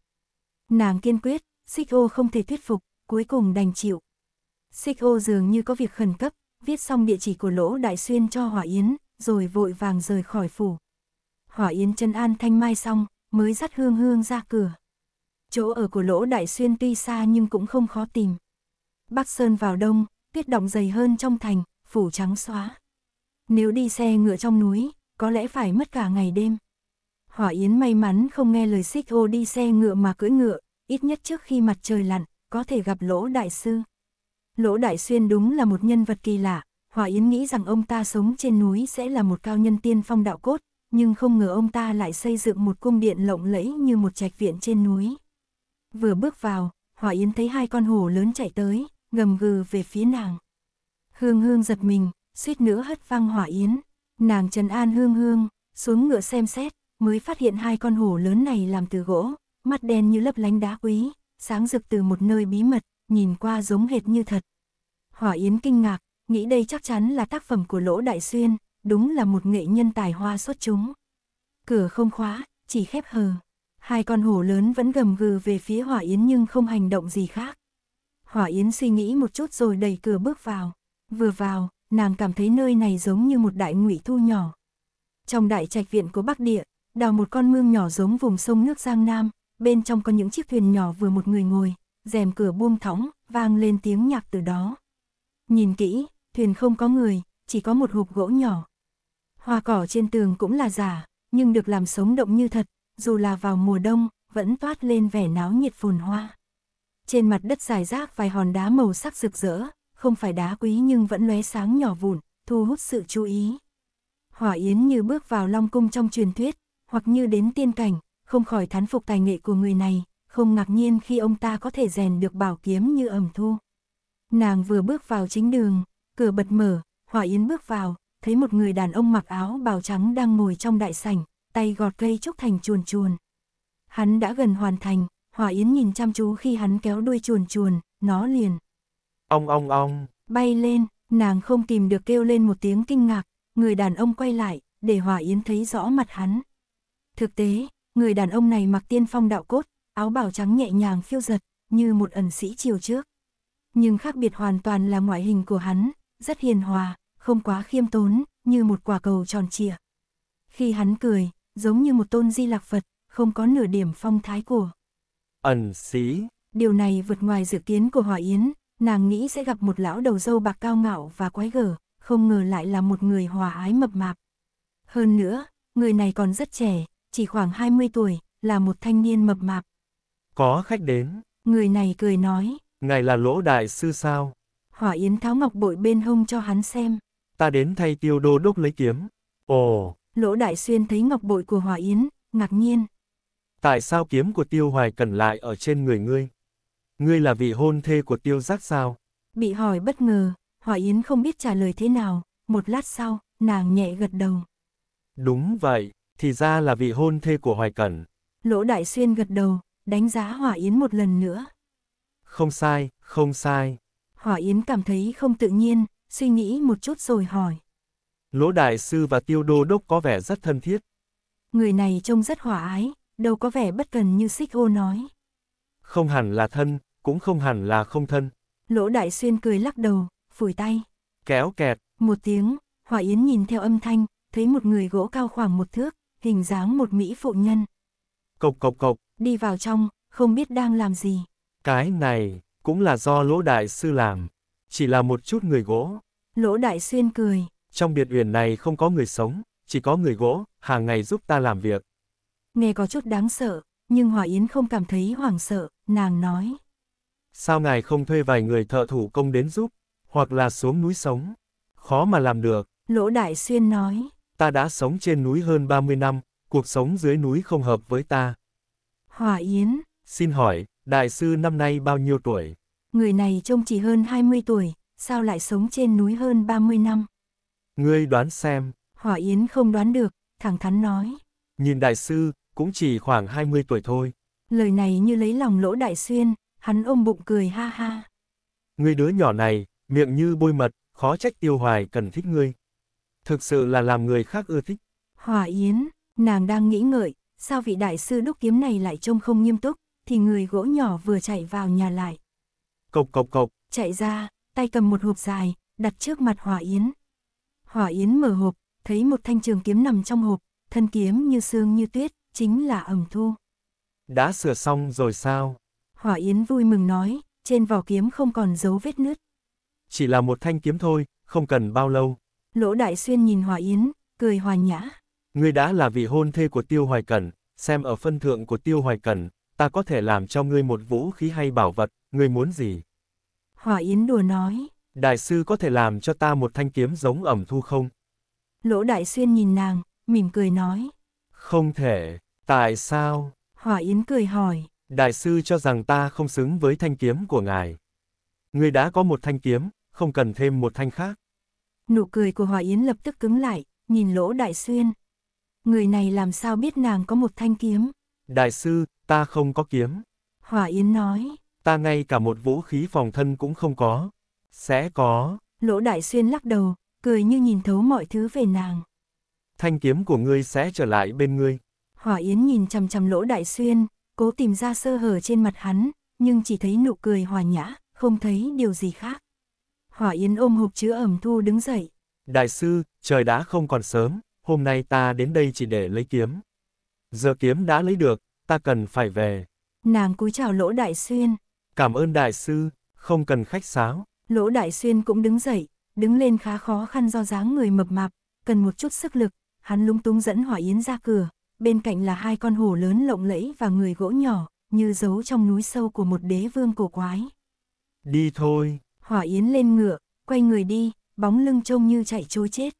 Nàng kiên quyết, xích ô không thể thuyết phục, cuối cùng đành chịu. Xích ô dường như có việc khẩn cấp, viết xong địa chỉ của lỗ đại xuyên cho Hỏa Yến, rồi vội vàng rời khỏi phủ. Hỏa Yến chân an thanh mai xong, mới dắt hương hương ra cửa chỗ ở của Lỗ Đại Xuyên tuy xa nhưng cũng không khó tìm. Bắc Sơn vào đông, tuyết động dày hơn trong thành, phủ trắng xóa. Nếu đi xe ngựa trong núi, có lẽ phải mất cả ngày đêm. Hỏa Yến may mắn không nghe lời xích ô đi xe ngựa mà cưỡi ngựa, ít nhất trước khi mặt trời lặn, có thể gặp Lỗ Đại Sư. Lỗ Đại Xuyên đúng là một nhân vật kỳ lạ, Hỏa Yến nghĩ rằng ông ta sống trên núi sẽ là một cao nhân tiên phong đạo cốt, nhưng không ngờ ông ta lại xây dựng một cung điện lộng lẫy như một trạch viện trên núi. Vừa bước vào, Hỏa Yến thấy hai con hổ lớn chạy tới, gầm gừ về phía nàng. Hương Hương giật mình, suýt nữa hất văng Hỏa Yến. Nàng trần an Hương Hương, xuống ngựa xem xét, mới phát hiện hai con hổ lớn này làm từ gỗ, mắt đen như lấp lánh đá quý, sáng rực từ một nơi bí mật, nhìn qua giống hệt như thật. Hỏa Yến kinh ngạc, nghĩ đây chắc chắn là tác phẩm của Lỗ Đại Xuyên, đúng là một nghệ nhân tài hoa xuất chúng. Cửa không khóa, chỉ khép hờ. Hai con hổ lớn vẫn gầm gừ về phía Hỏa Yến nhưng không hành động gì khác. Hỏa Yến suy nghĩ một chút rồi đẩy cửa bước vào. Vừa vào, nàng cảm thấy nơi này giống như một đại ngụy thu nhỏ. Trong đại trạch viện của Bắc Địa, đào một con mương nhỏ giống vùng sông nước Giang Nam, bên trong có những chiếc thuyền nhỏ vừa một người ngồi, rèm cửa buông thõng, vang lên tiếng nhạc từ đó. Nhìn kỹ, thuyền không có người, chỉ có một hộp gỗ nhỏ. Hoa cỏ trên tường cũng là giả, nhưng được làm sống động như thật, dù là vào mùa đông, vẫn toát lên vẻ náo nhiệt phồn hoa. Trên mặt đất dài rác vài hòn đá màu sắc rực rỡ, không phải đá quý nhưng vẫn lóe sáng nhỏ vụn, thu hút sự chú ý. Hỏa Yến như bước vào Long Cung trong truyền thuyết, hoặc như đến tiên cảnh, không khỏi thán phục tài nghệ của người này, không ngạc nhiên khi ông ta có thể rèn được bảo kiếm như ẩm thu. Nàng vừa bước vào chính đường, cửa bật mở, Hỏa Yến bước vào, thấy một người đàn ông mặc áo bào trắng đang ngồi trong đại sảnh, tay gọt cây trúc thành chuồn chuồn. Hắn đã gần hoàn thành, Hỏa Yến nhìn chăm chú khi hắn kéo đuôi chuồn chuồn, nó liền. Ông ông ông. Bay lên, nàng không tìm được kêu lên một tiếng kinh ngạc, người đàn ông quay lại, để Hỏa Yến thấy rõ mặt hắn. Thực tế, người đàn ông này mặc tiên phong đạo cốt, áo bào trắng nhẹ nhàng phiêu giật, như một ẩn sĩ chiều trước. Nhưng khác biệt hoàn toàn là ngoại hình của hắn, rất hiền hòa, không quá khiêm tốn, như một quả cầu tròn trịa. Khi hắn cười, giống như một tôn di lạc Phật, không có nửa điểm phong thái của. Ẩn sĩ Điều này vượt ngoài dự kiến của Hòa Yến, nàng nghĩ sẽ gặp một lão đầu dâu bạc cao ngạo và quái gở, không ngờ lại là một người hòa ái mập mạp. Hơn nữa, người này còn rất trẻ, chỉ khoảng 20 tuổi, là một thanh niên mập mạp. Có khách đến. Người này cười nói. Ngài là lỗ đại sư sao? Hỏa Yến tháo ngọc bội bên hông cho hắn xem. Ta đến thay tiêu đô đốc lấy kiếm. Ồ, Lỗ Đại Xuyên thấy ngọc bội của Hòa Yến, ngạc nhiên. Tại sao kiếm của Tiêu Hoài Cần lại ở trên người ngươi? Ngươi là vị hôn thê của Tiêu Giác sao? Bị hỏi bất ngờ, Hòa Yến không biết trả lời thế nào, một lát sau, nàng nhẹ gật đầu. Đúng vậy, thì ra là vị hôn thê của Hoài Cẩn. Lỗ Đại Xuyên gật đầu, đánh giá Hỏa Yến một lần nữa. Không sai, không sai. Hỏa Yến cảm thấy không tự nhiên, suy nghĩ một chút rồi hỏi. Lỗ Đại Sư và Tiêu Đô Đốc có vẻ rất thân thiết. Người này trông rất hòa ái, đâu có vẻ bất cần như xích ô nói. Không hẳn là thân, cũng không hẳn là không thân. Lỗ Đại Xuyên cười lắc đầu, phủi tay. Kéo kẹt. Một tiếng, Hòa Yến nhìn theo âm thanh, thấy một người gỗ cao khoảng một thước, hình dáng một mỹ phụ nhân. Cộc cộc cộc. Đi vào trong, không biết đang làm gì. Cái này, cũng là do lỗ đại sư làm. Chỉ là một chút người gỗ. Lỗ đại xuyên cười, trong biệt uyển này không có người sống, chỉ có người gỗ, hàng ngày giúp ta làm việc. Nghe có chút đáng sợ, nhưng Hòa Yến không cảm thấy hoảng sợ, nàng nói. Sao ngài không thuê vài người thợ thủ công đến giúp, hoặc là xuống núi sống? Khó mà làm được. Lỗ Đại Xuyên nói. Ta đã sống trên núi hơn 30 năm, cuộc sống dưới núi không hợp với ta. Hòa Yến. Xin hỏi, Đại sư năm nay bao nhiêu tuổi? Người này trông chỉ hơn 20 tuổi, sao lại sống trên núi hơn 30 năm? Ngươi đoán xem. Hỏa Yến không đoán được, thẳng thắn nói. Nhìn đại sư, cũng chỉ khoảng 20 tuổi thôi. Lời này như lấy lòng lỗ đại xuyên, hắn ôm bụng cười ha ha. Ngươi đứa nhỏ này, miệng như bôi mật, khó trách tiêu hoài cần thích ngươi. Thực sự là làm người khác ưa thích. Hòa Yến, nàng đang nghĩ ngợi, sao vị đại sư đúc kiếm này lại trông không nghiêm túc, thì người gỗ nhỏ vừa chạy vào nhà lại. Cộc cộc cộc. Chạy ra, tay cầm một hộp dài, đặt trước mặt Hòa Yến. Hỏa Yến mở hộp, thấy một thanh trường kiếm nằm trong hộp, thân kiếm như xương như tuyết, chính là ẩm thu. Đã sửa xong rồi sao? Hỏa Yến vui mừng nói, trên vỏ kiếm không còn dấu vết nứt. Chỉ là một thanh kiếm thôi, không cần bao lâu. Lỗ Đại Xuyên nhìn Hỏa Yến, cười hòa nhã. Ngươi đã là vị hôn thê của Tiêu Hoài Cẩn, xem ở phân thượng của Tiêu Hoài Cẩn, ta có thể làm cho ngươi một vũ khí hay bảo vật, ngươi muốn gì? Hỏa Yến đùa nói đại sư có thể làm cho ta một thanh kiếm giống ẩm thu không? Lỗ đại xuyên nhìn nàng, mỉm cười nói. Không thể, tại sao? Hỏa Yến cười hỏi. Đại sư cho rằng ta không xứng với thanh kiếm của ngài. Ngươi đã có một thanh kiếm, không cần thêm một thanh khác. Nụ cười của Hòa Yến lập tức cứng lại, nhìn lỗ đại xuyên. Người này làm sao biết nàng có một thanh kiếm? Đại sư, ta không có kiếm. Hòa Yến nói. Ta ngay cả một vũ khí phòng thân cũng không có. Sẽ có. Lỗ Đại Xuyên lắc đầu, cười như nhìn thấu mọi thứ về nàng. Thanh kiếm của ngươi sẽ trở lại bên ngươi. Hỏa Yến nhìn chằm chằm Lỗ Đại Xuyên, cố tìm ra sơ hở trên mặt hắn, nhưng chỉ thấy nụ cười hòa nhã, không thấy điều gì khác. Hỏa Yến ôm hộp chứa ẩm thu đứng dậy. Đại sư, trời đã không còn sớm, hôm nay ta đến đây chỉ để lấy kiếm. Giờ kiếm đã lấy được, ta cần phải về. Nàng cúi chào lỗ đại xuyên. Cảm ơn đại sư, không cần khách sáo. Lỗ Đại Xuyên cũng đứng dậy, đứng lên khá khó khăn do dáng người mập mạp, cần một chút sức lực, hắn lúng túng dẫn Hỏa Yến ra cửa, bên cạnh là hai con hổ lớn lộng lẫy và người gỗ nhỏ, như giấu trong núi sâu của một đế vương cổ quái. Đi thôi. Hỏa Yến lên ngựa, quay người đi, bóng lưng trông như chạy trôi chết.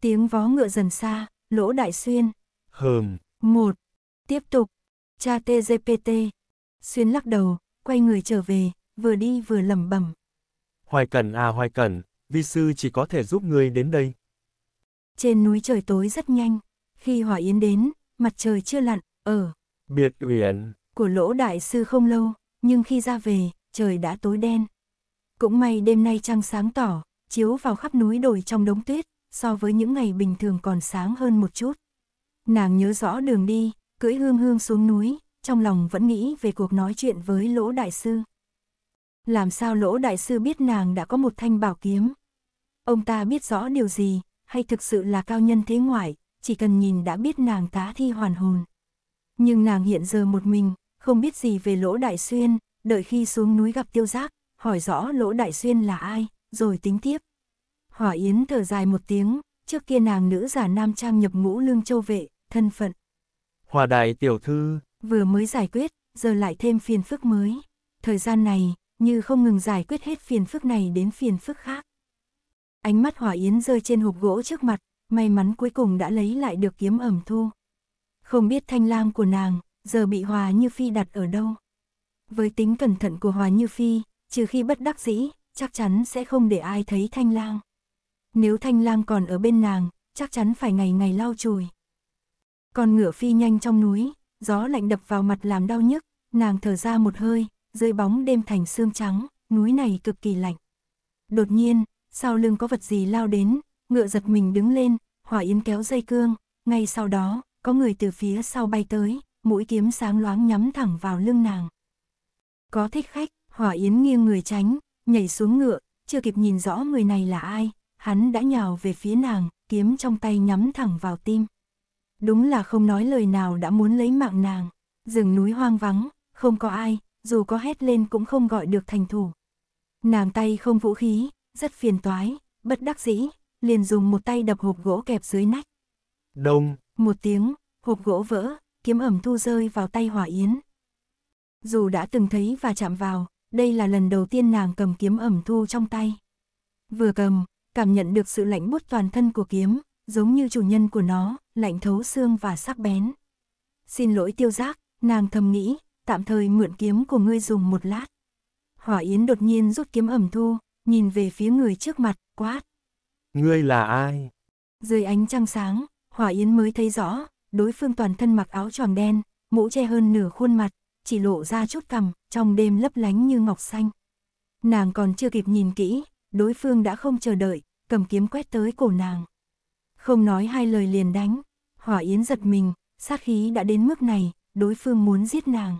Tiếng vó ngựa dần xa, lỗ đại xuyên. Hờm. Một. Tiếp tục. Cha TGPT. Xuyên lắc đầu, quay người trở về, vừa đi vừa lẩm bẩm. Hoài Cẩn à Hoài Cẩn, vi sư chỉ có thể giúp ngươi đến đây. Trên núi trời tối rất nhanh, khi Hỏa Yến đến, mặt trời chưa lặn, ở biệt uyển của lỗ đại sư không lâu, nhưng khi ra về, trời đã tối đen. Cũng may đêm nay trăng sáng tỏ, chiếu vào khắp núi đồi trong đống tuyết, so với những ngày bình thường còn sáng hơn một chút. Nàng nhớ rõ đường đi, cưỡi hương hương xuống núi, trong lòng vẫn nghĩ về cuộc nói chuyện với lỗ đại sư làm sao lỗ đại sư biết nàng đã có một thanh bảo kiếm. Ông ta biết rõ điều gì, hay thực sự là cao nhân thế ngoại, chỉ cần nhìn đã biết nàng tá thi hoàn hồn. Nhưng nàng hiện giờ một mình, không biết gì về lỗ đại xuyên, đợi khi xuống núi gặp tiêu giác, hỏi rõ lỗ đại xuyên là ai, rồi tính tiếp. Hỏa Yến thở dài một tiếng, trước kia nàng nữ giả nam trang nhập ngũ lương châu vệ, thân phận. Hòa đại tiểu thư. Vừa mới giải quyết, giờ lại thêm phiền phức mới. Thời gian này, như không ngừng giải quyết hết phiền phức này đến phiền phức khác. Ánh mắt Hỏa Yến rơi trên hộp gỗ trước mặt, may mắn cuối cùng đã lấy lại được kiếm ẩm thu. Không biết thanh lam của nàng, giờ bị Hòa Như Phi đặt ở đâu. Với tính cẩn thận của Hòa Như Phi, trừ khi bất đắc dĩ, chắc chắn sẽ không để ai thấy thanh lang. Nếu thanh lang còn ở bên nàng, chắc chắn phải ngày ngày lau chùi. Con ngựa phi nhanh trong núi, gió lạnh đập vào mặt làm đau nhức, nàng thở ra một hơi, dưới bóng đêm thành xương trắng, núi này cực kỳ lạnh. Đột nhiên, sau lưng có vật gì lao đến, ngựa giật mình đứng lên, hỏa yến kéo dây cương, ngay sau đó, có người từ phía sau bay tới, mũi kiếm sáng loáng nhắm thẳng vào lưng nàng. Có thích khách, hỏa yến nghiêng người tránh, nhảy xuống ngựa, chưa kịp nhìn rõ người này là ai, hắn đã nhào về phía nàng, kiếm trong tay nhắm thẳng vào tim. Đúng là không nói lời nào đã muốn lấy mạng nàng, rừng núi hoang vắng, không có ai, dù có hét lên cũng không gọi được thành thủ. Nàng tay không vũ khí, rất phiền toái, bất đắc dĩ, liền dùng một tay đập hộp gỗ kẹp dưới nách. Đông. Một tiếng, hộp gỗ vỡ, kiếm ẩm thu rơi vào tay hỏa yến. Dù đã từng thấy và chạm vào, đây là lần đầu tiên nàng cầm kiếm ẩm thu trong tay. Vừa cầm, cảm nhận được sự lạnh bút toàn thân của kiếm, giống như chủ nhân của nó, lạnh thấu xương và sắc bén. Xin lỗi tiêu giác, nàng thầm nghĩ, tạm thời mượn kiếm của ngươi dùng một lát. Hỏa Yến đột nhiên rút kiếm ẩm thu, nhìn về phía người trước mặt, quát. Ngươi là ai? Dưới ánh trăng sáng, Hỏa Yến mới thấy rõ, đối phương toàn thân mặc áo choàng đen, mũ che hơn nửa khuôn mặt, chỉ lộ ra chút cằm, trong đêm lấp lánh như ngọc xanh. Nàng còn chưa kịp nhìn kỹ, đối phương đã không chờ đợi, cầm kiếm quét tới cổ nàng. Không nói hai lời liền đánh, Hỏa Yến giật mình, sát khí đã đến mức này, đối phương muốn giết nàng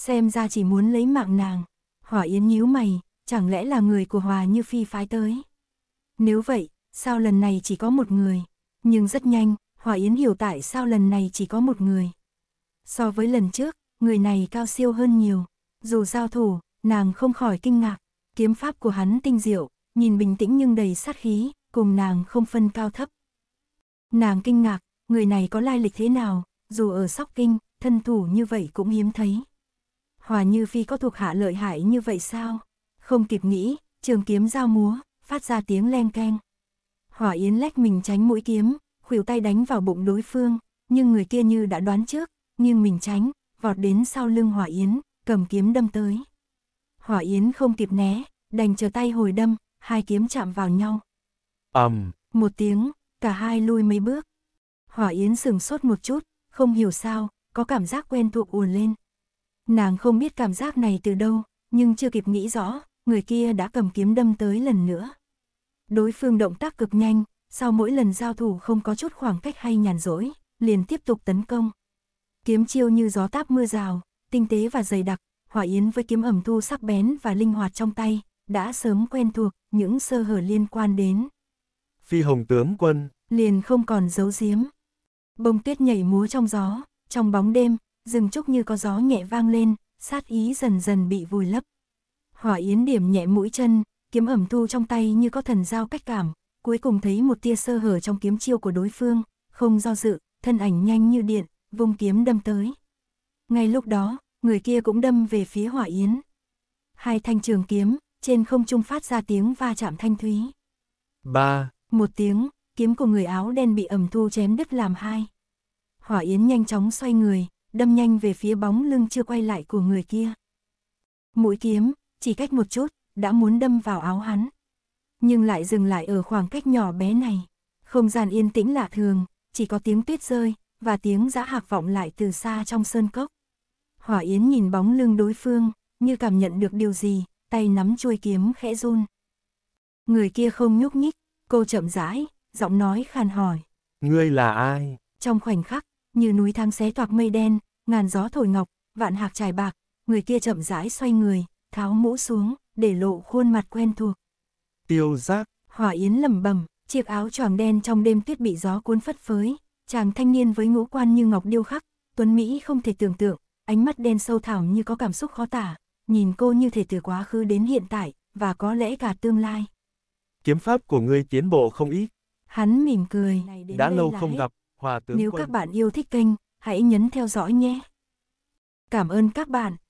xem ra chỉ muốn lấy mạng nàng. Hỏa Yến nhíu mày, chẳng lẽ là người của Hòa Như Phi phái tới? Nếu vậy, sao lần này chỉ có một người? Nhưng rất nhanh, Hỏa Yến hiểu tại sao lần này chỉ có một người. So với lần trước, người này cao siêu hơn nhiều. Dù giao thủ, nàng không khỏi kinh ngạc, kiếm pháp của hắn tinh diệu, nhìn bình tĩnh nhưng đầy sát khí, cùng nàng không phân cao thấp. Nàng kinh ngạc, người này có lai lịch thế nào, dù ở Sóc Kinh, thân thủ như vậy cũng hiếm thấy. Hòa Như Phi có thuộc hạ lợi hại như vậy sao? Không kịp nghĩ, trường kiếm giao múa, phát ra tiếng len keng. Hòa Yến lách mình tránh mũi kiếm, khuỷu tay đánh vào bụng đối phương, nhưng người kia như đã đoán trước, nhưng mình tránh, vọt đến sau lưng Hòa Yến, cầm kiếm đâm tới. Hòa Yến không kịp né, đành chờ tay hồi đâm, hai kiếm chạm vào nhau. ầm, um. một tiếng, cả hai lui mấy bước. Hòa Yến sừng sốt một chút, không hiểu sao, có cảm giác quen thuộc ùa lên, Nàng không biết cảm giác này từ đâu, nhưng chưa kịp nghĩ rõ, người kia đã cầm kiếm đâm tới lần nữa. Đối phương động tác cực nhanh, sau mỗi lần giao thủ không có chút khoảng cách hay nhàn rỗi, liền tiếp tục tấn công. Kiếm chiêu như gió táp mưa rào, tinh tế và dày đặc, Hỏa Yến với kiếm ẩm thu sắc bén và linh hoạt trong tay, đã sớm quen thuộc những sơ hở liên quan đến. Phi Hồng tướng quân liền không còn giấu giếm. Bông tuyết nhảy múa trong gió, trong bóng đêm, rừng trúc như có gió nhẹ vang lên, sát ý dần dần bị vùi lấp. Hỏa Yến điểm nhẹ mũi chân, kiếm ẩm thu trong tay như có thần giao cách cảm, cuối cùng thấy một tia sơ hở trong kiếm chiêu của đối phương, không do dự, thân ảnh nhanh như điện, vung kiếm đâm tới. Ngay lúc đó, người kia cũng đâm về phía Hỏa Yến. Hai thanh trường kiếm, trên không trung phát ra tiếng va chạm thanh thúy. Ba. Một tiếng, kiếm của người áo đen bị ẩm thu chém đứt làm hai. Hỏa Yến nhanh chóng xoay người, đâm nhanh về phía bóng lưng chưa quay lại của người kia. Mũi kiếm, chỉ cách một chút, đã muốn đâm vào áo hắn. Nhưng lại dừng lại ở khoảng cách nhỏ bé này. Không gian yên tĩnh lạ thường, chỉ có tiếng tuyết rơi, và tiếng giã hạc vọng lại từ xa trong sơn cốc. Hỏa Yến nhìn bóng lưng đối phương, như cảm nhận được điều gì, tay nắm chuôi kiếm khẽ run. Người kia không nhúc nhích, cô chậm rãi, giọng nói khàn hỏi. Ngươi là ai? Trong khoảnh khắc, như núi thang xé toạc mây đen, ngàn gió thổi ngọc, vạn hạc trải bạc, người kia chậm rãi xoay người, tháo mũ xuống, để lộ khuôn mặt quen thuộc. Tiêu giác. Hỏa Yến lầm bầm, chiếc áo choàng đen trong đêm tuyết bị gió cuốn phất phới, chàng thanh niên với ngũ quan như ngọc điêu khắc, Tuấn Mỹ không thể tưởng tượng, ánh mắt đen sâu thẳm như có cảm xúc khó tả, nhìn cô như thể từ quá khứ đến hiện tại, và có lẽ cả tương lai. Kiếm pháp của ngươi tiến bộ không ít. Hắn mỉm cười, đã lâu không gặp, Hòa tướng Nếu quân... các bạn yêu thích kênh, hãy nhấn theo dõi nhé. Cảm ơn các bạn.